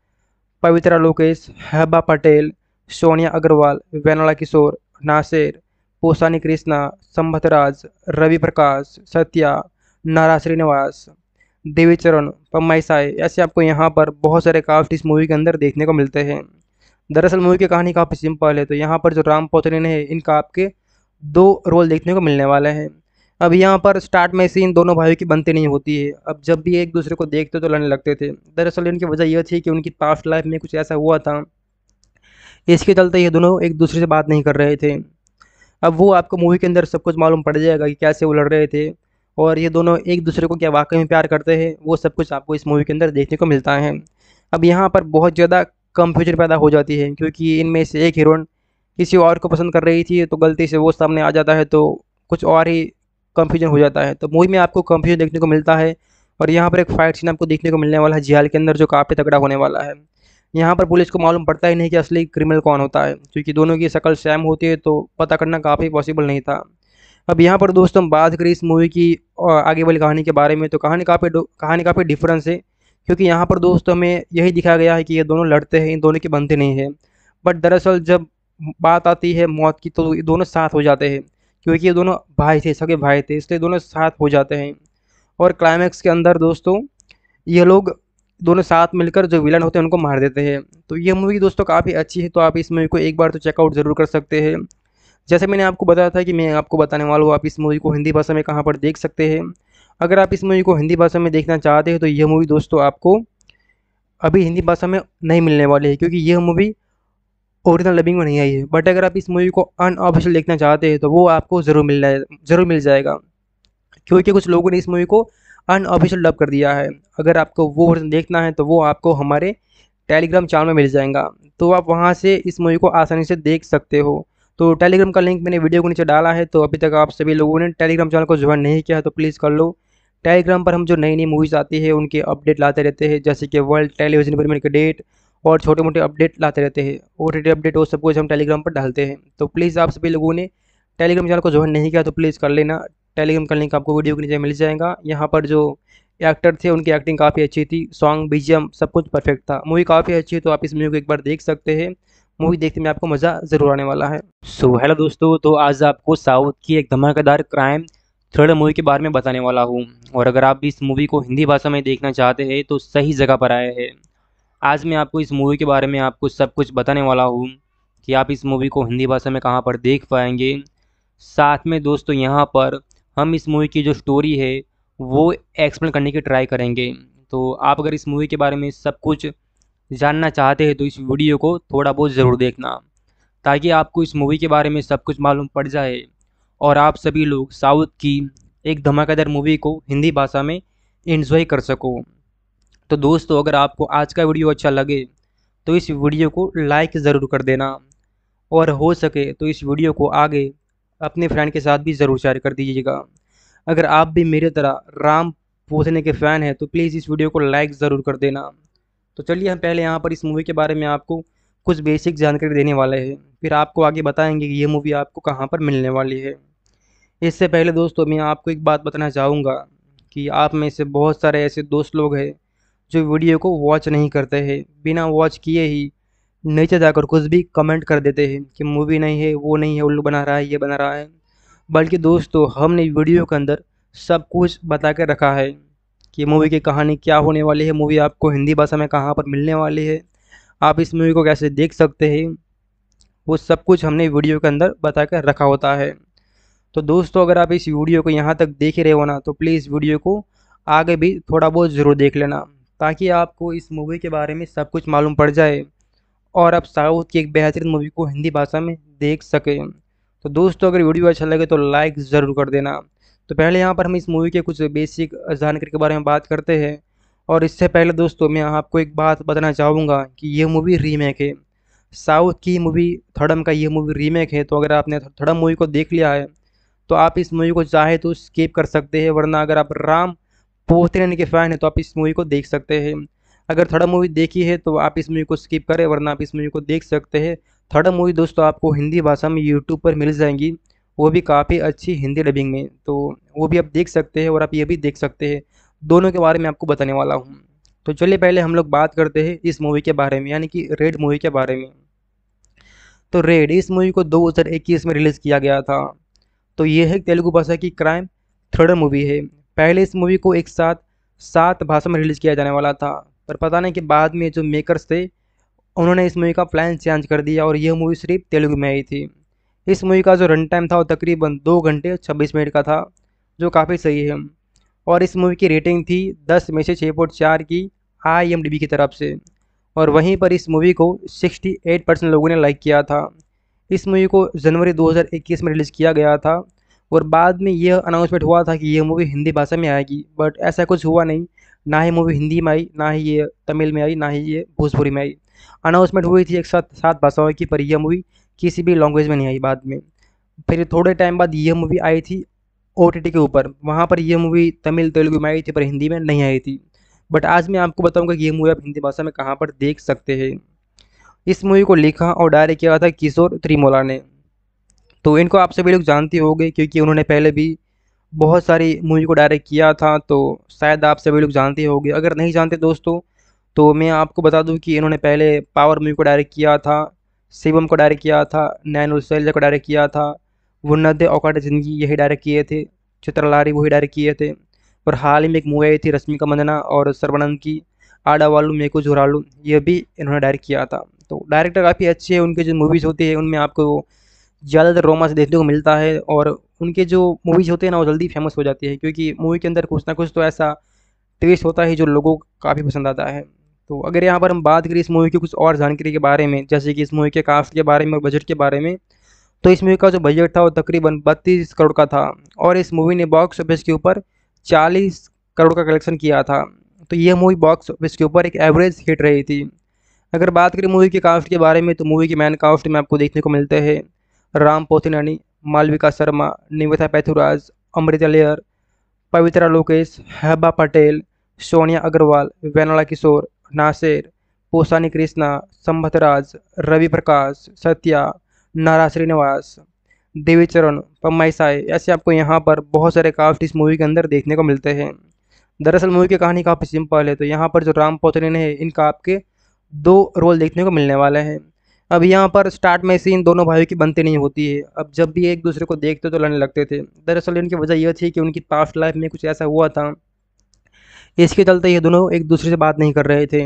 पवित्रा लोकेश हैबा पटेल सोनिया अग्रवाल वेनला किशोर नासिर पोसानी कृष्णा संभतराज रवि प्रकाश सत्या नारा श्रीनिवास देवी चरण पम्माई साय ऐसे आपको यहाँ पर बहुत सारे कास्ट इस मूवी के अंदर देखने को मिलते हैं दरअसल मूवी की कहानी काफ़ी सिंपल है तो यहाँ पर जो राम पोतरीन है इनका आपके दो रोल देखने को मिलने वाले हैं अब यहाँ पर स्टार्ट में सीन दोनों भाइयों की बनती नहीं होती है अब जब भी एक दूसरे को देखते तो लड़ने लगते थे दरअसल इनकी वजह यह थी कि उनकी पास्ट लाइफ में कुछ ऐसा हुआ था इसके चलते ये दोनों एक दूसरे से बात नहीं कर रहे थे अब वो आपको मूवी के अंदर सब कुछ मालूम पड़ जाएगा कि कैसे वो लड़ रहे थे और ये दोनों एक दूसरे को क्या वाकई में प्यार करते हैं वो सब कुछ आपको इस मूवी के अंदर देखने को मिलता है अब यहाँ पर बहुत ज़्यादा कंफ्यूजन पैदा हो जाती है क्योंकि इनमें से एक हीरोइन किसी और को पसंद कर रही थी तो गलती से वो सामने आ जाता है तो कुछ और ही कन्फ्यूजन हो जाता है तो मूवी में आपको कंफ्यूजन देखने को मिलता है और यहाँ पर एक फाइट सीन आपको देखने को मिलने वाला है जियाल के अंदर जो काफ़ी तगड़ा होने वाला है यहाँ पर पुलिस को मालूम पड़ता ही नहीं कि असली क्रिमिनल कौन होता है क्योंकि दोनों की शक्ल सेम होती है तो पता करना काफ़ी पॉसिबल नहीं था अब यहाँ पर दोस्तों हम बात करें इस मूवी की आगे वाली कहानी के बारे में तो कहानी काफ़ी कहानी काफ़ी डिफरेंस है क्योंकि यहाँ पर दोस्तों हमें यही दिखाया गया है कि ये दोनों लड़ते हैं इन दोनों के बनते नहीं हैं बट दरअसल जब बात आती है मौत की तो ये दोनों साथ हो जाते हैं क्योंकि ये दोनों भाई थे सगे भाई थे इसलिए दोनों साथ हो जाते हैं और क्लाइमैक्स के अंदर दोस्तों ये लोग दोनों साथ मिलकर जो विलन होते हैं उनको मार देते हैं तो ये मूवी दोस्तों काफ़ी अच्छी है तो आप इस मूवी को एक बार तो चेकआउट ज़रूर कर सकते हैं जैसे मैंने आपको बताया था कि मैं आपको बताने वाला हूँ आप इस मूवी को हिंदी भाषा में कहाँ पर देख सकते हैं अगर आप इस मूवी को हिंदी भाषा में देखना चाहते हैं तो यह मूवी दोस्तों आपको अभी हिंदी भाषा में नहीं मिलने वाली है क्योंकि यह मूवी ओरिजिनल डबिंग में नहीं आई है बट अगर आप इस मूवी को अनऑफिशियल देखना चाहते हैं तो वो आपको ज़रूर मिल जाए ज़रूर मिल जाएगा क्योंकि कुछ लोगों ने इस मूवी को अनऑफिशियल डब कर दिया है अगर आपको वो वर्जन देखना है तो वो आपको हमारे टेलीग्राम चैनल में मिल जाएगा तो आप वहाँ से इस मूवी को आसानी से देख सकते हो तो टेलीग्राम का लिंक मैंने वीडियो को नीचे डाला है तो अभी तक आप सभी लोगों ने टेलीग्राम चैनल को ज्वाइन नहीं किया है तो प्लीज़ कर लो टेलीग्राम पर हम जो नई नई मूवीज़ आती है उनके अपडेट लाते रहते हैं जैसे कि वर्ल्ड टेलीविज़न प्रीमियर के डेट और छोटे मोटे अपडेट लाते रहते हैं ओ अपडेट वो सब कुछ हम टेलीग्राम पर डालते हैं तो प्लीज़ आप सभी लोगों ने टेलीग्राम चैनल को ज्वाइन नहीं किया तो प्लीज़ कर लेना टेलीग्राम का लिंक आपको वीडियो के नीचे मिल जाएगा यहाँ पर जो एक्टर थे उनकी एक्टिंग काफ़ी अच्छी थी सॉन्ग बीजियम सब कुछ परफेक्ट था मूवी काफ़ी अच्छी है तो आप इस मूवी को एक बार देख सकते हैं मूवी देखते में आपको मज़ा ज़रूर आने वाला है सो so, हेलो दोस्तों तो आज आपको साउथ की एक धमाकेदार क्राइम थ्रिलर मूवी के बारे में बताने वाला हूँ और अगर आप इस मूवी को हिंदी भाषा में देखना चाहते हैं तो सही जगह पर आए हैं आज मैं आपको इस मूवी के बारे में आपको सब कुछ बताने वाला हूँ कि आप इस मूवी को हिंदी भाषा में कहाँ पर देख पाएंगे साथ में दोस्तों यहाँ पर हम इस मूवी की जो स्टोरी है वो एक्सप्लेन करने की ट्राई करेंगे तो आप अगर इस मूवी के बारे में सब कुछ जानना चाहते हैं तो इस वीडियो को थोड़ा बहुत ज़रूर देखना ताकि आपको इस मूवी के बारे में सब कुछ मालूम पड़ जाए और आप सभी लोग साउथ की एक धमाकेदार मूवी को हिंदी भाषा में इन्जॉय कर सको तो दोस्तों अगर आपको आज का वीडियो अच्छा लगे तो इस वीडियो को लाइक ज़रूर कर देना और हो सके तो इस वीडियो को आगे अपने फ्रेंड के साथ भी ज़रूर शेयर कर दीजिएगा अगर आप भी मेरे तरह राम पूछने के फ़ैन हैं तो प्लीज़ इस वीडियो को लाइक ज़रूर कर देना तो चलिए हम पहले यहाँ पर इस मूवी के बारे में आपको कुछ बेसिक जानकारी देने वाले हैं फिर आपको आगे बताएंगे कि ये मूवी आपको कहाँ पर मिलने वाली है इससे पहले दोस्तों मैं आपको एक बात बताना चाहूँगा कि आप में से बहुत सारे ऐसे दोस्त लोग हैं जो वीडियो को वॉच नहीं करते हैं बिना वॉच किए ही नीचे जाकर कुछ भी कमेंट कर देते हैं कि मूवी नहीं है वो नहीं है उल्लू बना रहा है ये बना रहा है बल्कि दोस्तों हमने वीडियो के अंदर सब कुछ बता कर रखा है कि मूवी की कहानी क्या होने वाली है मूवी आपको हिंदी भाषा में कहाँ पर मिलने वाली है आप इस मूवी को कैसे देख सकते हैं वो सब कुछ हमने वीडियो के अंदर बता कर रखा होता है तो दोस्तों अगर आप इस वीडियो को यहाँ तक देख रहे हो ना तो प्लीज़ वीडियो को आगे भी थोड़ा बहुत ज़रूर देख लेना ताकि आपको इस मूवी के बारे में सब कुछ मालूम पड़ जाए और आप साउथ की एक बेहतरीन मूवी को हिंदी भाषा में देख सकें तो दोस्तों अगर वीडियो अच्छा लगे तो लाइक ज़रूर कर देना तो पहले यहाँ पर हम इस मूवी के कुछ बेसिक जानकारी के बारे में बात करते हैं और इससे पहले दोस्तों मैं आपको एक बात बताना चाहूँगा कि यह मूवी रीमेक है साउथ की मूवी थर्डम का ये मूवी रीमेक है तो अगर आपने थर्डम मूवी को देख लिया है तो आप इस मूवी को चाहे तो स्किप कर सकते हैं वरना अगर आप राम पूछते रहने के फ़ैन है तो आप इस मूवी को देख सकते हैं अगर थर्ड मूवी देखी है तो आप इस मूवी को स्किप करें वरना आप इस मूवी को देख सकते हैं थर्ड मूवी दोस्तों आपको हिंदी भाषा में यूट्यूब पर मिल जाएंगी वो भी काफ़ी अच्छी हिंदी डबिंग में तो वो भी आप देख सकते हैं और आप ये भी देख सकते हैं दोनों के बारे में आपको बताने वाला हूँ तो चलिए पहले हम लोग बात करते हैं इस मूवी के बारे में यानी कि रेड मूवी के बारे में तो रेड इस मूवी को 2021 में रिलीज़ किया गया था तो ये है तेलुगु भाषा की क्राइम थ्रिलर मूवी है पहले इस मूवी को एक साथ सात भाषा में रिलीज़ किया जाने वाला था पर पता नहीं कि बाद में जो मेकर्स थे उन्होंने इस मूवी का प्लान चेंज कर दिया और यह मूवी सिर्फ तेलुगु में आई थी इस मूवी का जो रन टाइम था वो तकरीबन दो घंटे छब्बीस मिनट का था जो काफ़ी सही है और इस मूवी की रेटिंग थी दस में से छः पॉइंट चार की आई एम डी बी की तरफ से और वहीं पर इस मूवी को सिक्सटी एट परसेंट लोगों ने लाइक किया था इस मूवी को जनवरी इक्कीस में रिलीज़ किया गया था और बाद में यह अनाउंसमेंट हुआ था कि यह मूवी हिंदी भाषा में आएगी बट ऐसा कुछ हुआ नहीं ना ही मूवी हिंदी में आई ना ही ये तमिल में आई ना ही ये भोजपुरी में आई अनाउंसमेंट हुई थी एक साथ सात भाषाओं की पर यह मूवी किसी भी लैंग्वेज में नहीं आई बाद में फिर थोड़े टाइम बाद यह मूवी आई थी ओ के ऊपर वहाँ पर यह मूवी तमिल तेलुगु में आई थी पर हिंदी में नहीं आई थी बट आज मैं आपको बताऊंगा कि यह मूवी आप हिंदी भाषा में कहाँ पर देख सकते हैं इस मूवी को लिखा और डायरेक्ट किया था किशोर त्रिमोला ने तो इनको आप सभी लोग जानते होंगे क्योंकि उन्होंने पहले भी बहुत सारी मूवी को डायरेक्ट किया था तो शायद आप सभी लोग जानते होंगे अगर नहीं जानते दोस्तों तो मैं आपको बता दूं कि इन्होंने पहले पावर मूवी को डायरेक्ट किया था शिवम को डायरेक्ट किया था नैन उलसैलजा को डायरेक्ट किया था वुन्नत औकाट ज़िंदगी यही डायरेक्ट किए थे चित्रलारी वही डायरेक्ट किए थे और हाल ही में एक मूवी आई थी रश्मिका मंदना और सर्वानंद की आडा वालू मेको झुरालू ये भी इन्होंने डायरेक्ट किया था तो डायरेक्टर काफ़ी अच्छे हैं उनके जो मूवीज़ होती है उनमें आपको ज़्यादातर रोमांस देखने को मिलता है और उनके जो मूवीज़ होते हैं ना वो जल्दी फेमस हो जाती है क्योंकि मूवी के अंदर कुछ ना कुछ तो ऐसा ट्विस्ट होता है जो लोगों को काफ़ी पसंद आता है तो अगर यहाँ पर हम बात करें इस मूवी की कुछ और जानकारी के बारे में जैसे कि इस मूवी के कास्ट के बारे में और बजट के बारे में तो इस मूवी का जो बजट था वो तकरीबन बत्तीस करोड़ का था और इस मूवी ने बॉक्स ऑफिस के ऊपर चालीस करोड़ का कलेक्शन किया था तो यह मूवी बॉक्स ऑफिस के ऊपर एक एवरेज हिट रही थी अगर बात करें मूवी के कास्ट के बारे में तो मूवी के मैन कास्ट में आपको देखने को मिलते हैं राम पोथिनानी मालविका शर्मा निवेथा पैथुराज अमृता लेयर पवित्रा लोकेश हैबा पटेल सोनिया अग्रवाल वेनला किशोर नासिर पोसानी कृष्णा संभतराज रवि प्रकाश सत्या नारा श्रीनिवास देवी चरण पम्माई साय ऐसे आपको यहाँ पर बहुत सारे काफ्ट इस मूवी के अंदर देखने को मिलते हैं दरअसल मूवी की कहानी काफ़ी सिंपल है तो यहाँ पर जो राम पोतरीन है इनका आपके दो रोल देखने को मिलने वाले हैं अब यहाँ पर स्टार्ट में सीन दोनों भाइयों की बनती नहीं होती है अब जब भी एक दूसरे को देखते तो लड़ने लगते थे दरअसल इनकी वजह यह थी कि उनकी पास्ट लाइफ में कुछ ऐसा हुआ था इसके चलते ये दोनों एक दूसरे से बात नहीं कर रहे थे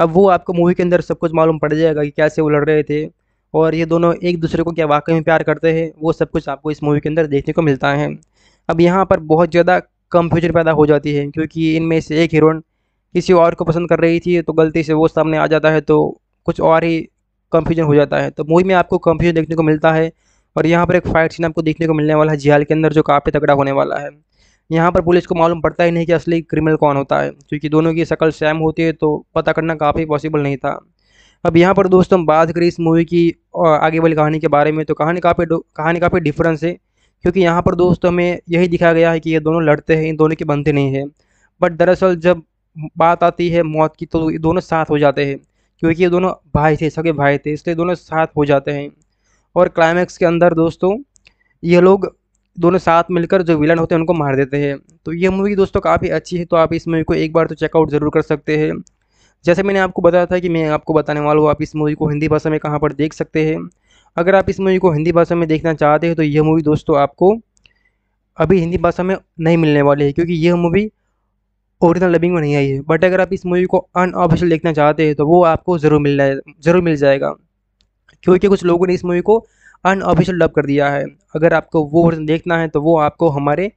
अब वो आपको मूवी के अंदर सब कुछ मालूम पड़ जाएगा कि कैसे वो लड़ रहे थे और ये दोनों एक दूसरे को क्या वाकई में प्यार करते हैं वो सब कुछ आपको इस मूवी के अंदर देखने को मिलता है अब यहाँ पर बहुत ज़्यादा कंफ्यूजन पैदा हो जाती है क्योंकि इनमें से एक हीरोइन किसी और को पसंद कर रही थी तो गलती से वो सामने आ जाता है तो कुछ और ही कन्फ्यूजन हो जाता है तो मूवी में आपको कंफ्यूजन देखने को मिलता है और यहाँ पर एक फाइट सीन आपको देखने को मिलने वाला है जियाल के अंदर जो काफ़ी तगड़ा होने वाला है यहाँ पर पुलिस को मालूम पड़ता ही नहीं कि असली क्रिमिनल कौन होता है क्योंकि दोनों की शक्ल सेम होती है तो पता करना काफ़ी पॉसिबल नहीं था अब यहाँ पर दोस्तों हम बात करें इस मूवी की आगे वाली कहानी के बारे में तो कहानी काफ़ी कहानी काफ़ी डिफरेंस है क्योंकि यहाँ पर दोस्तों हमें यही दिखाया गया है कि ये दोनों लड़ते हैं इन दोनों के बनते नहीं हैं बट दरअसल जब बात आती है मौत की तो ये दोनों साथ हो जाते हैं क्योंकि ये दोनों भाई थे सगे भाई थे इसलिए दोनों साथ हो जाते हैं और क्लाइमैक्स के अंदर दोस्तों ये लोग दोनों साथ मिलकर जो विलन होते हैं उनको मार देते हैं तो ये मूवी दोस्तों काफ़ी अच्छी है तो आप इस मूवी को एक बार तो चेकआउट ज़रूर कर सकते हैं जैसे मैंने आपको बताया था कि मैं आपको बताने वाला हूँ आप इस मूवी को हिंदी भाषा में कहाँ पर देख सकते हैं अगर आप इस मूवी को हिंदी भाषा में देखना चाहते हैं तो यह मूवी दोस्तों आपको अभी हिंदी भाषा में नहीं मिलने वाली है क्योंकि यह मूवी ओरिजिनल डबिंग में नहीं आई है बट अगर आप इस मूवी को अनऑफिशियल देखना चाहते हैं तो वो आपको ज़रूर मिल जाए ज़रूर मिल जाएगा क्योंकि कुछ लोगों ने इस मूवी को अनऑफिशियल डब कर दिया है अगर आपको वो वर्जन देखना है तो वो आपको हमारे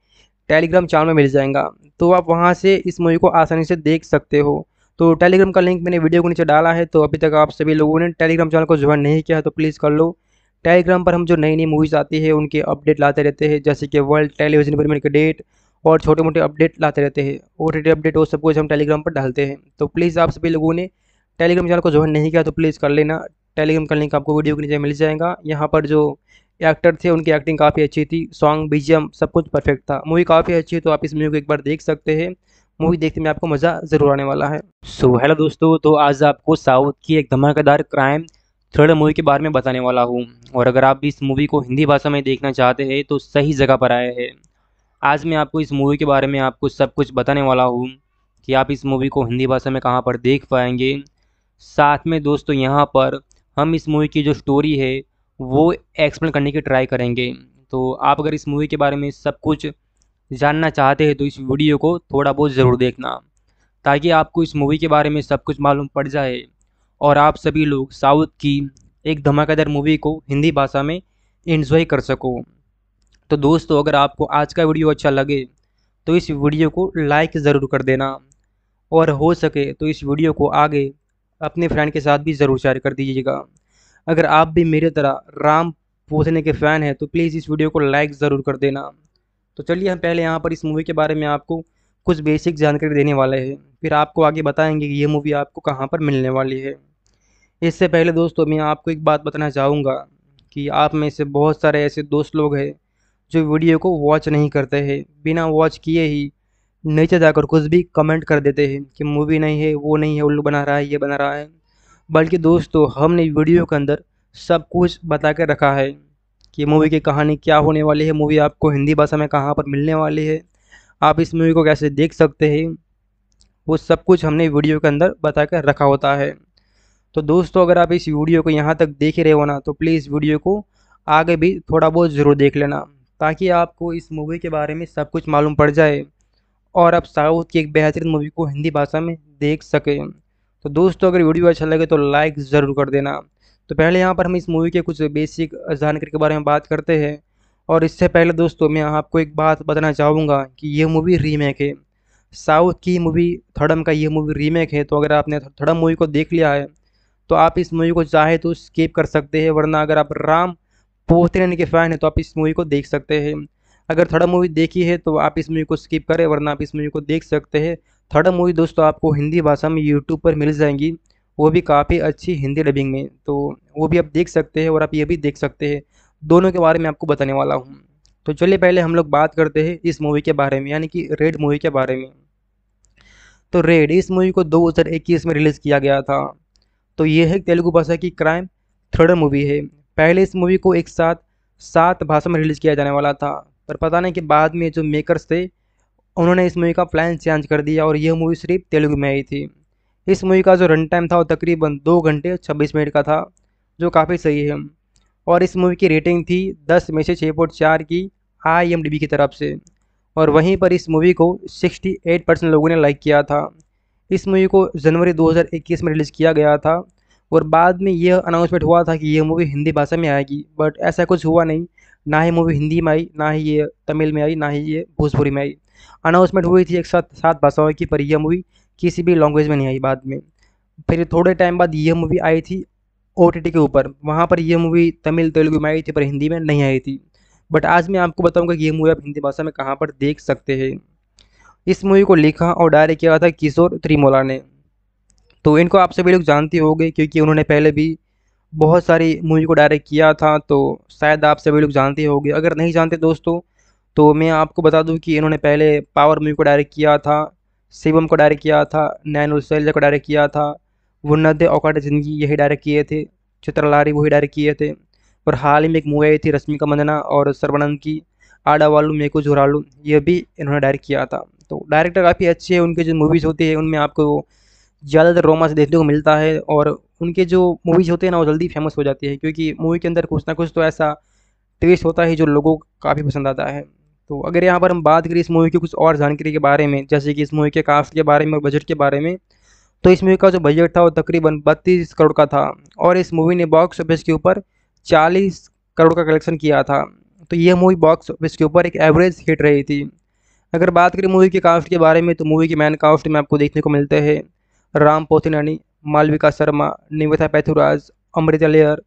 टेलीग्राम चैनल में मिल जाएगा तो आप वहाँ से इस मूवी को आसानी से देख सकते हो तो टेलीग्राम का लिंक मैंने वीडियो को नीचे डाला है तो अभी तक आप सभी लोगों ने टेलीग्राम चैनल को ज्वाइन नहीं किया है तो प्लीज़ कर लो टेलीग्राम पर हम जो नई नई मूवीज़ आती है उनके अपडेट लाते रहते हैं जैसे कि वर्ल्ड टेलीविज़न प्रीमियर के डेट और छोटे मोटे अपडेट लाते रहते हैं ओ अपडेट वो सब कुछ हम टेलीग्राम पर डालते हैं तो प्लीज़ आप सभी लोगों ने टेलीग्राम चैनल को ज्वाइन नहीं किया तो प्लीज़ कर लेना टेलीग्राम का लिंक आपको वीडियो के नीचे मिल जाएगा यहाँ पर जो एक्टर थे उनकी एक्टिंग काफ़ी अच्छी थी सॉन्ग बीजियम सब कुछ परफेक्ट था मूवी काफ़ी अच्छी है तो आप इस मूवी को एक बार देख सकते हैं मूवी देखने में आपको मज़ा ज़रूर आने वाला है सो so, हेलो दोस्तों तो आज आपको साउथ की एक धमाकेदार क्राइम थ्रिलर मूवी के बारे में बताने वाला हूँ और अगर आप इस मूवी को हिंदी भाषा में देखना चाहते हैं तो सही जगह पर आए हैं आज मैं आपको इस मूवी के बारे में आपको सब कुछ बताने वाला हूँ कि आप इस मूवी को हिंदी भाषा में कहाँ पर देख पाएंगे साथ में दोस्तों यहाँ पर हम इस मूवी की जो स्टोरी है वो एक्सप्लेन करने की ट्राई करेंगे तो आप अगर इस मूवी के बारे में सब कुछ जानना चाहते हैं तो इस वीडियो को थोड़ा बहुत ज़रूर देखना ताकि आपको इस मूवी के बारे में सब कुछ मालूम पड़ जाए और आप सभी लोग साउथ की एक धमाकेदार मूवी को हिंदी भाषा में इन्जॉय कर सको तो दोस्तों अगर आपको आज का वीडियो अच्छा लगे तो इस वीडियो को लाइक ज़रूर कर देना और हो सके तो इस वीडियो को आगे अपने फ्रेंड के साथ भी ज़रूर शेयर कर दीजिएगा अगर आप भी मेरे तरह राम पूछने के फ़ैन हैं तो प्लीज़ इस वीडियो को लाइक ज़रूर कर देना तो चलिए हम पहले यहाँ पर इस मूवी के बारे में आपको कुछ बेसिक जानकारी देने वाले हैं फिर आपको आगे बताएंगे कि ये मूवी आपको कहाँ पर मिलने वाली है इससे पहले दोस्तों मैं आपको एक बात बताना चाहूँगा कि आप में से बहुत सारे ऐसे दोस्त लोग हैं जो वीडियो को वॉच नहीं करते हैं बिना वॉच किए ही नीचे जाकर कुछ भी कमेंट कर देते हैं कि मूवी नहीं है वो नहीं है उल्लू बना रहा है ये बना रहा है बल्कि दोस्तों हमने वीडियो के अंदर सब कुछ बता कर रखा है कि मूवी की कहानी क्या होने वाली है मूवी आपको हिंदी भाषा में कहाँ पर मिलने वाली है आप इस मूवी को कैसे देख सकते हैं वो सब कुछ हमने वीडियो के अंदर बता कर रखा होता है तो दोस्तों अगर आप इस वीडियो को यहाँ तक देख रहे हो ना तो प्लीज़ वीडियो को आगे भी थोड़ा बहुत ज़रूर देख लेना ताकि आपको इस मूवी के बारे में सब कुछ मालूम पड़ जाए और आप साउथ की एक बेहतरीन मूवी को हिंदी भाषा में देख सकें तो दोस्तों अगर वीडियो अच्छा लगे तो लाइक ज़रूर कर देना तो पहले यहाँ पर हम इस मूवी के कुछ बेसिक जानकारी के बारे में बात करते हैं और इससे पहले दोस्तों मैं आपको एक बात बताना चाहूँगा कि यह मूवी रीमेक है साउथ की मूवी थर्डम का ये मूवी रीमेक है तो अगर आपने थर्डम मूवी को देख लिया है तो आप इस मूवी को चाहे तो स्किप कर सकते हैं वरना अगर आप राम पूछते रहने के फ़ैन है तो आप इस मूवी को देख सकते हैं अगर थर्ड मूवी देखी है तो आप इस मूवी को स्किप करें वरना आप इस मूवी को देख सकते हैं थर्ड मूवी दोस्तों आपको हिंदी भाषा में यूट्यूब पर मिल जाएंगी वो भी काफ़ी अच्छी हिंदी डबिंग में तो वो भी आप देख सकते हैं और आप ये भी देख सकते हैं दोनों के बारे में आपको बताने वाला हूँ तो चलिए पहले हम लोग बात करते हैं इस मूवी के बारे में यानी कि रेड मूवी के बारे में तो रेड इस मूवी को 2021 में रिलीज़ किया गया था तो ये है तेलुगु भाषा की क्राइम थ्रिलर मूवी है पहले इस मूवी को एक साथ सात भाषा में रिलीज़ किया जाने वाला था पर पता नहीं कि बाद में जो मेकर्स थे उन्होंने इस मूवी का प्लान चेंज कर दिया और यह मूवी सिर्फ तेलुगु में आई थी इस मूवी का जो रन टाइम था वो तकरीबन दो घंटे छब्बीस मिनट का था जो काफ़ी सही है और इस मूवी की रेटिंग थी दस में से छः पॉइंट चार की आई एम डी बी की तरफ से और वहीं पर इस मूवी को सिक्सटी एट परसेंट लोगों ने लाइक किया था इस मूवी को जनवरी दो में रिलीज़ किया गया था और बाद में यह अनाउंसमेंट हुआ था कि यह मूवी हिंदी भाषा में आएगी बट ऐसा कुछ हुआ नहीं ना ही मूवी हिंदी में आई ना ही ये तमिल में आई ना ही ये भोजपुरी में आई अनाउंसमेंट हुई थी एक साथ सात भाषाओं की पर यह मूवी किसी भी लैंग्वेज में नहीं आई बाद में फिर थोड़े टाइम बाद यह मूवी आई थी ओ के ऊपर वहाँ पर यह मूवी तमिल तेलुगु में आई थी पर हिंदी में नहीं आई थी बट आज मैं आपको बताऊँगा कि ये मूवी आप हिंदी भाषा में कहाँ पर देख सकते हैं इस मूवी को लिखा और डायरेक्ट किया था किशोर त्रिमोला ने तो इनको आप सभी लोग जानते होंगे क्योंकि उन्होंने पहले भी बहुत सारी मूवी को डायरेक्ट किया था तो शायद आप सभी लोग जानते होंगे अगर नहीं जानते दोस्तों तो मैं आपको बता दूं कि इन्होंने पहले पावर मूवी को डायरेक्ट किया था शिवम को डायरेक्ट किया था नैन उलसैलजा को डायरेक्ट किया था वनद औकाट ज़िंदगी यही डायरेक्ट किए थे चित्रलारी वही डायरेक्ट किए थे और हाल ही में एक मूवी आई थी रश्मिका मंदना और सर्वानंद की आडा वालू मेको झुरालू ये भी इन्होंने डायरेक्ट किया था तो डायरेक्टर काफ़ी अच्छे हैं उनके जो मूवीज़ होती है उनमें आपको ज़्यादातर रोमांस देखने को मिलता है और उनके जो मूवीज़ होते हैं ना वो जल्दी फेमस हो जाती है क्योंकि मूवी के अंदर कुछ ना कुछ तो ऐसा ट्विस्ट होता है जो लोगों को काफ़ी पसंद आता है तो अगर यहाँ पर हम बात करें इस मूवी की कुछ और जानकारी के बारे में जैसे कि इस मूवी के कास्ट के बारे में और बजट के बारे में तो इस मूवी का जो बजट था वो तकरीबन बत्तीस करोड़ का था और इस मूवी ने बॉक्स ऑफिस के ऊपर चालीस करोड़ का कलेक्शन किया था तो यह मूवी बॉक्स ऑफिस के ऊपर एक एवरेज हिट रही थी अगर बात करें मूवी के कास्ट के बारे में तो मूवी के मैन कास्ट में आपको देखने को मिलते हैं राम पोथिनानी मालविका शर्मा निवेथा पैथुराज अमृता लेयर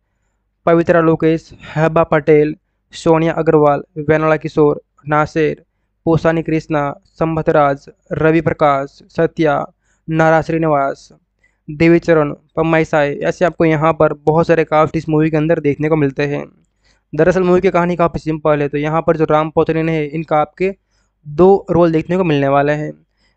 पवित्रा लोकेश हैबा पटेल सोनिया अग्रवाल वेनला किशोर नासिर पोसानी कृष्णा संभतराज रवि प्रकाश सत्या नारा श्रीनिवास देवी चरण पम्माई साय ऐसे आपको यहाँ पर बहुत सारे काफ्ट इस मूवी के अंदर देखने को मिलते हैं दरअसल मूवी की कहानी काफ़ी सिंपल है तो यहाँ पर जो राम पोतरीन है इनका आपके दो रोल देखने को मिलने वाले हैं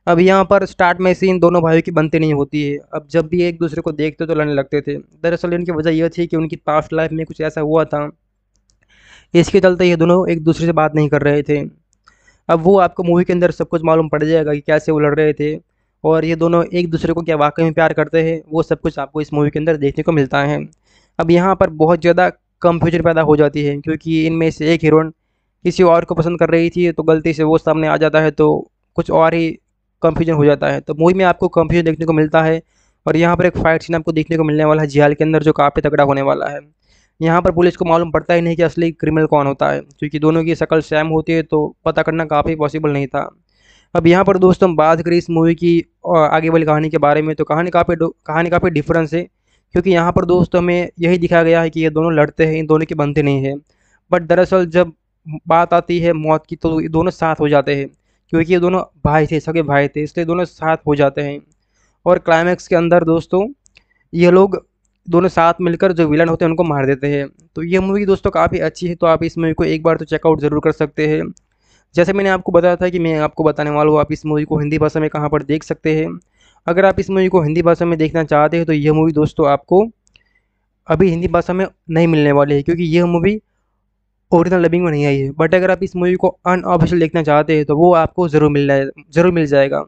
अब यहाँ पर स्टार्ट में सीन दोनों भाइयों की बनती नहीं होती है अब जब भी एक दूसरे को देखते तो लड़ने लगते थे दरअसल इनकी वजह यह थी कि उनकी पास्ट लाइफ में कुछ ऐसा हुआ था इसके चलते ये दोनों एक दूसरे से बात नहीं कर रहे थे अब वो आपको मूवी के अंदर सब कुछ मालूम पड़ जाएगा कि कैसे वो लड़ रहे थे और ये दोनों एक दूसरे को क्या वाकई में प्यार करते हैं वो सब कुछ आपको इस मूवी के अंदर देखने को मिलता है अब यहाँ पर बहुत ज़्यादा कंफ्यूजन पैदा हो जाती है क्योंकि इनमें से एक हीरोइन किसी और को पसंद कर रही थी तो गलती से वो सामने आ जाता है तो कुछ और ही कन्फ्यूजन हो जाता है तो मूवी में आपको कंफ्यूजन देखने को मिलता है और यहाँ पर एक फाइट सीन आपको देखने को मिलने वाला है जियाल के अंदर जो काफ़ी तगड़ा होने वाला है यहाँ पर पुलिस को मालूम पड़ता ही नहीं कि असली क्रिमिनल कौन होता है क्योंकि दोनों की शक्ल सेम होती है तो पता करना काफ़ी पॉसिबल नहीं था अब यहाँ पर दोस्तों हम बात करें इस मूवी की आगे वाली कहानी के बारे में तो कहानी काफ़ी कहानी काफ़ी डिफरेंस है क्योंकि यहाँ पर दोस्तों हमें यही दिखाया गया है कि ये दोनों लड़ते हैं इन दोनों के बनते नहीं हैं बट दरअसल जब बात आती है मौत की तो ये दोनों साथ हो जाते हैं क्योंकि ये दोनों भाई थे सगे भाई थे इसलिए दोनों साथ हो जाते हैं और क्लाइमैक्स के अंदर दोस्तों ये लोग दोनों साथ मिलकर जो विलन होते हैं उनको मार देते हैं तो ये मूवी दोस्तों काफ़ी अच्छी है तो आप इस मूवी को एक बार तो चेकआउट ज़रूर कर सकते हैं जैसे मैंने आपको बताया था कि मैं आपको बताने वाला हूँ आप इस मूवी को हिंदी भाषा में कहाँ पर देख सकते हैं अगर आप इस मूवी को हिंदी भाषा में देखना चाहते हैं तो यह मूवी दोस्तों आपको अभी हिंदी भाषा में नहीं मिलने वाली है क्योंकि यह मूवी ओरिजिनल डबिंग में नहीं आई है बट अगर आप इस मूवी को अनऑफिशियल देखना चाहते हैं तो वो आपको ज़रूर मिल जाए ज़रूर मिल जाएगा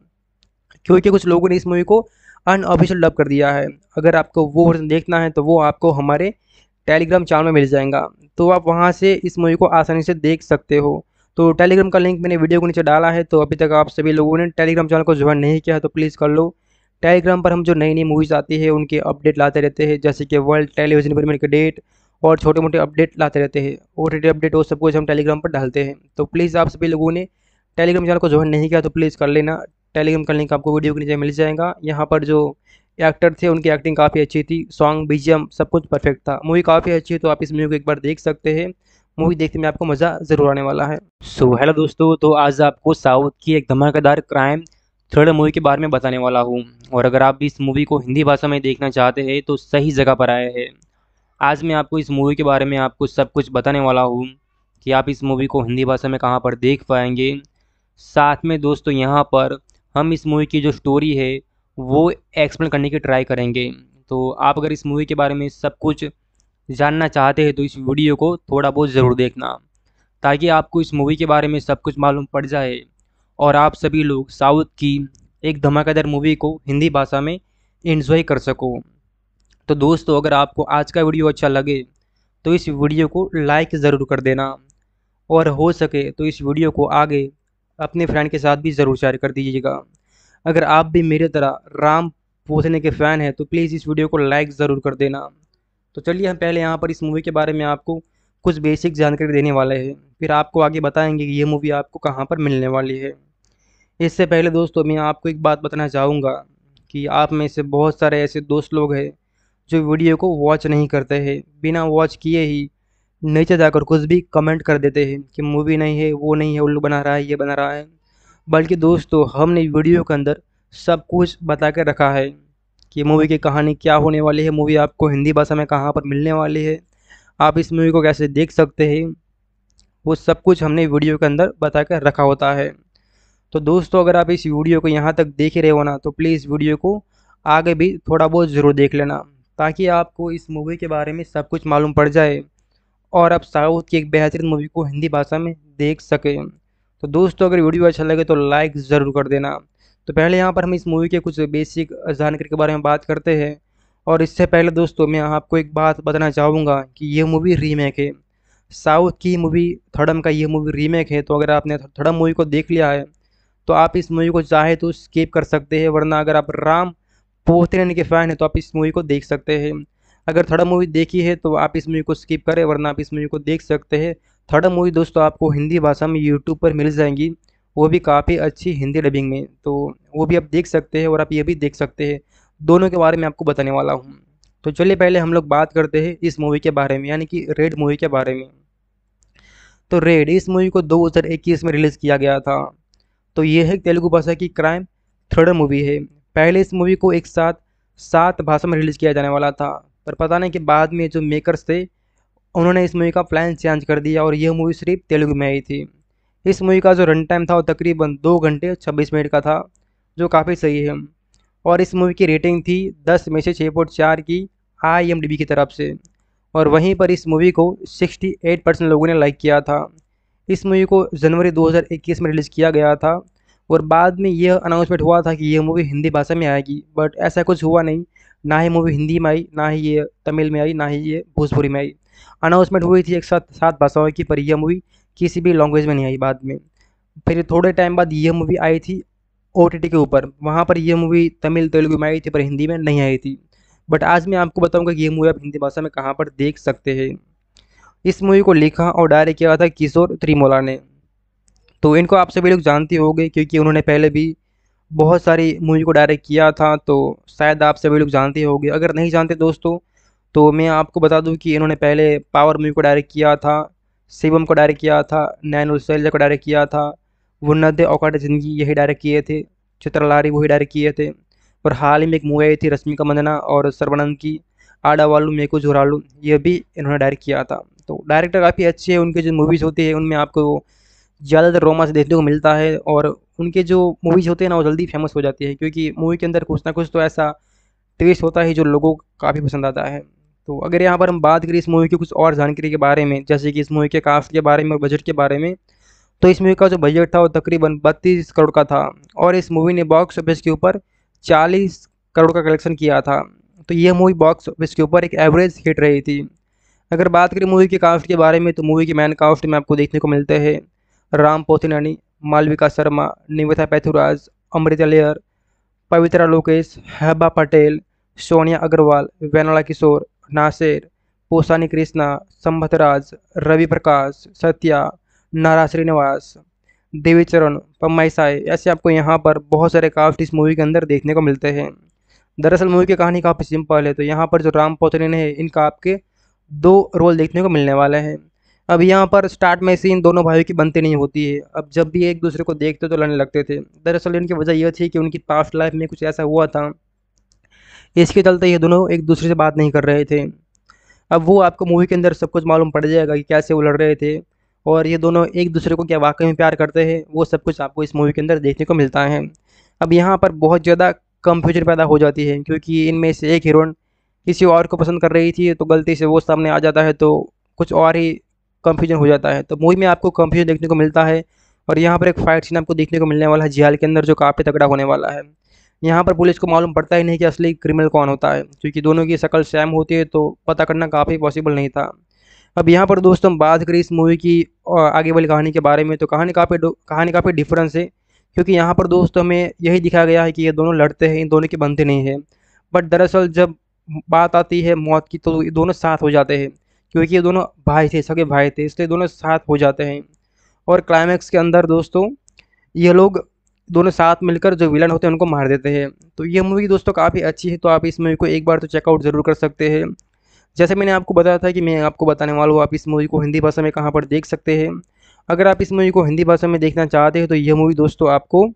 क्योंकि कुछ लोगों ने इस मूवी को अनऑफिशियल डब कर दिया है अगर आपको वो वर्जन देखना है तो वो आपको हमारे टेलीग्राम चैनल में मिल जाएगा तो आप वहाँ से इस मूवी को आसानी से देख सकते हो तो टेलीग्राम का लिंक मैंने वीडियो को नीचे डाला है तो अभी तक आप सभी लोगों ने टेलीग्राम चैनल को ज्वाइन नहीं किया है तो प्लीज़ कर लो टेलीग्राम पर हम जो नई नई मूवीज़ आती है उनके अपडेट लाते रहते हैं जैसे कि वर्ल्ड टेलीविज़न प्रीमियर के डेट और छोटे मोटे अपडेट लाते रहते हैं ओ अपडेट वो सब कुछ हम टेलीग्राम पर डालते हैं तो प्लीज़ आप सभी लोगों ने टेलीग्राम चैनल को ज्वाइन नहीं किया तो प्लीज़ कर लेना टेलीग्राम का लिंक आपको वीडियो के नीचे मिल जाएगा यहाँ पर जो एक्टर थे उनकी एक्टिंग काफ़ी अच्छी थी सॉन्ग बीजियम सब कुछ परफेक्ट था मूवी काफ़ी अच्छी है तो आप इस मूवी को एक बार देख सकते हैं मूवी देखते में आपको मज़ा ज़रूर आने वाला है सो so, हेलो दोस्तों तो आज आपको साउथ की एक धमाकेदार क्राइम थ्रिलर मूवी के बारे में बताने वाला हूँ और अगर आप भी इस मूवी को हिंदी भाषा में देखना चाहते हैं तो सही जगह पर आए हैं आज मैं आपको इस मूवी के बारे में आपको सब कुछ बताने वाला हूँ कि आप इस मूवी को हिंदी भाषा में कहाँ पर देख पाएंगे साथ में दोस्तों यहाँ पर हम इस मूवी की जो स्टोरी है वो एक्सप्लेन करने की ट्राई करेंगे तो आप अगर इस मूवी के बारे में सब कुछ जानना चाहते हैं तो इस वीडियो को थोड़ा बहुत ज़रूर देखना ताकि आपको इस मूवी के बारे में सब कुछ मालूम पड़ जाए और आप सभी लोग साउथ की एक धमाकेदार मूवी को हिंदी भाषा में इन्जॉय कर सको तो दोस्तों अगर आपको आज का वीडियो अच्छा लगे तो इस वीडियो को लाइक ज़रूर कर देना और हो सके तो इस वीडियो को आगे अपने फ्रेंड के साथ भी ज़रूर शेयर कर दीजिएगा अगर आप भी मेरे तरह राम पूछने के फ़ैन हैं तो प्लीज़ इस वीडियो को लाइक ज़रूर कर देना तो चलिए हम पहले यहाँ पर इस मूवी के बारे में आपको कुछ बेसिक जानकारी देने वाले हैं फिर आपको आगे बताएंगे कि ये मूवी आपको कहाँ पर मिलने वाली है इससे पहले दोस्तों मैं आपको एक बात बताना चाहूँगा कि आप में से बहुत सारे ऐसे दोस्त लोग हैं जो वीडियो को वॉच नहीं करते हैं बिना वॉच किए ही नीचे जाकर कुछ भी कमेंट कर देते हैं कि मूवी नहीं है वो नहीं है उल्लू बना रहा है ये बना रहा है बल्कि दोस्तों हमने वीडियो के अंदर सब कुछ बता कर रखा है कि मूवी की कहानी क्या होने वाली है मूवी आपको हिंदी भाषा में कहाँ पर मिलने वाली है आप इस मूवी को कैसे देख सकते हैं वो सब कुछ हमने वीडियो के अंदर बता कर रखा होता है तो दोस्तों अगर आप इस वीडियो को यहाँ तक देख रहे हो ना तो प्लीज़ वीडियो को आगे भी थोड़ा बहुत ज़रूर देख लेना ताकि आपको इस मूवी के बारे में सब कुछ मालूम पड़ जाए और आप साउथ की एक बेहतरीन मूवी को हिंदी भाषा में देख सकें तो दोस्तों अगर वीडियो अच्छा लगे तो लाइक ज़रूर कर देना तो पहले यहाँ पर हम इस मूवी के कुछ बेसिक जानकारी के बारे में बात करते हैं और इससे पहले दोस्तों मैं आपको एक बात बताना चाहूँगा कि यह मूवी रीमेक है साउथ की मूवी थर्डम का ये मूवी रीमेक है तो अगर आपने थर्डम मूवी को देख लिया है तो आप इस मूवी को चाहे तो स्किप कर सकते हैं वरना अगर आप राम पूछते रहने के फ़ैन है तो आप इस मूवी को देख सकते हैं अगर थर्ड मूवी देखी है तो आप इस मूवी को स्किप करें वरना आप इस मूवी को देख सकते हैं थर्ड मूवी दोस्तों आपको हिंदी भाषा में यूट्यूब पर मिल जाएंगी वो भी काफ़ी अच्छी हिंदी डबिंग में तो वो भी आप देख सकते हैं और आप ये भी देख सकते हैं दोनों के बारे में आपको बताने वाला हूँ तो चलिए पहले हम लोग बात करते हैं इस मूवी के बारे में यानी कि रेड मूवी के बारे में तो रेड इस मूवी को दो में रिलीज़ किया गया था तो ये है तेलुगु भाषा की क्राइम थ्रिलर मूवी है पहले इस मूवी को एक साथ सात भाषा में रिलीज़ किया जाने वाला था पर पता नहीं कि बाद में जो मेकर्स थे उन्होंने इस मूवी का प्लान चेंज कर दिया और यह मूवी सिर्फ तेलुगु में आई थी इस मूवी का जो रन टाइम था वो तकरीबन दो घंटे छब्बीस मिनट का था जो काफ़ी सही है और इस मूवी की रेटिंग थी दस में से छः पॉइंट चार की आई एम डी बी की तरफ से और वहीं पर इस मूवी को सिक्सटी एट परसेंट लोगों ने लाइक किया था इस मूवी को जनवरी दो में रिलीज़ किया गया था और बाद में यह अनाउंसमेंट हुआ था कि यह मूवी हिंदी भाषा में आएगी बट ऐसा कुछ हुआ नहीं ना ही मूवी हिंदी में आई ना ही ये तमिल में आई ना ही ये भोजपुरी में आई अनाउंसमेंट हुई थी एक साथ सात भाषाओं की पर यह मूवी किसी भी लैंग्वेज में नहीं आई बाद में फिर थोड़े टाइम बाद यह मूवी आई थी ओ के ऊपर वहाँ पर यह मूवी तमिल तेलुगु में आई थी पर हिंदी में नहीं आई थी बट आज मैं आपको बताऊँगा कि यह मूवी आप हिंदी भाषा में कहाँ पर देख सकते हैं इस मूवी को लिखा और डायरेक्ट किया था किशोर त्रिमोला ने तो इनको आप सभी लोग जानते होंगे क्योंकि उन्होंने पहले भी बहुत सारी मूवी को डायरेक्ट किया था तो शायद आप सभी लोग जानते होंगे अगर नहीं जानते दोस्तों तो मैं आपको बता दूं कि इन्होंने पहले पावर मूवी को डायरेक्ट किया था शिवम को डायरेक्ट किया था नैन सैलजा को डायरेक्ट किया था वनद औकाट ज़िंदगी यही डायरेक्ट किए थे चित्रलारी वही डायरेक्ट किए थे और हाल ही में एक मूवी आई थी रश्मिका मंदना और सर्वानंद की आडा वालू मेको झुरालू ये भी इन्होंने डायरेक्ट किया था तो डायरेक्टर काफ़ी अच्छे हैं उनके जो मूवीज़ होती है उनमें आपको ज़्यादातर रोमांस देखने को मिलता है और उनके जो मूवीज़ होते हैं ना वो जल्दी फेमस हो जाती है क्योंकि मूवी के अंदर कुछ ना कुछ तो ऐसा ट्विस्ट होता है जो लोगों को काफ़ी पसंद आता है तो अगर यहाँ पर हम बात करें इस मूवी की कुछ और जानकारी के बारे में जैसे कि इस मूवी के कास्ट के बारे में और बजट के बारे में तो इस मूवी का जो बजट था वो तकरीबन बत्तीस करोड़ का था और इस मूवी ने बॉक्स ऑफिस के ऊपर चालीस करोड़ का कलेक्शन किया था तो यह मूवी बॉक्स ऑफिस के ऊपर एक एवरेज हिट रही थी अगर बात करें मूवी के कास्ट के बारे में तो मूवी के मैन कास्ट में आपको देखने को मिलते हैं राम पोथिनानी मालविका शर्मा निवेथा पैथुराज अमृता लेयर पवित्रा लोकेश हैबा पटेल सोनिया अग्रवाल वेनला किशोर नासिर पोसानी कृष्णा संभतराज रवि प्रकाश सत्या नारा श्रीनिवास देवी चरण पम्माई साय ऐसे आपको यहाँ पर बहुत सारे काफ्ट इस मूवी के अंदर देखने को मिलते हैं दरअसल मूवी की कहानी काफ़ी सिंपल है तो यहाँ पर जो राम पोथरीन है इनका आपके दो रोल देखने को मिलने वाले हैं अब यहाँ पर स्टार्ट में सीन दोनों भाइयों की बनती नहीं होती है अब जब भी एक दूसरे को देखते तो लड़ने लगते थे दरअसल इनकी वजह यह थी कि उनकी पास्ट लाइफ में कुछ ऐसा हुआ था इसके चलते ये दोनों एक दूसरे से बात नहीं कर रहे थे अब वो आपको मूवी के अंदर सब कुछ मालूम पड़ जाएगा कि कैसे वो लड़ रहे थे और ये दोनों एक दूसरे को क्या वाकई में प्यार करते हैं वो सब कुछ आपको इस मूवी के अंदर देखने को मिलता है अब यहाँ पर बहुत ज़्यादा कंफ्यूजन पैदा हो जाती है क्योंकि इनमें से एक हीरोइन किसी और को पसंद कर रही थी तो गलती से वो सामने आ जाता है तो कुछ और ही कन्फ्यूजन हो जाता है तो मूवी में आपको कंफ्यूजन देखने को मिलता है और यहाँ पर एक फाइट सीन आपको देखने को मिलने वाला है जियाल के अंदर जो काफ़ी तगड़ा होने वाला है यहाँ पर पुलिस को मालूम पड़ता ही नहीं कि असली क्रिमिनल कौन होता है क्योंकि दोनों की शक्ल सेम होती है तो पता करना काफ़ी पॉसिबल नहीं था अब यहाँ पर दोस्तों हम बात करें इस मूवी की आगे वाली कहानी के बारे में तो कहानी काफ़ी कहानी काफ़ी डिफरेंस है क्योंकि यहाँ पर दोस्तों हमें यही दिखाया गया है कि ये दोनों लड़ते हैं इन दोनों के बनते नहीं हैं बट दरअसल जब बात आती है मौत की तो ये दोनों साथ हो जाते हैं क्योंकि ये दोनों भाई थे सगे भाई थे इसलिए दोनों साथ हो जाते हैं और क्लाइमैक्स के अंदर दोस्तों ये लोग दोनों साथ मिलकर जो विलन होते हैं उनको मार देते हैं तो ये मूवी दोस्तों काफ़ी अच्छी है तो आप इस मूवी को एक बार तो चेकआउट ज़रूर कर सकते हैं जैसे मैंने आपको बताया था कि मैं आपको बताने वाला हूँ आप इस मूवी को हिंदी भाषा में कहाँ पर देख सकते हैं अगर आप इस मूवी को हिंदी भाषा में देखना चाहते हैं तो यह मूवी दोस्तों आपको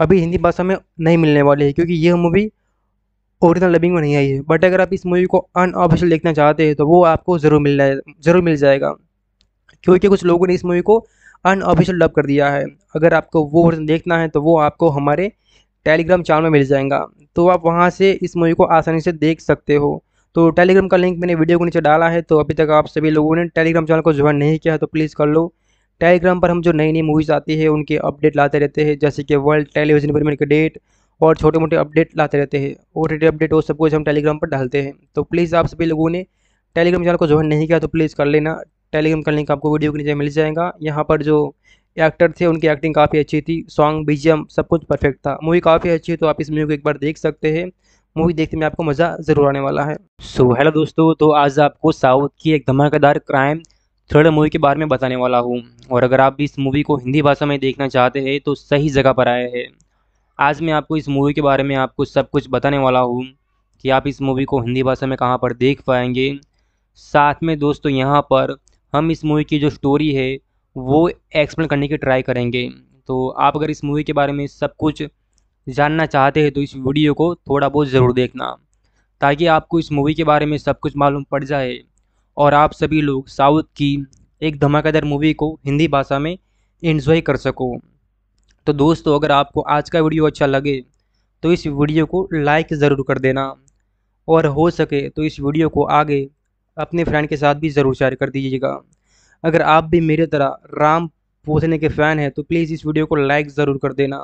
अभी हिंदी भाषा में नहीं मिलने वाली है क्योंकि यह मूवी ओरिजिनल डबिंग में नहीं आई है बट अगर आप इस मूवी को अनऑफिशियल देखना चाहते हैं तो वो आपको ज़रूर मिल जाए ज़रूर मिल जाएगा क्योंकि कुछ लोगों ने इस मूवी को अनऑफिशियल डब कर दिया है अगर आपको वो वर्जन देखना है तो वो आपको हमारे टेलीग्राम चैनल में मिल जाएगा तो आप वहाँ से इस मूवी को आसानी से देख सकते हो तो टेलीग्राम का लिंक मैंने वीडियो को नीचे डाला है तो अभी तक आप सभी लोगों ने टेलीग्राम चैनल को ज्वाइन नहीं किया है तो प्लीज़ कर लो टेलीग्राम पर हम जो नई नई मूवीज़ आती है उनके अपडेट लाते रहते हैं जैसे कि वर्ल्ड टेलीविज़न प्रीमियर के डेट और छोटे मोटे अपडेट लाते रहते हैं ओ अपडेट वो सब कुछ हम टेलीग्राम पर डालते हैं तो प्लीज़ आप सभी लोगों ने टेलीग्राम चैनल को ज्वाइन नहीं किया तो प्लीज़ कर लेना टेलीग्राम का लिंक आपको वीडियो के नीचे मिल जाएगा यहाँ पर जो एक्टर थे उनकी एक्टिंग काफ़ी अच्छी थी सॉन्ग बीजियम सब कुछ परफेक्ट था मूवी काफ़ी अच्छी है तो आप इस मूवी को एक बार देख सकते हैं मूवी देखते में आपको मज़ा ज़रूर आने वाला है सो so, हेलो दोस्तों तो आज आपको साउथ की एक धमाकेदार क्राइम थ्रिलर मूवी के बारे में बताने वाला हूँ और अगर आप भी इस मूवी को हिंदी भाषा में देखना चाहते हैं तो सही जगह पर आए हैं आज मैं आपको इस मूवी के बारे में आपको सब कुछ बताने वाला हूँ कि आप इस मूवी को हिंदी भाषा में कहाँ पर देख पाएंगे साथ में दोस्तों यहाँ पर हम इस मूवी की जो स्टोरी है वो एक्सप्लेन करने की ट्राई करेंगे तो आप अगर इस मूवी के बारे में सब कुछ जानना चाहते हैं तो इस वीडियो को थोड़ा बहुत ज़रूर देखना ताकि आपको इस मूवी के बारे में सब कुछ मालूम पड़ जाए और आप सभी लोग साउथ की एक धमाकेदार मूवी को हिंदी भाषा में इन्जॉय कर सको तो दोस्तों अगर आपको आज का वीडियो अच्छा लगे तो इस वीडियो को लाइक ज़रूर कर देना और हो सके तो इस वीडियो को आगे अपने फ्रेंड के साथ भी ज़रूर शेयर कर दीजिएगा अगर आप भी मेरे तरह राम पूछने के फ़ैन हैं तो प्लीज़ इस वीडियो को लाइक ज़रूर कर देना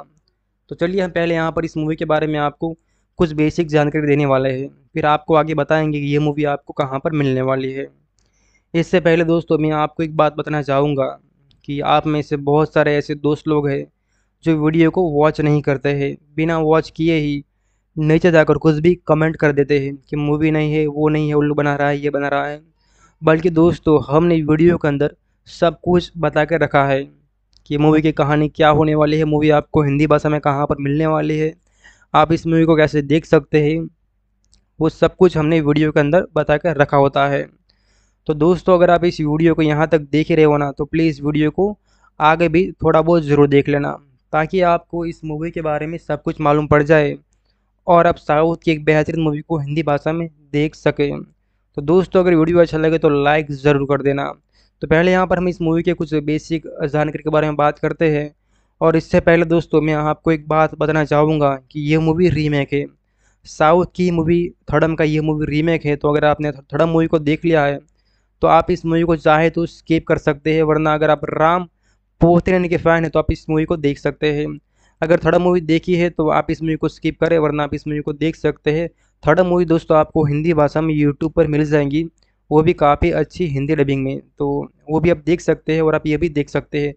तो चलिए हम पहले यहाँ पर इस मूवी के बारे में आपको कुछ बेसिक जानकारी देने वाले हैं फिर आपको आगे बताएंगे कि ये मूवी आपको कहाँ पर मिलने वाली है इससे पहले दोस्तों मैं आपको एक बात बताना चाहूँगा कि आप में से बहुत सारे ऐसे दोस्त लोग हैं जो वीडियो को वॉच नहीं करते हैं बिना वॉच किए ही नीचे जाकर कुछ भी कमेंट कर देते हैं कि मूवी नहीं है वो नहीं है उल्लू बना रहा है ये बना रहा है बल्कि दोस्तों हमने वीडियो के अंदर सब कुछ बता कर रखा है कि मूवी की कहानी क्या होने वाली है मूवी आपको हिंदी भाषा में कहाँ पर मिलने वाली है आप इस मूवी को कैसे देख सकते हैं वो सब कुछ हमने वीडियो के अंदर बता कर रखा होता है तो दोस्तों अगर आप इस वीडियो को यहाँ तक देख रहे हो ना तो प्लीज़ वीडियो को आगे भी थोड़ा बहुत ज़रूर देख लेना ताकि आपको इस मूवी के बारे में सब कुछ मालूम पड़ जाए और आप साउथ की एक बेहतरीन मूवी को हिंदी भाषा में देख सकें तो दोस्तों अगर वीडियो अच्छा लगे तो लाइक ज़रूर कर देना तो पहले यहाँ पर हम इस मूवी के कुछ बेसिक जानकारी के बारे में बात करते हैं और इससे पहले दोस्तों मैं आपको एक बात बताना चाहूँगा कि यह मूवी रीमेक है साउथ की मूवी थर्डम का ये मूवी रीमेक है तो अगर आपने थर्डम मूवी को देख लिया है तो आप इस मूवी को चाहे तो स्किप कर सकते हैं वरना अगर आप राम पूछते रहने के फ़ैन है तो आप इस मूवी को देख सकते हैं अगर थर्ड मूवी देखी है तो आप इस मूवी को स्किप करें वरना आप इस मूवी को देख सकते हैं थर्ड मूवी दोस्तों आपको हिंदी भाषा में यूट्यूब पर मिल जाएंगी वो भी काफ़ी अच्छी हिंदी डबिंग में तो वो भी आप देख सकते हैं और आप ये भी देख सकते हैं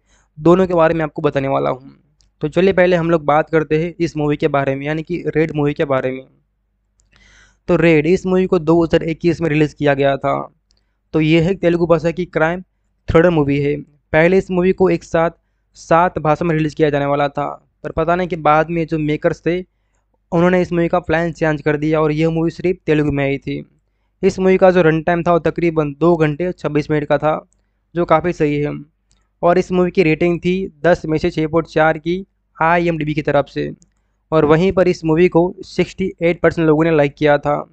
दोनों के बारे में आपको बताने वाला हूँ तो चलिए पहले हम लोग बात करते हैं इस मूवी के बारे में यानी कि रेड मूवी के बारे में तो रेड इस मूवी को दो में रिलीज़ किया गया था तो ये है तेलुगु भाषा की क्राइम थ्रिलर मूवी है पहले इस मूवी को एक साथ सात भाषा में रिलीज़ किया जाने वाला था पर पता नहीं कि बाद में जो मेकर्स थे उन्होंने इस मूवी का प्लान चेंज कर दिया और यह मूवी सिर्फ तेलुगु में आई थी इस मूवी का जो रन टाइम था वो तकरीबन दो घंटे छब्बीस मिनट का था जो काफ़ी सही है और इस मूवी की रेटिंग थी दस में से छः पॉइंट चार की आई एम डी बी की तरफ से और वहीं पर इस मूवी को सिक्सटी एट परसेंट लोगों ने लाइक किया था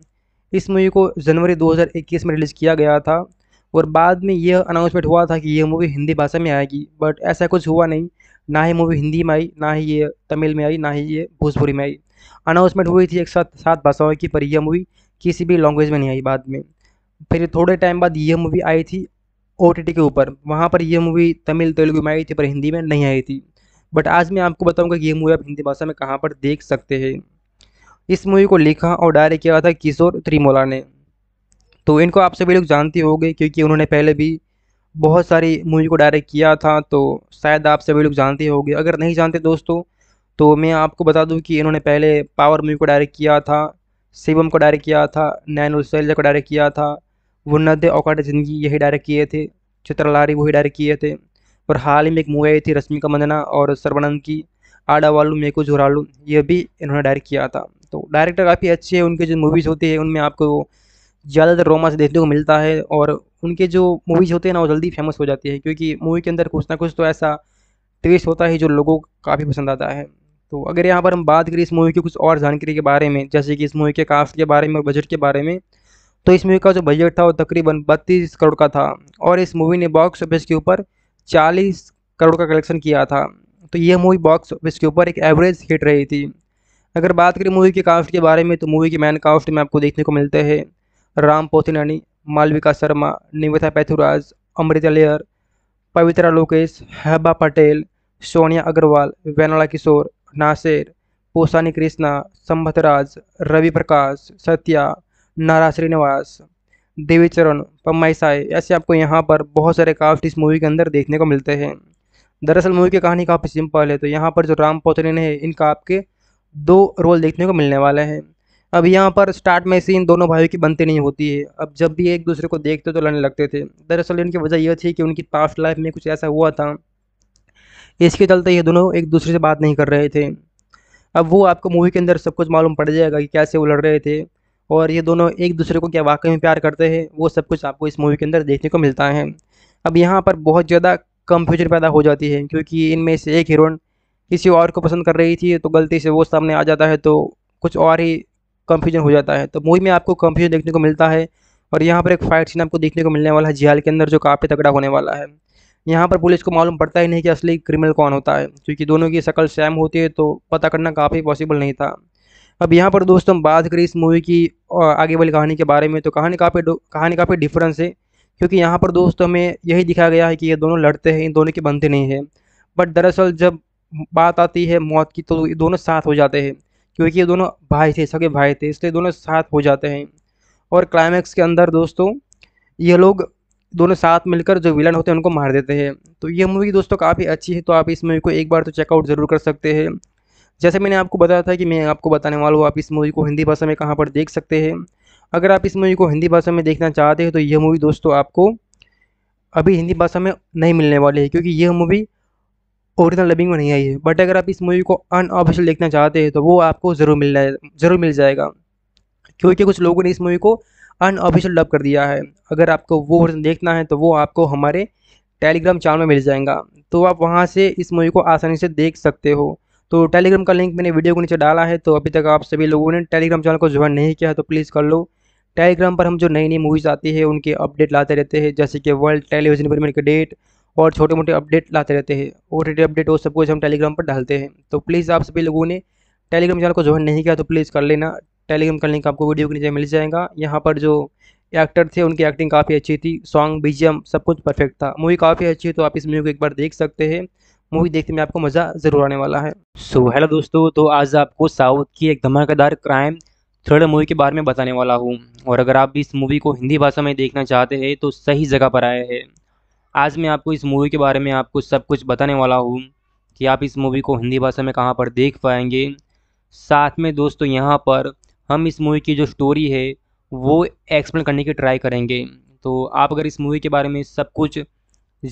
इस मूवी को जनवरी दो में रिलीज़ किया गया था और बाद में यह अनाउंसमेंट हुआ था कि यह मूवी हिंदी भाषा में आएगी बट ऐसा कुछ हुआ नहीं ना ही मूवी हिंदी में आई ना ही ये तमिल में आई ना ही ये भोजपुरी में आई अनाउंसमेंट हुई थी एक साथ सात भाषाओं की पर यह मूवी किसी भी लैंग्वेज में नहीं आई बाद में फिर थोड़े टाइम बाद यह मूवी आई थी ओ के ऊपर वहाँ पर यह मूवी तमिल तेलुगु में आई थी पर हिंदी में नहीं आई थी बट आज मैं आपको बताऊँगा कि यह मूवी आप हिंदी भाषा में कहाँ पर देख सकते हैं इस मूवी को लिखा और डायरेक्ट किया था किशोर त्रिमोला ने तो इनको आप सभी लोग जानते होंगे क्योंकि उन्होंने पहले भी बहुत सारी मूवी को डायरेक्ट किया था तो शायद आप सभी लोग जानते होंगे अगर नहीं जानते दोस्तों तो मैं आपको बता दूं कि इन्होंने पहले पावर मूवी को डायरेक्ट किया था शिवम को डायरेक्ट किया था नैन सैलजा को डायरेक्ट किया था वनद औकाट ज़िंदगी यही डायरेक्ट किए थे चित्रलारी वही डायरेक्ट किए थे और हाल ही में एक मूवी आई थी रश्मिका मंदना और सर्वानंद की आडा वालू मेको झुरालू ये भी इन्होंने डायरेक्ट किया था तो डायरेक्टर काफ़ी अच्छे हैं उनके जो मूवीज़ होती है उनमें आपको ज़्यादातर रोमांस देखने को मिलता है और उनके जो मूवीज़ होते हैं ना वो जल्दी फेमस हो जाती है क्योंकि मूवी के अंदर कुछ ना कुछ तो ऐसा ट्विस्ट होता है जो लोगों को काफ़ी पसंद आता है तो अगर यहाँ पर हम बात करें इस मूवी की कुछ और जानकारी के बारे में जैसे कि इस मूवी के कास्ट के बारे में और बजट के बारे में तो इस मूवी का जो बजट था वो तकरीबन बत्तीस करोड़ का था और इस मूवी ने बॉक्स ऑफिस के ऊपर चालीस करोड़ का कलेक्शन किया था तो यह मूवी बॉक्स ऑफिस के ऊपर एक एवरेज हिट रही थी अगर बात करें मूवी के कास्ट के बारे में तो मूवी के मैन कास्ट में आपको देखने को मिलते हैं राम पोथिनानी मालविका शर्मा निवेथा पैथुराज अमृता लेयर पवित्रा लोकेश हैबा पटेल सोनिया अग्रवाल वेनला किशोर नासिर पोसानी कृष्णा संभतराज रवि प्रकाश सत्या नारा श्रीनिवास देवी चरण पम्माई साय ऐसे आपको यहाँ पर बहुत सारे काफ्ट इस मूवी के अंदर देखने को मिलते हैं दरअसल मूवी की कहानी काफ़ी सिंपल है तो यहाँ पर जो राम पोथरीन है इनका आपके दो रोल देखने को मिलने वाले हैं अब यहाँ पर स्टार्ट में सीन दोनों भाइयों की बनती नहीं होती है अब जब भी एक दूसरे को देखते तो लड़ने लगते थे दरअसल इनकी वजह यह थी कि उनकी पास्ट लाइफ में कुछ ऐसा हुआ था इसके चलते ये दोनों एक दूसरे से बात नहीं कर रहे थे अब वो आपको मूवी के अंदर सब कुछ मालूम पड़ जाएगा कि कैसे वो लड़ रहे थे और ये दोनों एक दूसरे को क्या वाकई में प्यार करते हैं वो सब कुछ आपको इस मूवी के अंदर देखने को मिलता है अब यहाँ पर बहुत ज़्यादा कंफ्यूजन पैदा हो जाती है क्योंकि इनमें से एक हीरोइन किसी और को पसंद कर रही थी तो गलती से वो सामने आ जाता है तो कुछ और ही कन्फ्यूजन हो जाता है तो मूवी में आपको कंफ्यूजन देखने को मिलता है और यहाँ पर एक फाइट सीन आपको देखने को मिलने वाला है जियाल के अंदर जो काफ़ी तगड़ा होने वाला है यहाँ पर पुलिस को मालूम पड़ता ही नहीं कि असली क्रिमिनल कौन होता है क्योंकि दोनों की शक्ल सेम होती है तो पता करना काफ़ी पॉसिबल नहीं था अब यहाँ पर दोस्तों बात करें इस मूवी की आगे वाली कहानी के बारे में तो कहानी काफ़ी कहानी काफ़ी डिफरेंस है क्योंकि यहाँ पर दोस्तों हमें यही दिखाया गया है कि ये दोनों लड़ते हैं इन दोनों के बनते नहीं हैं बट दरअसल जब बात आती है मौत की तो ये दोनों साथ हो जाते हैं क्योंकि ये दोनों भाई थे सगे भाई थे इसलिए दोनों साथ हो जाते हैं और क्लाइमैक्स के अंदर दोस्तों ये लोग दोनों साथ मिलकर जो विलन होते हैं उनको मार देते हैं तो ये मूवी दोस्तों काफ़ी अच्छी है तो आप इस मूवी को एक बार तो चेकआउट ज़रूर कर सकते हैं जैसे मैंने आपको बताया था कि मैं आपको बताने वाला हूँ आप इस मूवी को हिंदी भाषा में कहाँ पर देख सकते हैं अगर आप इस मूवी को हिंदी भाषा में देखना चाहते हैं तो यह मूवी दोस्तों आपको अभी हिंदी भाषा में नहीं मिलने वाली है क्योंकि यह मूवी ओरिजिनल डबिंग में नहीं आई है बट अगर आप इस मूवी को अनऑफिशियल देखना चाहते हैं तो वो आपको ज़रूर मिल जाए ज़रूर मिल जाएगा क्योंकि कुछ लोगों ने इस मूवी को अनऑफिशियल डब कर दिया है अगर आपको वो वर्जन देखना है तो वो आपको हमारे टेलीग्राम चैनल में मिल जाएगा तो आप वहाँ से इस मूवी को आसानी से देख सकते हो तो टेलीग्राम का लिंक मैंने वीडियो को नीचे डाला है तो अभी तक आप सभी लोगों ने टेलीग्राम चैनल को ज्वाइन नहीं किया है तो प्लीज़ कर लो टेलीग्राम पर हम जो नई नई मूवीज़ आती है उनके अपडेट लाते रहते हैं जैसे कि वर्ल्ड टेलीविज़न प्रीमियर के डेट और छोटे मोटे अपडेट लाते रहते हैं ओ अपडेट वो सब कुछ हम टेलीग्राम पर डालते हैं तो प्लीज़ आप सभी लोगों ने टेलीग्राम चैनल को ज्वाइन नहीं किया तो प्लीज़ कर लेना टेलीग्राम का लिंक आपको वीडियो के नीचे मिल जाएगा यहाँ पर जो एक्टर थे उनकी एक्टिंग काफ़ी अच्छी थी सॉन्ग बीजियम सब कुछ परफेक्ट था मूवी काफ़ी अच्छी है तो आप इस मूवी को एक बार देख सकते हैं मूवी देखते में आपको मज़ा ज़रूर आने वाला है सो so, हेलो दोस्तों तो आज आपको साउथ की एक धमाकेदार क्राइम थ्रिलर मूवी के बारे में बताने वाला हूँ और अगर आप भी इस मूवी को हिंदी भाषा में देखना चाहते हैं तो सही जगह पर आए हैं आज मैं आपको इस मूवी के बारे में आपको सब कुछ बताने वाला हूँ कि आप इस मूवी को हिंदी भाषा में कहाँ पर देख पाएंगे साथ में दोस्तों यहाँ पर हम इस मूवी की जो स्टोरी है वो एक्सप्लेन करने की ट्राई करेंगे तो आप अगर इस मूवी के बारे में सब कुछ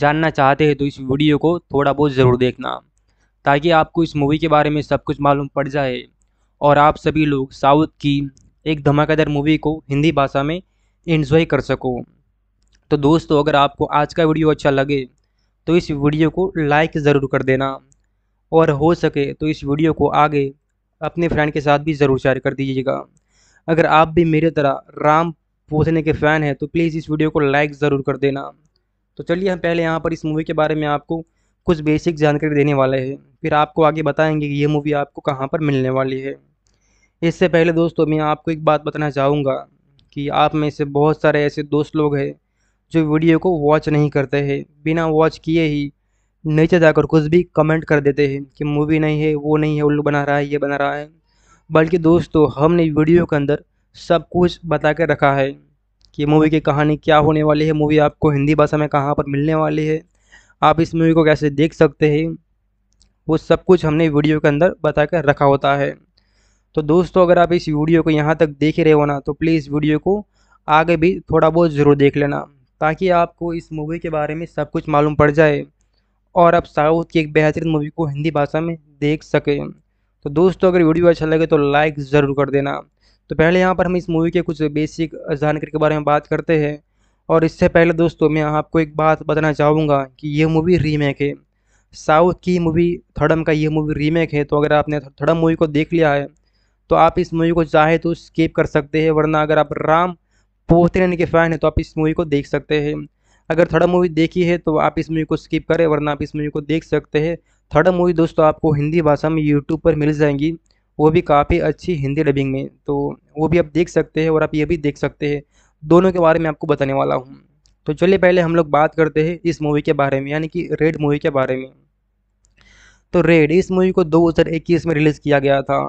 जानना चाहते हैं तो इस वीडियो को थोड़ा बहुत ज़रूर देखना ताकि आपको इस मूवी के बारे में सब कुछ मालूम पड़ जाए और आप सभी लोग साउथ की एक धमाकेदार मूवी को हिंदी भाषा में इन्जॉय कर सको तो दोस्तों अगर आपको आज का वीडियो अच्छा लगे तो इस वीडियो को लाइक ज़रूर कर देना और हो सके तो इस वीडियो को आगे अपने फ्रेंड के साथ भी ज़रूर शेयर कर दीजिएगा अगर आप भी मेरे तरह राम पोसने के फ़ैन हैं तो प्लीज़ इस वीडियो को लाइक ज़रूर कर देना तो चलिए हम पहले यहाँ पर इस मूवी के बारे में आपको कुछ बेसिक जानकारी देने वाले हैं फिर आपको आगे बताएंगे कि ये मूवी आपको कहाँ पर मिलने वाली है इससे पहले दोस्तों मैं आपको एक बात बताना चाहूँगा कि आप में से बहुत सारे ऐसे दोस्त लोग हैं जो वीडियो को वॉच नहीं करते हैं बिना वॉच किए ही नीचे जाकर कुछ भी कमेंट कर देते हैं कि मूवी नहीं है वो नहीं है उल्लू बना रहा है ये बना रहा है बल्कि दोस्तों हमने वीडियो के अंदर सब कुछ बता कर रखा है कि मूवी की कहानी क्या होने वाली है मूवी आपको हिंदी भाषा में कहाँ पर मिलने वाली है आप इस मूवी को कैसे देख सकते हैं वो सब कुछ हमने वीडियो के अंदर बता कर रखा होता है तो दोस्तों अगर आप इस वीडियो को यहाँ तक देख रहे हो ना तो प्लीज़ वीडियो को आगे भी थोड़ा बहुत ज़रूर देख लेना ताकि आपको इस मूवी के बारे में सब कुछ मालूम पड़ जाए और आप साउथ की एक बेहतरीन मूवी को हिंदी भाषा में देख सकें तो दोस्तों अगर वीडियो अच्छा लगे तो लाइक ज़रूर कर देना तो पहले यहाँ पर हम इस मूवी के कुछ बेसिक जानकारी के बारे में बात करते हैं और इससे पहले दोस्तों मैं आपको एक बात बताना चाहूँगा कि यह मूवी रीमेक है साउथ की मूवी थर्डम का ये मूवी रीमेक है तो अगर आपने थर्डम मूवी को देख लिया है तो आप इस मूवी को चाहे तो स्किप कर सकते हैं वरना अगर आप राम होते रहने के फ़ैन है तो आप इस मूवी को देख सकते हैं अगर थर्ड मूवी देखी है तो आप इस मूवी को स्किप करें वरना आप इस मूवी को देख सकते हैं थर्ड मूवी दोस्तों आपको हिंदी भाषा में यूट्यूब पर मिल जाएंगी वो भी काफ़ी अच्छी हिंदी डबिंग में तो वो भी आप देख सकते हैं और आप ये भी देख सकते हैं दोनों के बारे में आपको बताने वाला हूँ तो चलिए पहले हम लोग बात करते हैं इस मूवी के बारे में यानी कि रेड मूवी के बारे में तो रेड इस मूवी को दो में रिलीज़ किया गया था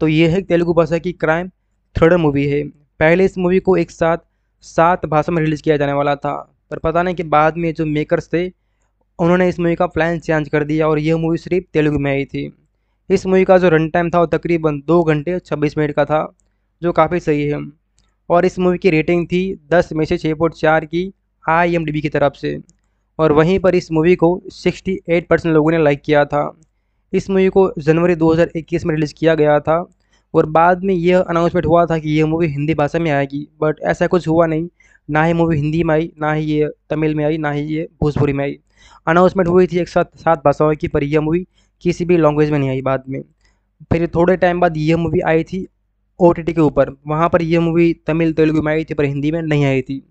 तो ये है तेलुगु भाषा की क्राइम थ्रिलर मूवी है पहले इस मूवी को एक साथ सात भाषा में रिलीज़ किया जाने वाला था पर पता नहीं कि बाद में जो मेकर्स थे उन्होंने इस मूवी का प्लान चेंज कर दिया और यह मूवी सिर्फ तेलुगु में आई थी इस मूवी का जो रन टाइम था वो तकरीबन दो घंटे छब्बीस मिनट का था जो काफ़ी सही है और इस मूवी की रेटिंग थी दस में से छः पॉइंट चार की आई एम डी बी की तरफ से और वहीं पर इस मूवी को सिक्सटी एट परसेंट लोगों ने लाइक किया था इस मूवी को जनवरी दो में रिलीज़ किया गया था और बाद में यह अनाउंसमेंट हुआ था कि यह मूवी हिंदी भाषा में आएगी बट ऐसा कुछ हुआ नहीं ना ही मूवी हिंदी में आई ना ही ये तमिल में आई ना ही ये भोजपुरी में आई अनाउंसमेंट हुई थी एक साथ सात भाषाओं की पर यह मूवी किसी भी लैंग्वेज में नहीं आई बाद में फिर थोड़े टाइम बाद यह मूवी आई थी ओ के ऊपर वहाँ पर यह मूवी तमिल तेलुगु में आई थी पर हिंदी में नहीं आई थी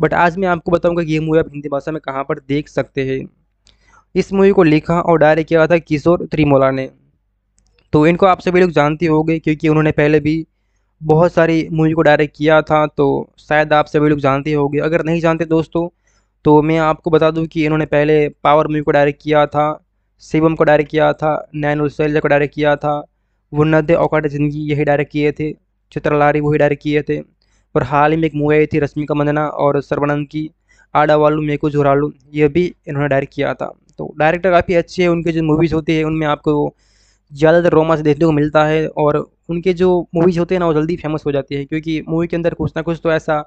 बट आज मैं आपको बताऊंगा कि यह मूवी आप हिंदी भाषा में कहाँ पर देख सकते हैं इस मूवी को लिखा और डायरेक्ट किया था किशोर त्रिमोला ने तो इनको आप सभी लोग जानते होंगे क्योंकि उन्होंने पहले भी बहुत सारी मूवी को डायरेक्ट किया था तो शायद आप सभी लोग जानते होंगे अगर नहीं जानते दोस्तों तो मैं आपको बता दूं कि इन्होंने पहले पावर मूवी को डायरेक्ट किया था शिवम को डायरेक्ट किया था नैन सैलजा को डायरेक्ट किया था वनद औकाट ज़िंदगी यही डायरेक्ट किए थे चित्रलारी वही डायरेक्ट किए थे और हाल ही में एक मूवी आई थी रश्मिका मंदना और सर्वानंद की आडा वालू मेको झुरालू ये भी इन्होंने डायरेक्ट किया था तो डायरेक्टर काफ़ी अच्छे हैं उनके जो मूवीज़ होती है उनमें आपको ज़्यादातर रोमांस देखने को मिलता है और उनके जो मूवीज़ होते हैं ना वो जल्दी फेमस हो जाती है क्योंकि मूवी के अंदर कुछ ना कुछ तो ऐसा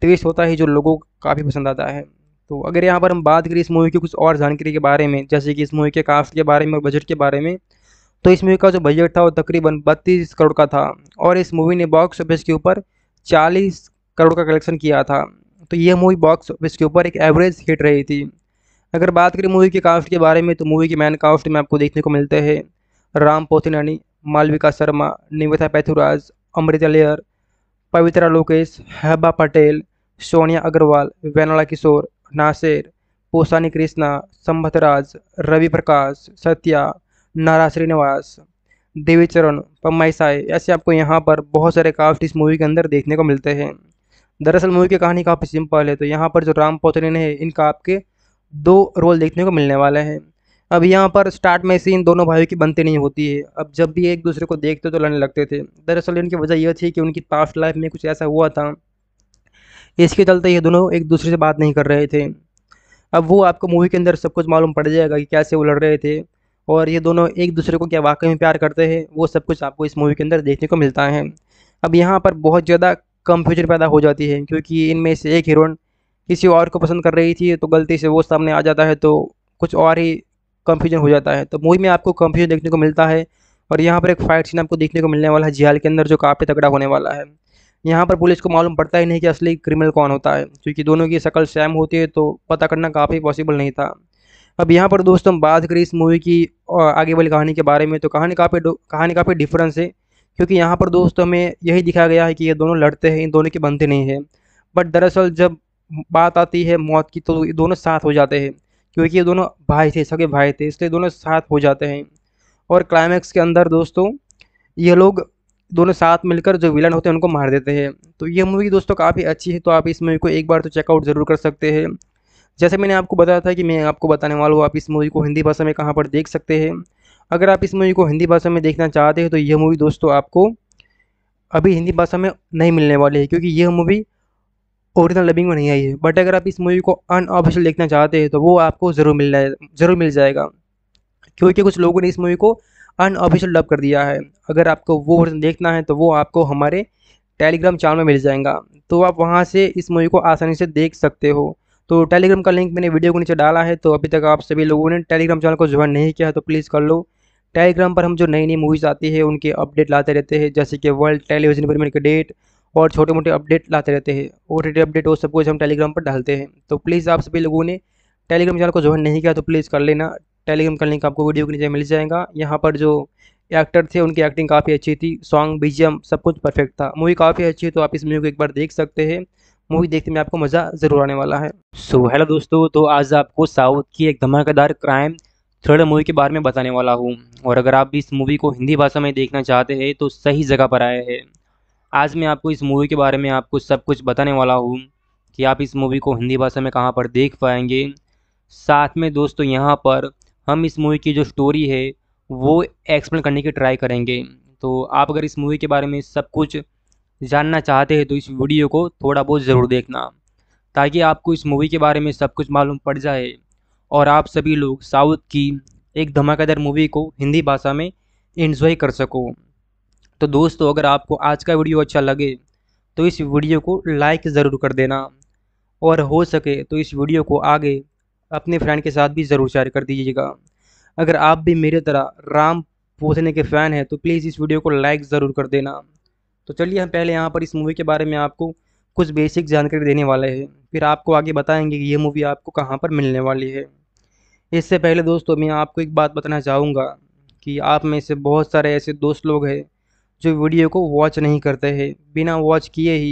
ट्विस्ट होता है जो लोगों को काफ़ी पसंद आता है तो अगर यहाँ पर हम बात करें इस मूवी की कुछ और जानकारी के बारे में जैसे कि इस मूवी के कास्ट के बारे में और बजट के बारे में तो इस मूवी का जो बजट था वो तकरीबन बत्तीस करोड़ का था और इस मूवी ने बॉक्स ऑफिस के ऊपर चालीस करोड़ का कलेक्शन किया था तो यह मूवी बॉक्स ऑफिस के ऊपर एक एवरेज हिट रही थी अगर बात करें मूवी के कास्ट के बारे में तो मूवी के मैन कास्ट में आपको देखने को मिलते हैं राम पोथिनानी मालविका शर्मा निवेथा पैथुराज अमृता लेयर पवित्रा लोकेश हैबा पटेल सोनिया अग्रवाल वेनला किशोर नासिर पोसानी कृष्णा संभतराज रवि प्रकाश सत्या नारा श्रीनिवास देवी चरण पम्माई साय ऐसे आपको यहाँ पर बहुत सारे कास्ट इस मूवी के अंदर देखने को मिलते हैं दरअसल मूवी की कहानी काफ़ी सिंपल है तो यहाँ पर जो राम पोतरीन है इनका आपके दो रोल देखने को मिलने वाले हैं अब यहाँ पर स्टार्ट में सीन दोनों भाइयों की बनती नहीं होती है अब जब भी एक दूसरे को देखते तो लड़ने लगते थे दरअसल इनकी वजह यह थी कि उनकी पास्ट लाइफ में कुछ ऐसा हुआ था इसके चलते ये दोनों एक दूसरे से बात नहीं कर रहे थे अब वो आपको मूवी के अंदर सब कुछ मालूम पड़ जाएगा कि कैसे वो लड़ रहे थे और ये दोनों एक दूसरे को क्या वाकई में प्यार करते हैं वो सब कुछ आपको इस मूवी के अंदर देखने को मिलता है अब यहाँ पर बहुत ज़्यादा कंफ्यूजन पैदा हो जाती है क्योंकि इनमें से एक हीरोइन किसी और को पसंद कर रही थी तो गलती से वो सामने आ जाता है तो कुछ और ही कन्फ्यूजन हो जाता है तो मूवी में आपको कंफ्यूजन देखने को मिलता है और यहाँ पर एक फाइट सीन आपको देखने को मिलने वाला है जियाल के अंदर जो काफ़ी तगड़ा होने वाला है यहाँ पर पुलिस को मालूम पड़ता ही नहीं कि असली क्रिमिनल कौन होता है क्योंकि दोनों की शक्ल सेम होती है तो पता करना काफ़ी पॉसिबल नहीं था अब यहाँ पर दोस्तों बात करें इस मूवी की आगे वाली कहानी के बारे में तो कहानी काफ़ी कहानी काफ़ी डिफरेंस है क्योंकि यहाँ पर दोस्तों हमें यही दिखाया गया है कि ये दोनों लड़ते हैं इन दोनों के बनते नहीं हैं बट दरअसल जब बात आती है मौत की तो ये दोनों साथ हो जाते हैं क्योंकि ये दोनों भाई थे सगे भाई थे इसलिए दोनों साथ हो जाते हैं और क्लाइमैक्स के अंदर दोस्तों ये लोग दोनों साथ मिलकर जो विलन होते हैं उनको मार देते हैं तो ये मूवी दोस्तों काफ़ी अच्छी है तो आप इस मूवी को एक बार तो चेकआउट ज़रूर कर सकते हैं जैसे मैंने आपको बताया था कि मैं आपको बताने वाला हूँ आप इस मूवी को हिंदी भाषा में कहाँ पर देख सकते हैं अगर आप इस मूवी को हिंदी भाषा में देखना चाहते हैं तो यह मूवी दोस्तों आपको अभी हिंदी भाषा में नहीं मिलने वाली है क्योंकि यह मूवी ओरिजिनल डबिंग में नहीं आई है बट अगर आप इस मूवी को अनऑफिशियल देखना चाहते हैं तो वो आपको ज़रूर मिल जाए ज़रूर मिल जाएगा क्योंकि कुछ लोगों ने इस मूवी को अनऑफिशियल डब कर दिया है अगर आपको वो वर्जन देखना है तो वो आपको हमारे टेलीग्राम चैनल में मिल जाएगा तो आप वहाँ से इस मूवी को आसानी से देख सकते हो तो टेलीग्राम का लिंक मैंने वीडियो को नीचे डाला है तो अभी तक आप सभी लोगों ने टेलीग्राम चैनल को ज्वाइन नहीं किया है तो प्लीज़ कर लो टेलीग्राम पर हम जो नई नई मूवीज़ आती है उनके अपडेट लाते रहते हैं जैसे कि वर्ल्ड टेलीविज़न प्रीमियर के डेट और छोटे मोटे अपडेट लाते रहते हैं ओ अपडेट वो सब कुछ हम टेलीग्राम पर डालते हैं तो प्लीज़ आप सभी लोगों ने टेलीग्राम चैनल को ज्वाइन नहीं किया तो प्लीज़ कर लेना टेलीग्राम का लिंक आपको वीडियो के नीचे मिल जाएगा यहाँ पर जो एक्टर थे उनकी एक्टिंग काफ़ी अच्छी थी सॉन्ग बीजियम सब कुछ परफेक्ट था मूवी काफ़ी अच्छी है तो आप इस मूवी को एक बार देख सकते हैं मूवी देखते में आपको मज़ा ज़रूर आने वाला है सो so, हेलो दोस्तों तो आज आपको साउथ की एक धमाकेदार क्राइम थ्रिलर मूवी के बारे में बताने वाला हूँ और अगर आप भी इस मूवी को हिंदी भाषा में देखना चाहते हैं तो सही जगह पर आए हैं आज मैं आपको इस मूवी के बारे में आपको सब कुछ बताने वाला हूँ कि आप इस मूवी को हिंदी भाषा में कहाँ पर देख पाएंगे साथ में दोस्तों यहाँ पर हम इस मूवी की जो स्टोरी है वो एक्सप्लेन करने की ट्राई करेंगे तो आप अगर इस मूवी के बारे में सब कुछ जानना चाहते हैं तो इस वीडियो को थोड़ा बहुत ज़रूर देखना ताकि आपको इस मूवी के बारे में सब कुछ मालूम पड़ जाए और आप सभी लोग साउथ की एक धमाकेदार मूवी को हिंदी भाषा में इन्जॉय कर सको तो दोस्तों अगर आपको आज का वीडियो अच्छा लगे तो इस वीडियो को लाइक ज़रूर कर देना और हो सके तो इस वीडियो को आगे अपने फ्रेंड के साथ भी ज़रूर शेयर कर दीजिएगा अगर आप भी मेरे तरह राम पोसने के फ़ैन हैं तो प्लीज़ इस वीडियो को लाइक ज़रूर कर देना तो चलिए हम पहले यहाँ पर इस मूवी के बारे में आपको कुछ बेसिक जानकारी देने वाले हैं फिर आपको आगे बताएंगे कि ये मूवी आपको कहाँ पर मिलने वाली है इससे पहले दोस्तों मैं आपको एक बात बताना चाहूँगा कि आप में से बहुत सारे ऐसे दोस्त लोग हैं जो वीडियो को वॉच नहीं करते हैं बिना वॉच किए ही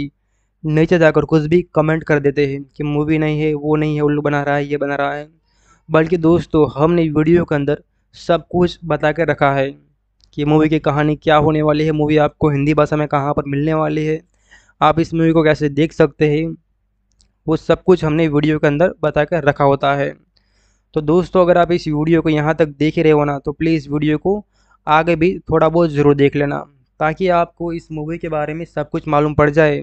नीचे जाकर कुछ भी कमेंट कर देते हैं कि मूवी नहीं है वो नहीं है उल्लू बना रहा है ये बना रहा है बल्कि दोस्तों हमने वीडियो के अंदर सब कुछ बता के रखा है कि मूवी की कहानी क्या होने वाली है मूवी आपको हिंदी भाषा में कहाँ पर मिलने वाली है आप इस मूवी को कैसे देख सकते हैं वो सब कुछ हमने वीडियो के अंदर बता कर रखा होता है तो दोस्तों अगर आप इस वीडियो को यहाँ तक देख रहे हो ना तो प्लीज़ वीडियो को आगे भी थोड़ा बहुत ज़रूर देख लेना ताकि आपको इस मूवी के बारे में सब कुछ मालूम पड़ जाए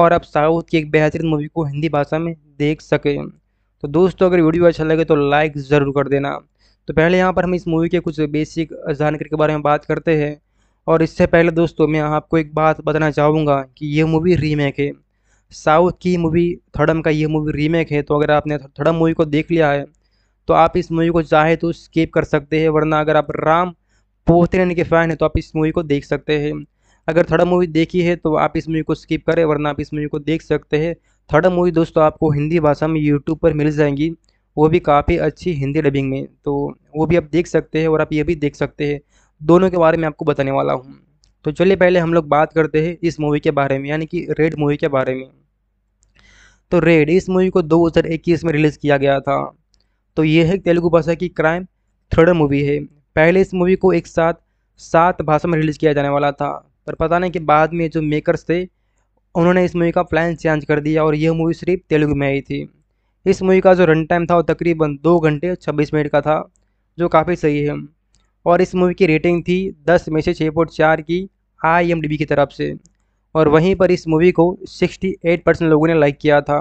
और आप साउथ की एक बेहतरीन मूवी को हिंदी भाषा में देख सकें तो दोस्तों अगर वीडियो अच्छा लगे तो लाइक ज़रूर कर देना तो पहले यहाँ पर हम इस मूवी के कुछ बेसिक जानकारी के बारे में बात करते हैं और इससे पहले दोस्तों मैं आपको एक बात बताना चाहूँगा कि यह मूवी रीमेक है साउथ की मूवी थर्डम का ये मूवी रीमेक है तो अगर आपने थर्डम मूवी को देख लिया है तो आप इस मूवी को चाहे तो स्किप कर सकते हैं वरना अगर आप राम पूछते रहने के फ़ैन है तो आप इस मूवी को देख सकते हैं अगर थर्ड मूवी देखी है तो आप इस मूवी को स्किप करें वरना आप इस मूवी को देख सकते हैं थर्ड मूवी दोस्तों आपको हिंदी भाषा में यूट्यूब पर मिल जाएंगी वो भी काफ़ी अच्छी हिंदी डबिंग में तो वो भी आप देख सकते हैं और आप ये भी देख सकते हैं दोनों के बारे में आपको बताने वाला हूँ तो चलिए पहले हम लोग बात करते हैं इस मूवी के बारे में यानी कि रेड मूवी के बारे में तो रेड इस मूवी को दो में रिलीज़ किया गया था तो ये है तेलुगु भाषा की क्राइम थ्रिलर मूवी है पहले इस मूवी को एक साथ सात भाषा में रिलीज़ किया जाने वाला था पर पता नहीं कि बाद में जो मेकर्स थे उन्होंने इस मूवी का प्लान चेंज कर दिया और यह मूवी सिर्फ तेलुगु में आई थी इस मूवी का जो रन टाइम था वो तकरीबन दो घंटे छब्बीस मिनट का था जो काफ़ी सही है और इस मूवी की रेटिंग थी दस में से छः पॉइंट चार की आई एम डी बी की तरफ से और वहीं पर इस मूवी को सिक्सटी एट परसेंट लोगों ने लाइक किया था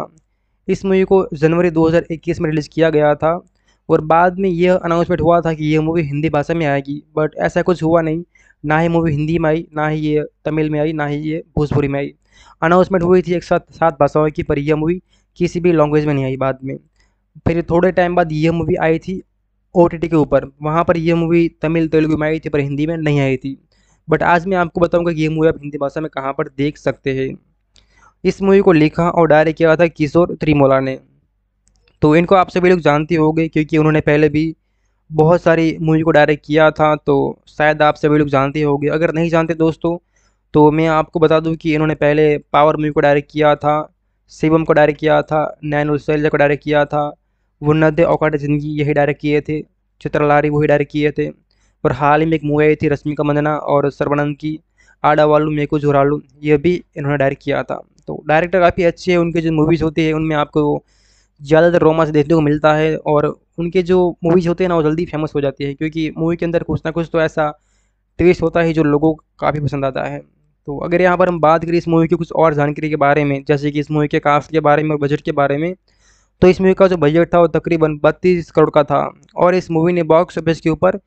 इस मूवी को जनवरी 2021 में रिलीज़ किया गया था और बाद में यह अनाउंसमेंट हुआ था कि यह मूवी हिंदी भाषा में आएगी बट ऐसा कुछ हुआ नहीं ना ही मूवी हिंदी में आई ना ही ये तमिल में आई ना ही ये भोजपुरी में आई अनाउंसमेंट हुई थी एक साथ सात भाषाओं की पर यह मूवी किसी भी लैंग्वेज में नहीं आई बाद में फिर थोड़े टाइम बाद यह मूवी आई थी ओ के ऊपर वहाँ पर यह मूवी तमिल तेलुगु में आई थी पर हिंदी में नहीं आई थी बट आज मैं आपको बताऊँगा कि यह मूवी आप हिंदी भाषा में कहाँ पर देख सकते हैं इस मूवी को लिखा और डायरेक्ट किया था किशोर त्रिमोला ने तो इनको आप सभी लोग जानते होंगे क्योंकि उन्होंने पहले भी बहुत सारी मूवी को डायरेक्ट किया था तो शायद आप सभी लोग जानते होंगे अगर नहीं जानते दोस्तों तो मैं आपको बता दूं कि इन्होंने पहले पावर मूवी को डायरेक्ट किया था शिवम को डायरेक्ट किया था नैन उलसैलजा को डायरेक्ट किया था वनद औकाट ज़िंदगी यही डायरेक्ट किए थे चित्रलारी वही डायरेक्ट किए थे और हाल ही में एक मूवी आई थी रश्मिका मंदना और सर्वानंद की आडा वालू मेको झुरालू ये भी इन्होंने डायरेक्ट किया था तो डायरेक्टर काफ़ी अच्छे हैं उनके जो मूवीज़ होती है उनमें आपको ज़्यादातर रोमांस देखने को मिलता है और उनके जो मूवीज़ होते हैं ना वो जल्दी फेमस हो जाती है क्योंकि मूवी के अंदर कुछ ना कुछ तो ऐसा ट्विस्ट होता है जो लोगों को काफ़ी पसंद आता है तो अगर यहाँ पर हम बात करें इस मूवी की कुछ और जानकारी के बारे में जैसे कि इस मूवी के कास्ट के बारे में और बजट के बारे में तो इस मूवी का जो बजट था वो तकरीबन बत्तीस करोड़ का था और इस मूवी ने बॉक्स ऑफिस के ऊपर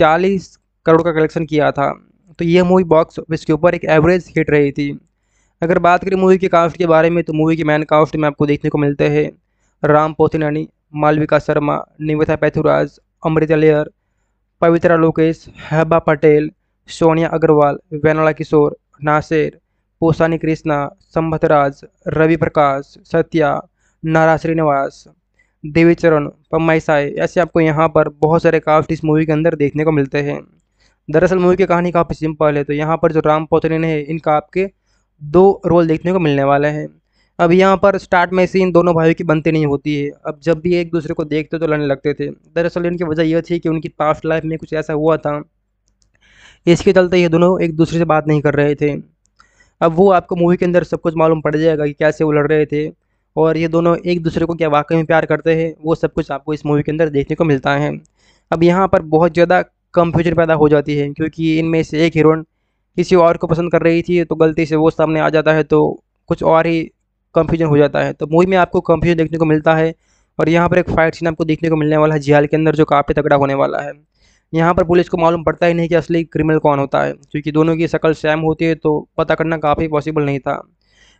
चालीस करोड़ का कलेक्शन किया था तो यह मूवी बॉक्स ऑफिस के ऊपर एक एवरेज हिट रही थी अगर बात करें मूवी के कास्ट के बारे में तो मूवी के मैन कास्ट में आपको देखने को मिलते हैं राम पोथिनानी मालविका शर्मा निवेथा पैथुराज अमृता लेयर पवित्रा लोकेश हैबा पटेल सोनिया अग्रवाल वेनाला किशोर नासिर पोसानी कृष्णा संभतराज रवि प्रकाश सत्या नारा श्रीनिवास देवी चरण पम्माई साय ऐसे आपको यहाँ पर बहुत सारे काफ्ट इस मूवी के अंदर देखने को मिलते हैं दरअसल मूवी की कहानी काफ़ी सिंपल है तो यहाँ पर जो राम पोतरीन है इनका आपके दो रोल देखने को मिलने वाले हैं अब यहाँ पर स्टार्ट में सीन दोनों भाइयों की बनती नहीं होती है अब जब भी एक दूसरे को देखते तो लड़ने लगते थे दरअसल इनकी वजह यह थी कि उनकी पास्ट लाइफ में कुछ ऐसा हुआ था इसके चलते ये दोनों एक दूसरे से बात नहीं कर रहे थे अब वो आपको मूवी के अंदर सब कुछ मालूम पड़ जाएगा कि कैसे वो लड़ रहे थे और ये दोनों एक दूसरे को क्या वाकई में प्यार करते हैं वो सब कुछ आपको इस मूवी के अंदर देखने को मिलता है अब यहाँ पर बहुत ज़्यादा कंफ्यूजन पैदा हो जाती है क्योंकि इनमें से एक हीरोइन किसी और को पसंद कर रही थी तो गलती से वो सामने आ जाता है तो कुछ और ही कन्फ्यूजन हो जाता है तो मूवी में आपको कंफ्यूजन देखने को मिलता है और यहाँ पर एक फाइट सीन आपको देखने को मिलने वाला है जियाल के अंदर जो काफ़ी तगड़ा होने वाला है यहाँ पर पुलिस को मालूम पड़ता ही नहीं कि असली क्रिमिनल कौन होता है क्योंकि दोनों की शक्ल सेम होती है तो पता करना काफ़ी पॉसिबल नहीं था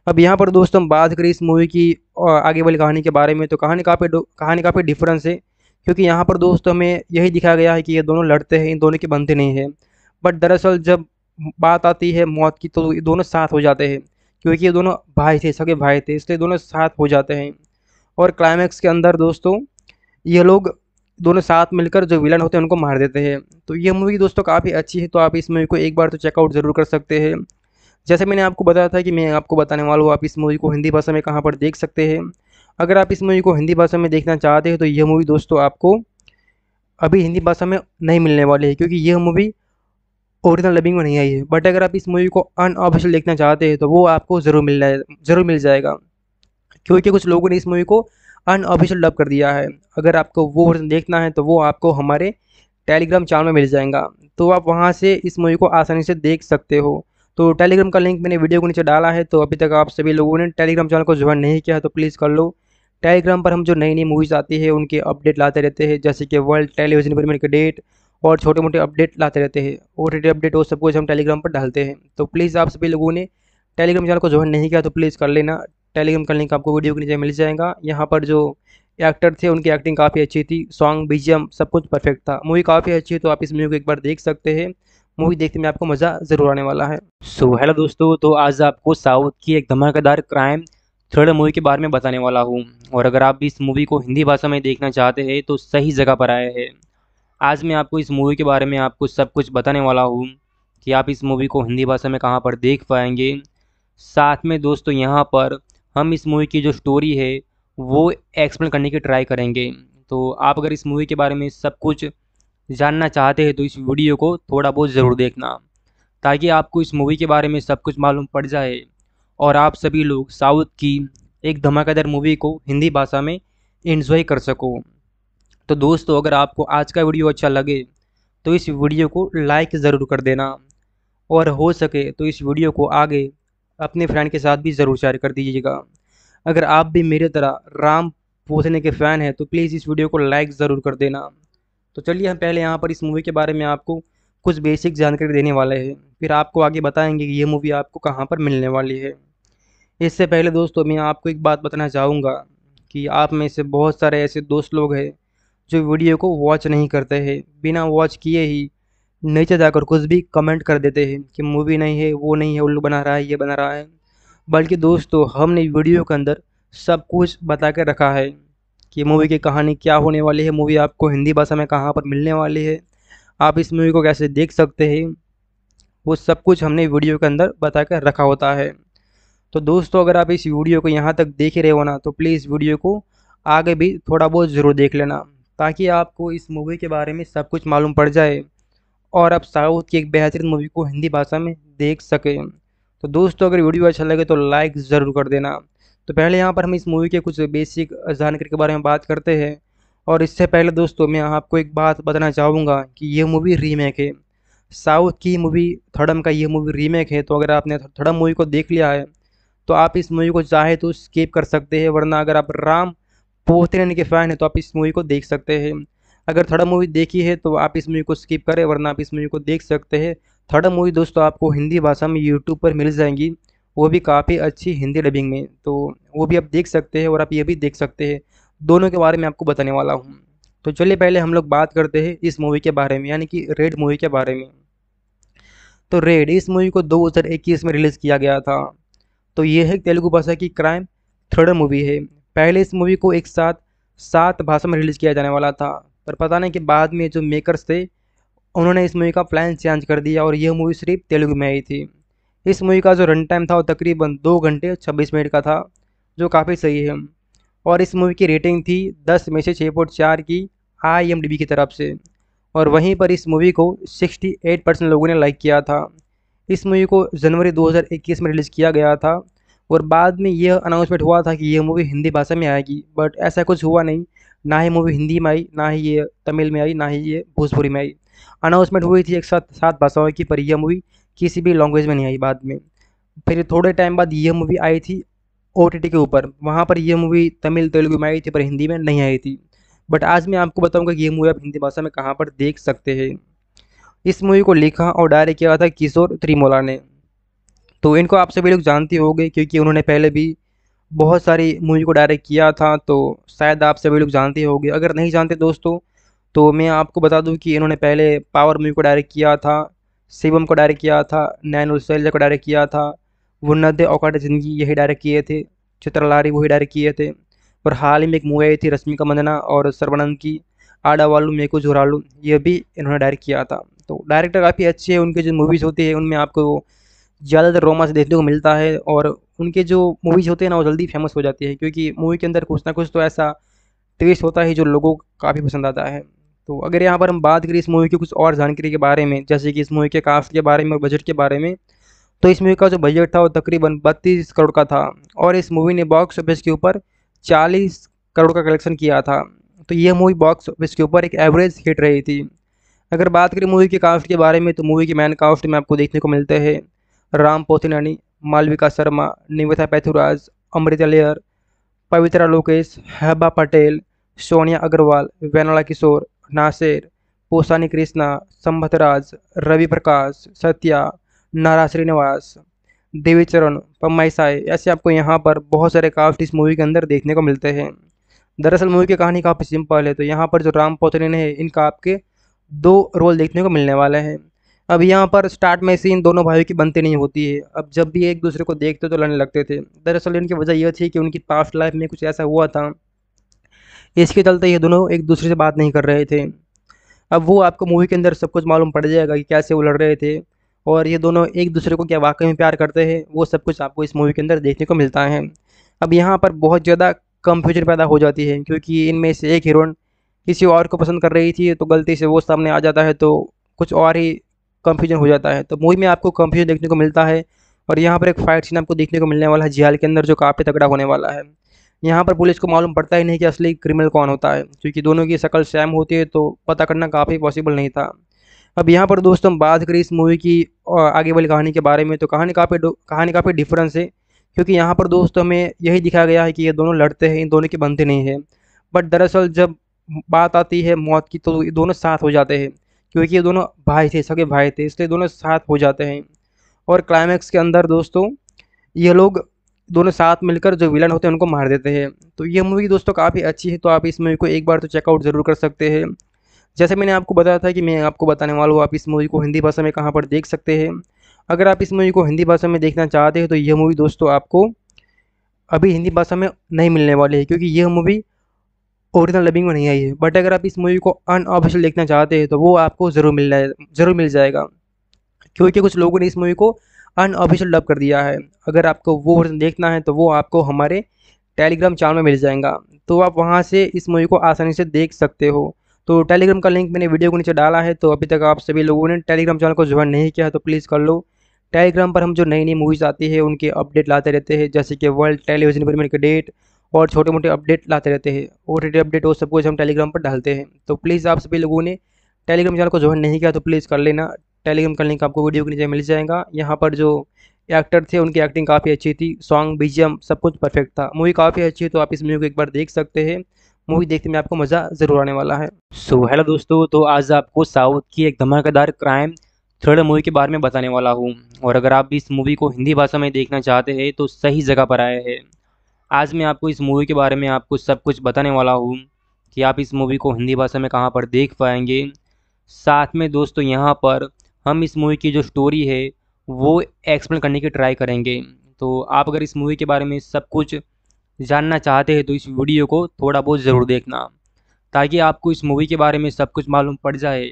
अब यहाँ पर दोस्तों बात करें इस मूवी की आगे वाली कहानी के बारे में तो कहानी काफ़ी कहानी काफ़ी डिफरेंस है क्योंकि यहाँ पर दोस्तों हमें यही दिखाया गया है कि ये दोनों लड़ते हैं इन दोनों के बनते नहीं हैं बट दरअसल जब बात आती है मौत की तो ये दोनों साथ हो जाते हैं क्योंकि ये दोनों भाई थे सगे भाई थे इसलिए दोनों साथ हो जाते हैं और क्लाइमैक्स के अंदर दोस्तों ये लोग दोनों साथ मिलकर जो विलन होते हैं उनको मार देते हैं तो ये मूवी दोस्तों काफ़ी अच्छी है तो आप इस मूवी को एक बार तो चेकआउट ज़रूर कर सकते हैं जैसे मैंने आपको बताया था कि मैं आपको बताने वाला हूँ आप इस मूवी को हिंदी भाषा में कहाँ पर देख सकते हैं अगर आप इस मूवी को हिंदी भाषा में देखना चाहते हैं तो यह मूवी दोस्तों आपको अभी हिंदी भाषा में नहीं मिलने वाली है क्योंकि यह मूवी ओरिजिनल डबिंग में नहीं आई है बट अगर आप इस मूवी को अनऑफिशियल देखना चाहते हैं तो वो आपको ज़रूर मिल जाए ज़रूर मिल जाएगा क्योंकि कुछ लोगों ने इस मूवी को अनऑफिशियल डब कर दिया है अगर आपको वो वर्जन देखना है तो वो आपको हमारे टेलीग्राम चैनल में मिल जाएगा तो आप वहाँ से इस मूवी को आसानी से देख सकते हो तो टेलीग्राम का लिंक मैंने वीडियो को नीचे डाला है तो अभी तक आप सभी लोगों ने टेलीग्राम चैनल को ज्वाइन नहीं किया है तो प्लीज़ कर लो टेलीग्राम पर हम जो नई नई मूवीज़ आती है उनके अपडेट लाते रहते हैं जैसे कि वर्ल्ड टेलीविज़न प्रीमियर के डेट और छोटे मोटे अपडेट लाते रहते हैं ओ अपडेट वो सब कुछ हम टेलीग्राम पर डालते हैं तो प्लीज़ आप सभी लोगों ने टेलीग्राम चैनल को ज्वाइन नहीं किया तो प्लीज़ कर लेना टेलीग्राम का लिंक आपको वीडियो के नीचे मिल जाएगा यहाँ पर जो एक्टर थे उनकी एक्टिंग काफ़ी अच्छी थी सॉन्ग बीजियम सब कुछ परफेक्ट था मूवी काफ़ी अच्छी है तो आप इस मूवी को एक बार देख सकते हैं मूवी देखते में आपको मज़ा ज़रूर आने वाला है सो so, हेलो दोस्तों तो आज आपको साउथ की एक धमाकेदार क्राइम थ्रिलर मूवी के बारे में बताने वाला हूँ और अगर आप भी इस मूवी को हिंदी भाषा में देखना चाहते हैं तो सही जगह पर आए हैं आज मैं आपको इस मूवी के बारे में आपको सब कुछ बताने वाला हूँ कि आप इस मूवी को हिंदी भाषा में कहाँ पर देख पाएंगे साथ में दोस्तों यहाँ पर हम इस मूवी की जो स्टोरी है वो एक्सप्लेन करने की ट्राई करेंगे तो आप अगर इस मूवी के बारे में सब कुछ जानना चाहते हैं तो इस वीडियो को थोड़ा बहुत ज़रूर देखना ताकि आपको इस मूवी के बारे में सब कुछ मालूम पड़ जाए और आप सभी लोग साउथ की एक धमाकेदार मूवी को हिंदी भाषा में इन्जॉय कर सको तो दोस्तों अगर आपको आज का वीडियो अच्छा लगे तो इस वीडियो को लाइक ज़रूर कर देना और हो सके तो इस वीडियो को आगे अपने फ्रेंड के साथ भी ज़रूर शेयर कर दीजिएगा अगर आप भी मेरे तरह राम पोसने के फ़ैन हैं तो प्लीज़ इस वीडियो को लाइक ज़रूर कर देना तो चलिए हम पहले यहाँ पर इस मूवी के बारे में आपको कुछ बेसिक जानकारी देने वाले हैं फिर आपको आगे बताएंगे कि ये मूवी आपको कहाँ पर मिलने वाली है इससे पहले दोस्तों मैं आपको एक बात बताना चाहूँगा कि आप में से बहुत सारे ऐसे दोस्त लोग हैं जो वीडियो को वॉच नहीं करते हैं बिना वॉच किए ही नीचे जाकर कुछ भी कमेंट कर देते हैं कि मूवी नहीं है वो नहीं है उल्लू बना रहा है ये बना रहा है बल्कि दोस्तों हमने वीडियो के अंदर सब कुछ बता कर रखा है कि मूवी की कहानी क्या होने वाली है मूवी आपको हिंदी भाषा में कहाँ पर मिलने वाली है आप इस मूवी को कैसे देख सकते हैं वो सब कुछ हमने वीडियो के अंदर बता कर रखा होता है तो दोस्तों अगर आप इस वीडियो को यहाँ तक देख रहे हो ना तो प्लीज़ वीडियो को आगे भी थोड़ा बहुत ज़रूर देख लेना ताकि आपको इस मूवी के बारे में सब कुछ मालूम पड़ जाए और आप साउथ की एक बेहतरीन मूवी को हिंदी भाषा में देख सकें तो दोस्तों अगर वीडियो अच्छा लगे तो लाइक ज़रूर कर देना तो पहले यहाँ पर हम इस मूवी के कुछ बेसिक जानकारी के बारे में बात करते हैं और इससे पहले दोस्तों मैं आपको एक बात बताना चाहूँगा कि यह मूवी रीमेक है साउथ की मूवी थड़म का ये मूवी रीमेक है तो अगर आपने थड़म मूवी को देख लिया है तो आप इस मूवी को चाहे तो स्किप कर सकते हैं वरना अगर आप राम पूछते रहने के फ़ैन है तो आप इस मूवी को देख सकते हैं अगर थर्ड मूवी देखी है तो आप इस मूवी को स्किप करें वरना आप इस मूवी को देख सकते हैं थर्ड मूवी दोस्तों आपको हिंदी भाषा में यूट्यूब पर मिल जाएंगी वो भी काफ़ी अच्छी हिंदी डबिंग में तो वो भी आप देख सकते हैं और आप ये भी देख सकते हैं दोनों के बारे में आपको बताने वाला हूँ तो चलिए पहले हम लोग बात करते हैं इस मूवी के बारे में यानी कि रेड मूवी के बारे में तो रेड इस मूवी को दो में रिलीज़ किया गया था तो ये है तेलुगु भाषा की क्राइम थ्रिलर मूवी है पहले इस मूवी को एक साथ सात भाषा में रिलीज़ किया जाने वाला था पर पता नहीं कि बाद में जो मेकर्स थे उन्होंने इस मूवी का प्लान चेंज कर दिया और यह मूवी सिर्फ तेलुगु में आई थी इस मूवी का जो रन टाइम था वो तकरीबन दो घंटे छब्बीस मिनट का था जो काफ़ी सही है और इस मूवी की रेटिंग थी दस में से छः पॉइंट चार की आई एम डी बी की तरफ से और वहीं पर इस मूवी को सिक्सटी एट परसेंट लोगों ने लाइक किया था इस मूवी को जनवरी 2021 में रिलीज़ किया गया था और बाद में यह अनाउंसमेंट हुआ था कि यह मूवी हिंदी भाषा में आएगी बट ऐसा कुछ हुआ नहीं ना ही मूवी हिंदी में आई ना ही ये तमिल में आई ना ही ये भोजपुरी में आई अनाउंसमेंट हुई थी एक साथ सात भाषाओं की पर यह मूवी किसी भी लैंग्वेज में नहीं आई बाद में फिर थोड़े टाइम बाद यह मूवी आई थी ओ के ऊपर वहाँ पर यह मूवी तमिल तेलुगु में आई थी पर हिंदी में नहीं आई थी बट आज मैं आपको बताऊंगा कि यह मूवी आप हिंदी भाषा में कहाँ पर देख सकते हैं इस मूवी को लिखा और डायरेक्ट किया था किशोर त्रिमोला ने तो इनको आप सभी लोग जानते होंगे क्योंकि उन्होंने पहले भी बहुत सारी मूवी को डायरेक्ट किया था तो शायद आप सभी लोग जानते होंगे अगर नहीं जानते दोस्तों तो मैं आपको बता दूं कि इन्होंने पहले पावर मूवी को डायरेक्ट किया था शिवम को डायरेक्ट किया था नैन उलसैलजा को डायरेक्ट किया था वनद औकाट ज़िंदगी यही डायरेक्ट किए थे चित्रलारी वही डायरेक्ट किए थे और हाल ही में एक मूवी आई थी रश्मिका मंदना और सर्वानंद की आडा वालू मेको झुरालू ये भी इन्होंने डायरेक्ट किया था तो डायरेक्टर काफ़ी अच्छे हैं उनके जो मूवीज़ होती है उनमें आपको ज़्यादातर रोमांस देखने को मिलता है और उनके जो मूवीज़ होते हैं ना वो जल्दी फेमस हो जाती है क्योंकि मूवी के अंदर कुछ ना कुछ तो ऐसा ट्विस्ट होता है जो लोगों को काफ़ी पसंद आता है तो अगर यहाँ पर हम बात करें इस मूवी की कुछ और जानकारी के बारे में जैसे कि इस मूवी के कास्ट के बारे में और बजट के बारे में तो इस मूवी का जो बजट था वो तकरीबन बत्तीस करोड़ का था और इस मूवी ने बॉक्स ऑफिस के ऊपर चालीस करोड़ का कलेक्शन किया था तो यह मूवी बॉक्स ऑफिस के ऊपर एक एवरेज हिट रही थी अगर बात करें मूवी के कास्ट के बारे में तो मूवी के मैन कास्ट में आपको देखने को मिलते हैं राम पोथिनानी मालविका शर्मा निवेथा पैथुराज अमृता लेयर पवित्रा लोकेश हैबा पटेल सोनिया अग्रवाल वेनाला किशोर नासिर पोसानी कृष्णा संभतराज रवि प्रकाश सत्या नारा श्रीनिवास देवी चरण पम्माई साय ऐसे आपको यहाँ पर बहुत सारे काफ्ट इस मूवी के अंदर देखने को मिलते हैं दरअसल मूवी की कहानी काफ़ी सिंपल है तो यहाँ पर जो राम पोतरीन है इनका आपके दो रोल देखने को मिलने वाले हैं अब यहाँ पर स्टार्ट में सीन दोनों भाइयों की बनती नहीं होती है अब जब भी एक दूसरे को देखते तो लड़ने लगते थे दरअसल इनकी वजह यह थी कि उनकी पास्ट लाइफ में कुछ ऐसा हुआ था इसके चलते ये दोनों एक दूसरे से बात नहीं कर रहे थे अब वो आपको मूवी के अंदर सब कुछ मालूम पड़ जाएगा कि कैसे वो लड़ रहे थे और ये दोनों एक दूसरे को क्या वाकई में प्यार करते हैं वो सब कुछ आपको इस मूवी के अंदर देखने को मिलता है अब यहाँ पर बहुत ज़्यादा कंफ्यूजन पैदा हो जाती है क्योंकि इनमें से एक हीरोइन किसी और को पसंद कर रही थी तो गलती से वो सामने आ जाता है तो कुछ और ही कन्फ्यूजन हो जाता है तो मूवी में आपको कंफ्यूजन देखने को मिलता है और यहाँ पर एक फाइट सीन आपको देखने को मिलने वाला है जियाल के अंदर जो काफ़ी तगड़ा होने वाला है यहाँ पर पुलिस को मालूम पड़ता ही नहीं कि असली क्रिमिनल कौन होता है क्योंकि दोनों की शक्ल सेम होती है तो पता करना काफ़ी पॉसिबल नहीं था अब यहाँ पर दोस्तों बात करें इस मूवी की आगे वाली कहानी के बारे में तो कहानी काफ़ी कहानी काफ़ी डिफरेंस है क्योंकि यहाँ पर दोस्तों हमें यही दिखाया गया है कि ये दोनों लड़ते हैं इन दोनों के बनते नहीं हैं बट दरअसल जब बात आती है मौत की तो ये दोनों साथ हो जाते हैं क्योंकि ये दोनों भाई थे सगे भाई थे इसलिए दोनों साथ हो जाते हैं और क्लाइमैक्स के अंदर दोस्तों ये लोग दोनों साथ मिलकर जो विलन होते हैं उनको मार देते हैं तो ये मूवी दोस्तों काफ़ी अच्छी है तो आप इस मूवी को एक बार तो चेकआउट ज़रूर कर सकते हैं जैसे मैंने आपको बताया था कि मैं आपको बताने वाला हूँ आप इस मूवी को हिंदी भाषा में कहाँ पर देख सकते हैं अगर आप इस मूवी को हिंदी भाषा में देखना चाहते हैं तो यह मूवी दोस्तों आपको अभी हिंदी भाषा में नहीं मिलने वाली है क्योंकि यह मूवी ओरिजिनल डबिंग में नहीं आई है बट अगर आप इस मूवी को अनऑफिशियल देखना चाहते हैं तो वो आपको ज़रूर मिल जाए ज़रूर मिल जाएगा क्योंकि कुछ लोगों ने इस मूवी को अनऑफिशियल डब कर दिया है अगर आपको वो वर्जन देखना है तो वो आपको हमारे टेलीग्राम चैनल में मिल जाएगा तो आप वहाँ से इस मूवी को आसानी से देख सकते हो तो टेलीग्राम का लिंक मैंने वीडियो को नीचे डाला है तो अभी तक आप सभी लोगों ने टेलीग्राम चैनल को ज्वाइन नहीं किया है तो प्लीज़ कर लो टेलीग्राम पर हम जो नई नई मूवीज़ आती है उनके अपडेट लाते रहते हैं जैसे कि वर्ल्ड टेलीविज़न प्रीमियर के डेट और छोटे मोटे अपडेट लाते रहते हैं ओ अपडेट वो सब कुछ हम टेलीग्राम पर डालते हैं तो प्लीज़ आप सभी लोगों ने टेलीग्राम चैनल को ज्वाइन नहीं किया तो प्लीज़ कर लेना टेलीग्राम का लिंक आपको वीडियो के नीचे मिल जाएगा यहाँ पर जो एक्टर थे उनकी एक्टिंग काफ़ी अच्छी थी सॉन्ग बीजियम सब कुछ परफेक्ट था मूवी काफ़ी अच्छी है तो आप इस मूवी को एक बार देख सकते हैं मूवी देखने में आपको मज़ा ज़रूर आने वाला है सो so, हेलो दोस्तों तो आज आपको साउथ की एक धमाकेदार क्राइम थ्रिलर मूवी के बारे में बताने वाला हूँ और अगर आप भी इस मूवी को हिंदी भाषा में देखना चाहते हैं तो सही जगह पर आए हैं आज मैं आपको इस मूवी के बारे में आपको सब कुछ बताने वाला हूँ कि आप इस मूवी को हिंदी भाषा में कहाँ पर देख पाएंगे साथ में दोस्तों यहाँ पर हम इस मूवी की जो स्टोरी है वो एक्सप्लेन करने की ट्राई करेंगे तो आप अगर इस मूवी के बारे में सब कुछ जानना चाहते हैं तो इस वीडियो को थोड़ा बहुत ज़रूर देखना ताकि आपको इस मूवी के बारे में सब कुछ मालूम पड़ जाए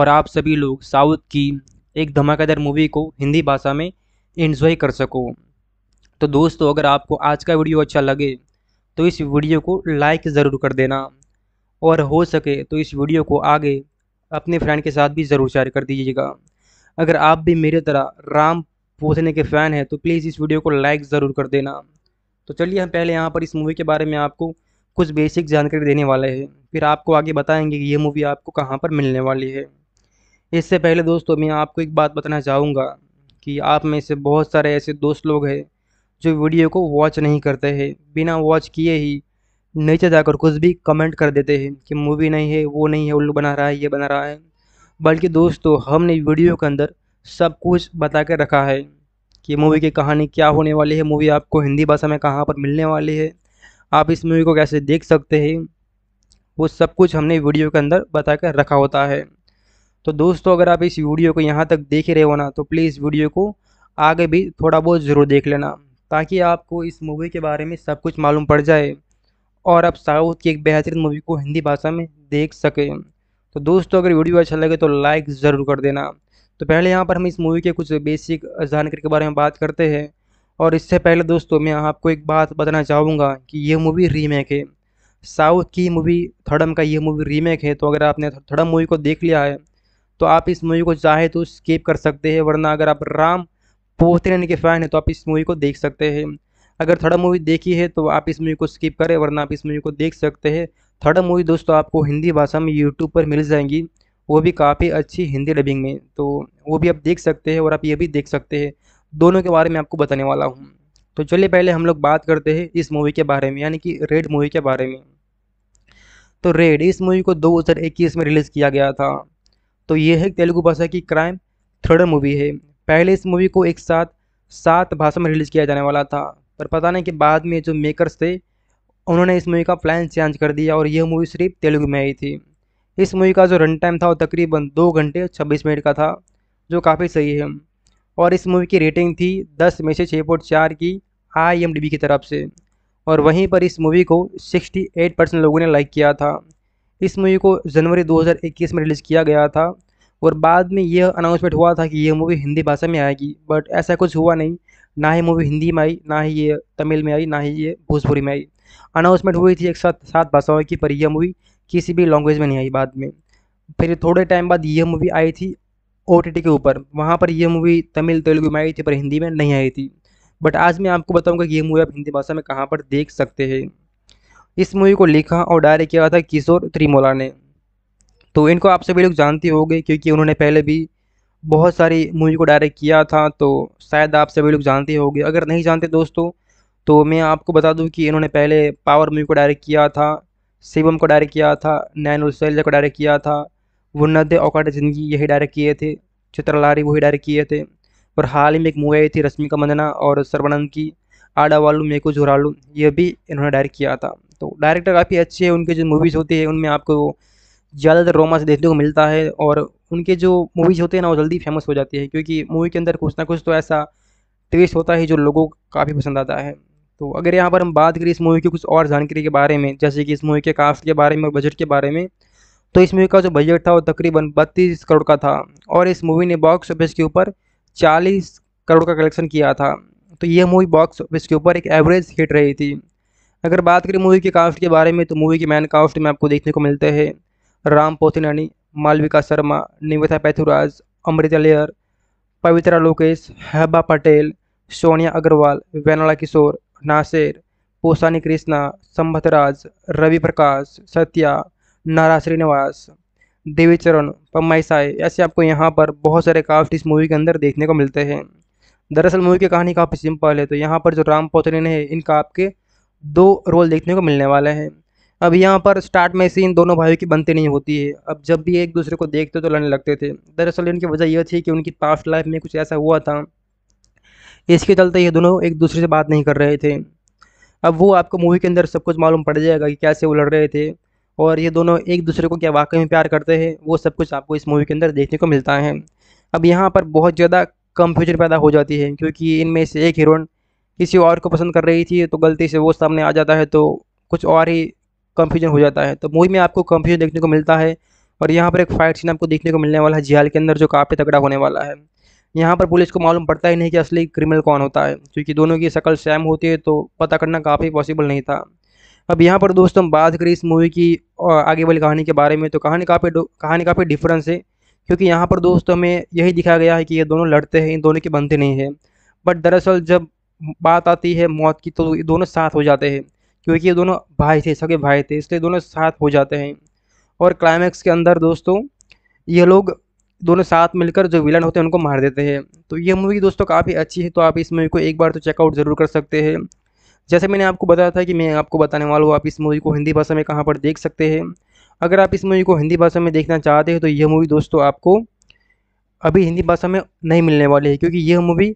और आप सभी लोग साउथ की एक धमाकेदार मूवी को हिंदी भाषा में इन्जॉय कर सको तो दोस्तों अगर आपको आज का वीडियो अच्छा लगे तो इस वीडियो को लाइक ज़रूर कर देना और हो सके तो इस वीडियो को आगे अपने फ्रेंड के साथ भी ज़रूर शेयर कर दीजिएगा अगर आप भी मेरे तरह राम पोसने के फ़ैन हैं तो प्लीज़ इस वीडियो को लाइक ज़रूर कर देना तो चलिए हम पहले यहाँ पर इस मूवी के बारे में आपको कुछ बेसिक जानकारी देने वाले हैं फिर आपको आगे बताएंगे कि ये मूवी आपको कहाँ पर मिलने वाली है इससे पहले दोस्तों मैं आपको एक बात बताना चाहूँगा कि आप में से बहुत सारे ऐसे दोस्त लोग हैं जो वीडियो को वॉच नहीं करते हैं बिना वॉच किए ही नीचे जाकर कुछ भी कमेंट कर देते हैं कि मूवी नहीं है वो नहीं है उल्लू बना रहा है ये बना रहा है बल्कि दोस्तों हमने वीडियो के अंदर सब कुछ बता कर रखा है कि मूवी की कहानी क्या होने वाली है मूवी आपको हिंदी भाषा में कहाँ पर मिलने वाली है आप इस मूवी को कैसे देख सकते हैं वो सब कुछ हमने वीडियो के अंदर बता कर रखा होता है तो दोस्तों अगर आप इस वीडियो को यहाँ तक देख रहे हो ना तो प्लीज़ वीडियो को आगे भी थोड़ा बहुत ज़रूर देख लेना ताकि आपको इस मूवी के बारे में सब कुछ मालूम पड़ जाए और आप साउथ की एक बेहतरीन मूवी को हिंदी भाषा में देख सकें तो दोस्तों अगर वीडियो अच्छा लगे तो लाइक ज़रूर कर देना तो पहले यहाँ पर हम इस मूवी के कुछ बेसिक जानकारी के बारे में बात करते हैं और इससे पहले दोस्तों मैं आपको एक बात बताना चाहूँगा कि यह मूवी रीमेक है साउथ की मूवी थर्डम का ये मूवी रीमेक है तो अगर आपने थर्डम मूवी को देख लिया है तो आप इस मूवी को चाहे तो स्किप कर सकते हैं वरना अगर आप राम पूछते रहने के फ़ैन है तो आप इस मूवी को देख सकते हैं अगर थर्ड मूवी देखी है तो आप इस मूवी को स्किप करें वरना आप इस मूवी को देख सकते हैं थर्ड मूवी दोस्तों आपको हिंदी भाषा में यूट्यूब पर मिल जाएंगी वो भी काफ़ी अच्छी हिंदी डबिंग में तो वो भी आप देख सकते हैं और आप ये भी देख सकते हैं दोनों के बारे में आपको बताने वाला हूँ तो चलिए पहले हम लोग बात करते हैं इस मूवी के बारे में यानी कि रेड मूवी के बारे में तो रेड इस मूवी को 2021 में रिलीज़ किया गया था तो ये है तेलुगु भाषा की क्राइम थ्रिलर मूवी है पहले इस मूवी को एक साथ सात भाषा में रिलीज़ किया जाने वाला था पर पता नहीं कि बाद में जो मेकर्स थे उन्होंने इस मूवी का प्लान चेंज कर दिया और यह मूवी सिर्फ तेलुगु में आई थी इस मूवी का जो रन टाइम था वो तकरीबन दो घंटे छब्बीस मिनट का था जो काफ़ी सही है और इस मूवी की रेटिंग थी दस में से छः पॉइंट चार की आई एम डी बी की तरफ से और वहीं पर इस मूवी को सिक्सटी एट परसेंट लोगों ने लाइक किया था इस मूवी को जनवरी 2021 में रिलीज़ किया गया था और बाद में यह अनाउंसमेंट हुआ था कि यह मूवी हिंदी भाषा में आएगी बट ऐसा कुछ हुआ नहीं ना ही मूवी हिंदी में आई ना ही ये तमिल में आई ना ही ये भोजपुरी में आई अनाउंसमेंट हुई थी एक साथ सात भाषाओं की पर यह मूवी किसी भी लैंग्वेज में नहीं आई बाद में फिर थोड़े टाइम बाद यह मूवी आई थी ओ के ऊपर वहाँ पर यह मूवी तमिल तेलुगु में आई थी पर हिंदी में नहीं आई थी बट आज मैं आपको बताऊंगा कि यह मूवी आप हिंदी भाषा में कहाँ पर देख सकते हैं इस मूवी को लिखा और डायरेक्ट किया था किशोर त्रिमोला ने तो इनको आप सभी लोग जानते होंगे क्योंकि उन्होंने पहले भी बहुत सारी मूवी को डायरेक्ट किया था तो शायद आप सभी लोग जानते होंगे अगर नहीं जानते दोस्तों तो मैं आपको बता दूं कि इन्होंने पहले पावर मूवी को डायरेक्ट किया था शिवम को डायरेक्ट किया था नैन शैलजा को डायरेक्ट किया था वनद औकाट जिंदगी यही डायरेक्ट किए थे चित्रलारी वही डायरेक्ट किए थे और हाल ही में एक मूवी आई थी रश्मिका मंदना और सर्वानंद की आडा वालू मेको झुरालू ये भी इन्होंने डायरेक्ट किया था तो डायरेक्टर काफ़ी अच्छे हैं उनके जो मूवीज़ होती है उनमें आपको ज़्यादातर रोमांस देखने को मिलता है और उनके जो मूवीज़ होते हैं ना वो जल्दी फेमस हो जाती है क्योंकि मूवी के अंदर कुछ ना कुछ तो ऐसा ट्विस्ट होता है जो लोगों को काफ़ी पसंद आता है तो अगर यहाँ पर हम बात करें इस मूवी की कुछ और जानकारी के बारे में जैसे कि इस मूवी के कास्ट के बारे में और बजट के बारे में तो इस मूवी का जो बजट था वो तकरीबन बत्तीस करोड़ का था और इस मूवी ने बॉक्स ऑफिस के ऊपर चालीस करोड़ का कलेक्शन किया था तो यह मूवी बॉक्स ऑफिस के ऊपर एक एवरेज हिट रही थी अगर बात करें मूवी के कास्ट के बारे में तो मूवी के मैन कास्ट में आपको देखने को मिलते हैं राम पोथिनानी मालविका शर्मा निवेथा पैथुराज अमृता लेयर पवित्रा लोकेश हैबा पटेल सोनिया अग्रवाल वेनाला किशोर नासिर पोसानी कृष्णा संभतराज रवि प्रकाश सत्या नारा श्रीनिवास देवी चरण पम्माई साय ऐसे आपको यहाँ पर बहुत सारे काफ्ट इस मूवी के अंदर देखने को मिलते हैं दरअसल मूवी की कहानी काफ़ी सिंपल है तो यहाँ पर जो राम पोतरीन है इनका आपके दो रोल देखने को मिलने वाले हैं अब यहाँ पर स्टार्ट में सीन दोनों भाइयों की बनती नहीं होती है अब जब भी एक दूसरे को देखते तो लड़ने लगते थे दरअसल इनकी वजह यह थी कि उनकी पास्ट लाइफ में कुछ ऐसा हुआ था इसके चलते ये दोनों एक दूसरे से बात नहीं कर रहे थे अब वो आपको मूवी के अंदर सब कुछ मालूम पड़ जाएगा कि कैसे वो लड़ रहे थे और ये दोनों एक दूसरे को क्या वाकई में प्यार करते हैं वो सब कुछ आपको इस मूवी के अंदर देखने को मिलता है अब यहाँ पर बहुत ज़्यादा कंफ्यूजन पैदा हो जाती है क्योंकि इनमें से एक हीरोइन किसी और को पसंद कर रही थी तो गलती से वो सामने आ जाता है तो कुछ और ही कन्फ्यूजन हो जाता है तो मूवी में आपको कंफ्यूजन देखने को मिलता है और यहाँ पर एक फाइट सीन आपको देखने को मिलने वाला है जियाल के अंदर जो काफ़ी तगड़ा होने वाला है यहाँ पर पुलिस को मालूम पड़ता ही नहीं कि असली क्रिमिनल कौन होता है क्योंकि दोनों की शक्ल सेम होती है तो पता करना काफ़ी पॉसिबल नहीं था अब यहाँ पर दोस्तों बात करें इस मूवी की आगे वाली कहानी के बारे में तो कहानी काफ़ी कहानी काफ़ी डिफरेंस है क्योंकि यहाँ पर दोस्तों हमें यही दिखाया गया है कि ये दोनों लड़ते हैं इन दोनों के बनते नहीं हैं बट दरअसल जब बात आती है मौत की तो ये दोनों साथ हो जाते हैं क्योंकि ये दोनों भाई थे सगे भाई थे इसलिए दोनों साथ हो जाते हैं और क्लाइमैक्स के अंदर दोस्तों ये लोग दोनों साथ मिलकर जो विलन होते हैं उनको मार देते हैं तो ये मूवी दोस्तों काफ़ी अच्छी है तो आप इस मूवी को एक बार तो चेकआउट ज़रूर कर सकते हैं जैसे मैंने आपको बताया था कि मैं आपको बताने वाला हूँ आप इस मूवी को हिंदी भाषा में कहाँ पर देख सकते हैं अगर आप इस मूवी को हिंदी भाषा में देखना चाहते हैं तो यह मूवी दोस्तों आपको अभी हिंदी भाषा में नहीं मिलने वाली है क्योंकि यह मूवी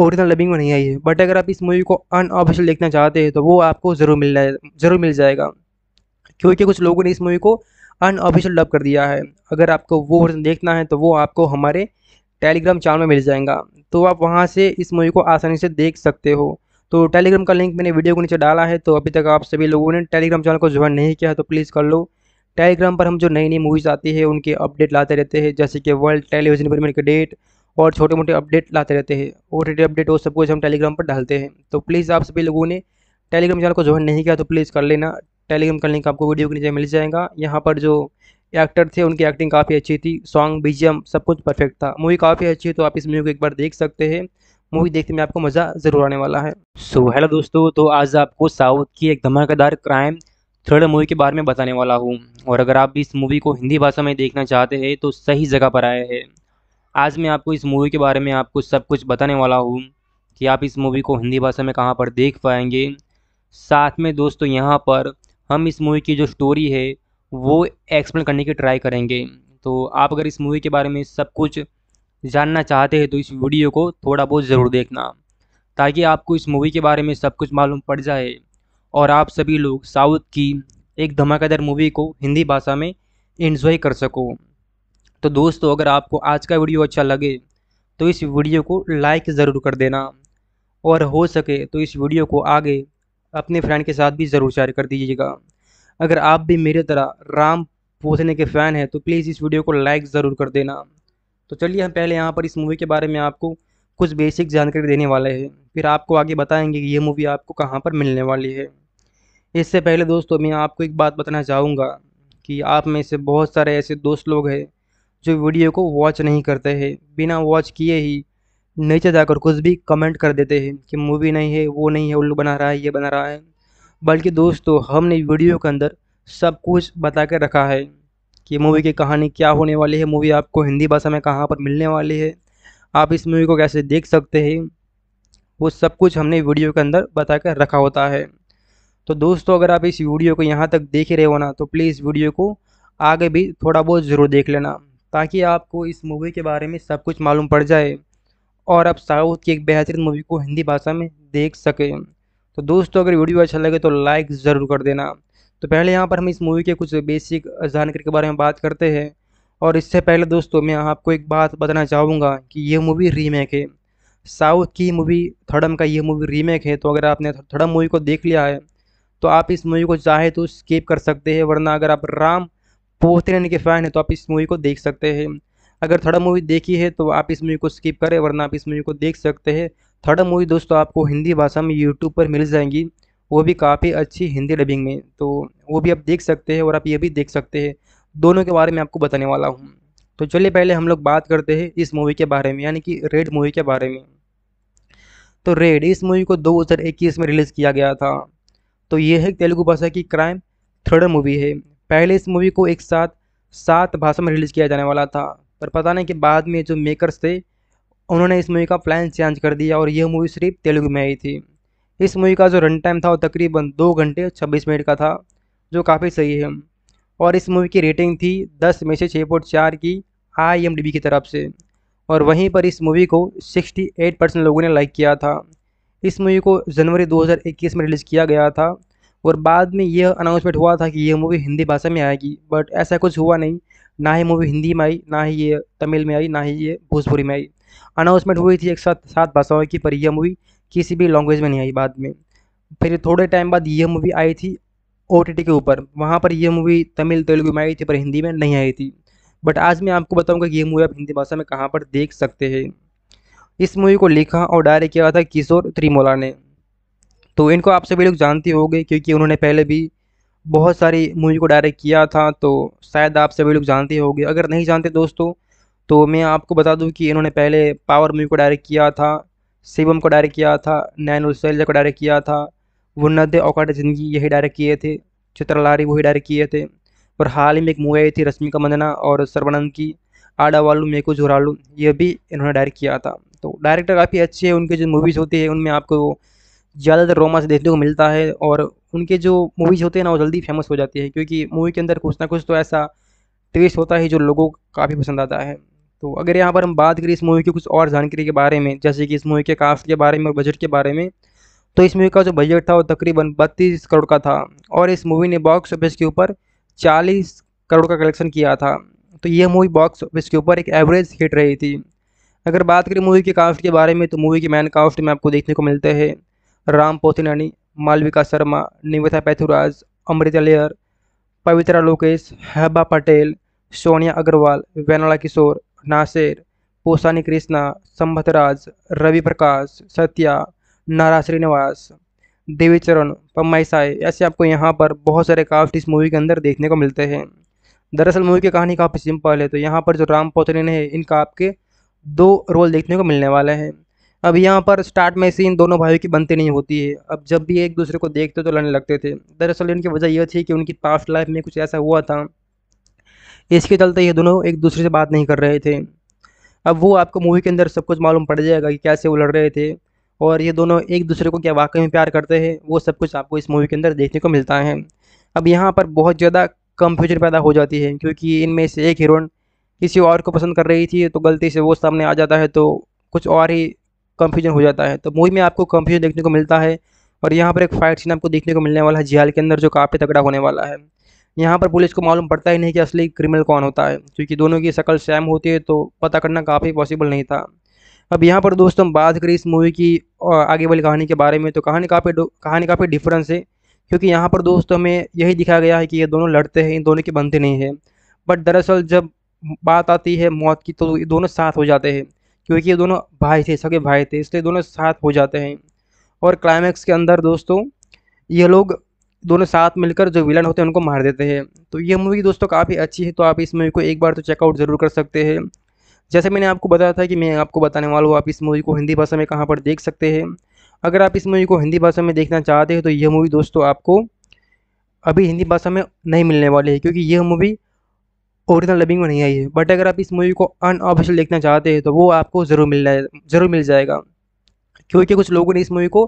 ओरिजिनल डबिंग में नहीं आई है बट अगर आप इस मूवी को अनऑफिशियल देखना चाहते हैं तो वो आपको ज़रूर मिल ज़रूर मिल जाएगा क्योंकि कुछ लोगों ने इस मूवी को अनऑफिशियल डब कर दिया है अगर आपको वो वर्जन देखना है तो वो आपको हमारे टेलीग्राम चैनल में मिल जाएगा तो आप वहाँ से इस मूवी को आसानी से देख सकते हो तो टेलीग्राम का लिंक मैंने वीडियो को नीचे डाला है तो अभी तक आप सभी लोगों ने टेलीग्राम चैनल को ज्वाइन नहीं किया है तो प्लीज़ कर लो टेलीग्राम पर हम जो नई नई मूवीज़ आती है उनके अपडेट लाते रहते हैं जैसे कि वर्ल्ड टेलीविज़न प्रीमियर के डेट और छोटे मोटे अपडेट लाते रहते हैं ओ अपडेट वो सब कुछ हम टेलीग्राम पर डालते हैं तो प्लीज़ आप सभी लोगों ने टेलीग्राम चैनल को ज्वाइन नहीं किया तो प्लीज़ कर लेना टेलीग्राम का लिंक आपको वीडियो के नीचे मिल जाएगा यहाँ पर जो एक्टर थे उनकी एक्टिंग काफ़ी अच्छी थी सॉन्ग बीजियम सब कुछ परफेक्ट था मूवी काफ़ी अच्छी है तो आप इस मूवी को एक बार देख सकते हैं मूवी देखने में आपको मज़ा ज़रूर आने वाला है सो so, हेलो दोस्तों तो आज आपको साउथ की एक धमाकेदार क्राइम थ्रिलर मूवी के बारे में बताने वाला हूँ और अगर आप भी इस मूवी को हिंदी भाषा में देखना चाहते हैं तो सही जगह पर आए हैं आज मैं आपको इस मूवी के बारे में आपको सब कुछ बताने वाला हूँ कि आप इस मूवी को हिंदी भाषा में कहाँ पर देख पाएंगे साथ में दोस्तों यहाँ पर हम इस मूवी की जो स्टोरी है वो एक्सप्लेन करने की ट्राई करेंगे तो आप अगर इस मूवी के बारे में सब कुछ जानना चाहते हैं तो इस वीडियो को थोड़ा बहुत ज़रूर देखना ताकि आपको इस मूवी के बारे में सब कुछ मालूम पड़ जाए और आप सभी लोग साउथ की एक धमाकेदार मूवी को हिंदी भाषा में इन्जॉय कर सको तो दोस्तों अगर आपको आज का वीडियो अच्छा लगे तो इस वीडियो को लाइक ज़रूर कर देना और हो सके तो इस वीडियो को आगे अपने फ्रेंड के साथ भी ज़रूर शेयर कर दीजिएगा अगर आप भी मेरे तरह राम पूछने के फ़ैन हैं तो प्लीज़ इस वीडियो को लाइक ज़रूर कर देना तो चलिए हम पहले यहाँ पर इस मूवी के बारे में आपको कुछ बेसिक जानकारी देने वाले हैं फिर आपको आगे बताएंगे कि ये मूवी आपको कहाँ पर मिलने वाली है इससे पहले दोस्तों मैं आपको एक बात बताना चाहूँगा कि आप में से बहुत सारे ऐसे दोस्त लोग हैं जो वीडियो को वॉच नहीं करते हैं बिना वॉच किए ही नीचे जाकर कुछ भी कमेंट कर देते हैं कि मूवी नहीं है वो नहीं है उल्लू बना रहा है ये बना रहा है बल्कि दोस्तों हमने वीडियो के अंदर सब कुछ बता कर रखा है कि मूवी की कहानी क्या होने वाली है मूवी आपको हिंदी भाषा में कहाँ पर मिलने वाली है आप इस मूवी को कैसे देख सकते हैं वो सब कुछ हमने वीडियो के अंदर बता कर रखा होता है तो दोस्तों अगर आप इस वीडियो को यहाँ तक देख रहे हो ना तो प्लीज़ वीडियो को आगे भी थोड़ा बहुत ज़रूर देख लेना ताकि आपको इस मूवी के बारे में सब कुछ मालूम पड़ जाए और आप साउथ की एक बेहतरीन मूवी को हिंदी भाषा में देख सकें तो दोस्तों अगर वीडियो अच्छा लगे तो लाइक ज़रूर कर देना तो पहले यहाँ पर हम इस मूवी के कुछ बेसिक जानकारी के बारे में बात करते हैं और इससे पहले दोस्तों मैं आपको एक बात बताना चाहूँगा कि यह मूवी रीमेक है साउथ की मूवी थड़म का ये मूवी रीमेक है तो अगर आपने थड़म मूवी को देख लिया है तो आप इस मूवी को चाहे तो स्किप कर सकते हैं वरना अगर आप राम पूछते रहने के फ़ैन है तो आप इस मूवी को देख सकते हैं अगर थर्ड मूवी देखी है तो आप इस मूवी को स्किप करें वरना आप इस मूवी को देख सकते हैं थर्ड मूवी दोस्तों आपको हिंदी भाषा में यूट्यूब पर मिल जाएंगी वो भी काफ़ी अच्छी हिंदी डबिंग में तो वो भी आप देख सकते हैं और आप ये भी देख सकते हैं दोनों के बारे में आपको बताने वाला हूँ तो चलिए पहले हम लोग बात करते हैं इस मूवी के बारे में यानी कि रेड मूवी के बारे में तो रेड इस मूवी को 2021 में रिलीज़ किया गया था तो ये है तेलुगु भाषा की क्राइम थ्रिलर मूवी है पहले इस मूवी को एक साथ सात भाषा में रिलीज़ किया जाने वाला था पर पता नहीं कि बाद में जो मेकर्स थे उन्होंने इस मूवी का प्लान चेंज कर दिया और यह मूवी सिर्फ तेलुगु में आई थी इस मूवी का जो रन टाइम था वो तकरीबन दो घंटे छब्बीस मिनट का था जो काफ़ी सही है और इस मूवी की रेटिंग थी दस में से छः पॉइंट चार की आई एम डी बी की तरफ से और वहीं पर इस मूवी को सिक्सटी एट परसेंट लोगों ने लाइक किया था इस मूवी को जनवरी 2021 में रिलीज़ किया गया था और बाद में यह अनाउंसमेंट हुआ था कि यह मूवी हिंदी भाषा में आएगी बट ऐसा कुछ हुआ नहीं ना ही मूवी हिंदी में आई ना ही ये तमिल में आई ना ही ये भोजपुरी में आई अनाउंसमेंट हुई थी एक साथ सात भाषाओं की पर यह मूवी किसी भी लैंग्वेज में नहीं आई बाद में फिर थोड़े टाइम बाद यह मूवी आई थी ओ के ऊपर वहाँ पर यह मूवी तमिल तेलुगु में आई थी पर हिंदी में नहीं आई थी बट आज मैं आपको बताऊँगा कि यह मूवी आप हिंदी भाषा में कहाँ पर देख सकते हैं इस मूवी को लिखा और डायरेक्ट किया था किशोर त्रिमोला ने तो इनको आप सभी लोग जानते होंगे क्योंकि उन्होंने पहले भी बहुत सारी मूवी को डायरेक्ट किया था तो शायद आप सभी लोग जानते होंगे अगर नहीं जानते दोस्तों तो मैं आपको बता दूं कि इन्होंने पहले पावर मूवी को डायरेक्ट किया था शिवम को डायरेक्ट किया था नैन शैलजा को डायरेक्ट किया था वनद औकाट जिंदगी यही डायरेक्ट किए थे चित्रलारी वही डायरेक्ट किए थे और हाल ही में एक मूवी आई थी रश्मिका मंदना और सर्वानंद की आडा वालू मेको झुरालू ये भी इन्होंने डायरेक्ट किया था तो डायरेक्टर काफ़ी अच्छे हैं उनके जो मूवीज़ होती है उनमें आपको ज़्यादातर रोमांस देखने को मिलता है और उनके जो मूवीज़ होते हैं ना वो जल्दी फेमस हो जाती है क्योंकि मूवी के अंदर कुछ ना कुछ तो ऐसा ट्विस्ट होता है जो लोगों को काफ़ी पसंद आता है तो अगर यहाँ पर हम बात करें इस मूवी की कुछ और जानकारी के बारे में जैसे कि इस मूवी के कास्ट के बारे में और बजट के बारे में तो इस मूवी का जो बजट था वो तकरीबन बत्तीस करोड़ का था और इस मूवी ने बॉक्स ऑफिस के ऊपर चालीस करोड़ का कलेक्शन किया था तो यह मूवी बॉक्स ऑफिस के ऊपर एक एवरेज हिट रही थी अगर बात करें मूवी के कास्ट के बारे में तो मूवी के मैन कास्ट में आपको देखने को मिलते हैं राम पोथिनानी मालविका शर्मा निवेथा पैथुराज अमृता लेयर पवित्रा लोकेश हैबा पटेल सोनिया अग्रवाल वेनला किशोर नासिर पोसानी कृष्णा संभतराज रवि प्रकाश सत्या नारा श्रीनिवास देवी चरण पम्माई साय ऐसे आपको यहाँ पर बहुत सारे काफ्ट इस मूवी के अंदर देखने को मिलते हैं दरअसल मूवी की कहानी काफ़ी सिंपल है तो यहाँ पर जो राम पोतरीन है इनका आपके दो रोल देखने को मिलने वाले हैं अब यहाँ पर स्टार्ट में सीन दोनों भाइयों की बनती नहीं होती है अब जब भी एक दूसरे को देखते तो लड़ने लगते थे दरअसल इनकी वजह यह थी कि उनकी पास्ट लाइफ में कुछ ऐसा हुआ था इसके चलते ये दोनों एक दूसरे से बात नहीं कर रहे थे अब वो आपको मूवी के अंदर सब कुछ मालूम पड़ जाएगा कि कैसे वो लड़ रहे थे और ये दोनों एक दूसरे को क्या वाकई में प्यार करते हैं वो सब कुछ आपको इस मूवी के अंदर देखने को मिलता है अब यहाँ पर बहुत ज़्यादा कंफ्यूजन पैदा हो जाती है क्योंकि इनमें से एक हीरोइन किसी और को पसंद कर रही थी तो गलती से वो सामने आ जाता है तो कुछ और ही कन्फ्यूजन हो जाता है तो मूवी में आपको कंफ्यूजन देखने को मिलता है और यहाँ पर एक फाइट सीन आपको देखने को मिलने वाला है जियाल के अंदर जो काफ़ी तगड़ा होने वाला है यहाँ पर पुलिस को मालूम पड़ता ही नहीं कि असली क्रिमिनल कौन होता है क्योंकि दोनों की शक्ल सेम होती है तो पता करना काफ़ी पॉसिबल नहीं था अब यहाँ पर दोस्तों बात करें इस मूवी की आगे वाली कहानी के बारे में तो कहानी काफ़ी कहानी काफ़ी डिफरेंस है क्योंकि यहाँ पर दोस्तों हमें यही दिखाया गया है कि ये दोनों लड़ते हैं इन दोनों के बनते नहीं हैं बट दरअसल जब बात आती है मौत की तो ये दोनों साथ हो जाते हैं क्योंकि ये दोनों भाई थे सगे भाई थे इसलिए दोनों साथ हो जाते हैं और क्लाइमैक्स के अंदर दोस्तों ये लोग दोनों साथ मिलकर जो विलन होते हैं उनको मार देते हैं तो ये मूवी दोस्तों काफ़ी अच्छी है तो आप इस मूवी को एक बार तो चेकआउट ज़रूर कर सकते हैं जैसे मैंने आपको बताया था कि मैं आपको बताने वाला हूँ आप इस मूवी को हिंदी भाषा में कहाँ पर देख सकते हैं अगर आप इस मूवी को हिंदी भाषा में देखना चाहते हैं तो यह मूवी दोस्तों आपको अभी हिंदी भाषा में नहीं मिलने वाली है क्योंकि यह मूवी ओरिजिनल डबिंग में नहीं आई है बट अगर आप इस मूवी को अनऑफिशियल देखना चाहते हैं तो वो आपको ज़रूर मिल ज़रूर मिल जाएगा क्योंकि कुछ लोगों ने इस मूवी को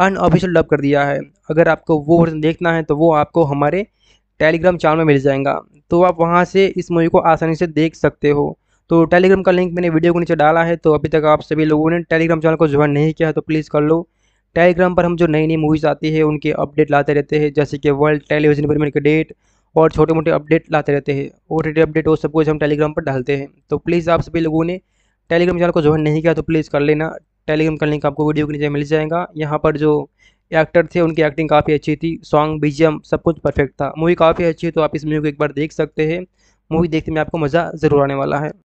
अनऑफिशियल डब कर दिया है अगर आपको वो वर्जन देखना है तो वो आपको हमारे टेलीग्राम चैनल में मिल जाएगा तो आप वहाँ से इस मूवी को आसानी से देख सकते हो तो टेलीग्राम का लिंक मैंने वीडियो को नीचे डाला है तो अभी तक आप सभी लोगों ने टेलीग्राम चैनल को ज्वाइन नहीं किया है तो प्लीज़ कर लो टेलीग्राम पर हम जो नई नई मूवीज़ आती है उनके अपडेट लाते रहते हैं जैसे कि वर्ल्ड टेलीविज़न प्रीमियर के डेट और छोटे मोटे अपडेट लाते रहते हैं ओ अपडेट वो सब कुछ हम टेलीग्राम पर डालते हैं तो प्लीज़ आप सभी लोगों ने टेलीग्राम चैनल को ज्वाइन नहीं किया तो प्लीज़ कर लेना टेलीग्राम का लिंक आपको वीडियो के नीचे मिल जाएगा यहाँ पर जो एक्टर थे उनकी एक्टिंग काफ़ी अच्छी थी सॉन्ग बीजियम सब कुछ परफेक्ट था मूवी काफ़ी अच्छी है तो आप इस मूवी को एक बार देख सकते हैं मूवी देखने में आपको मज़ा ज़रूर आने वाला है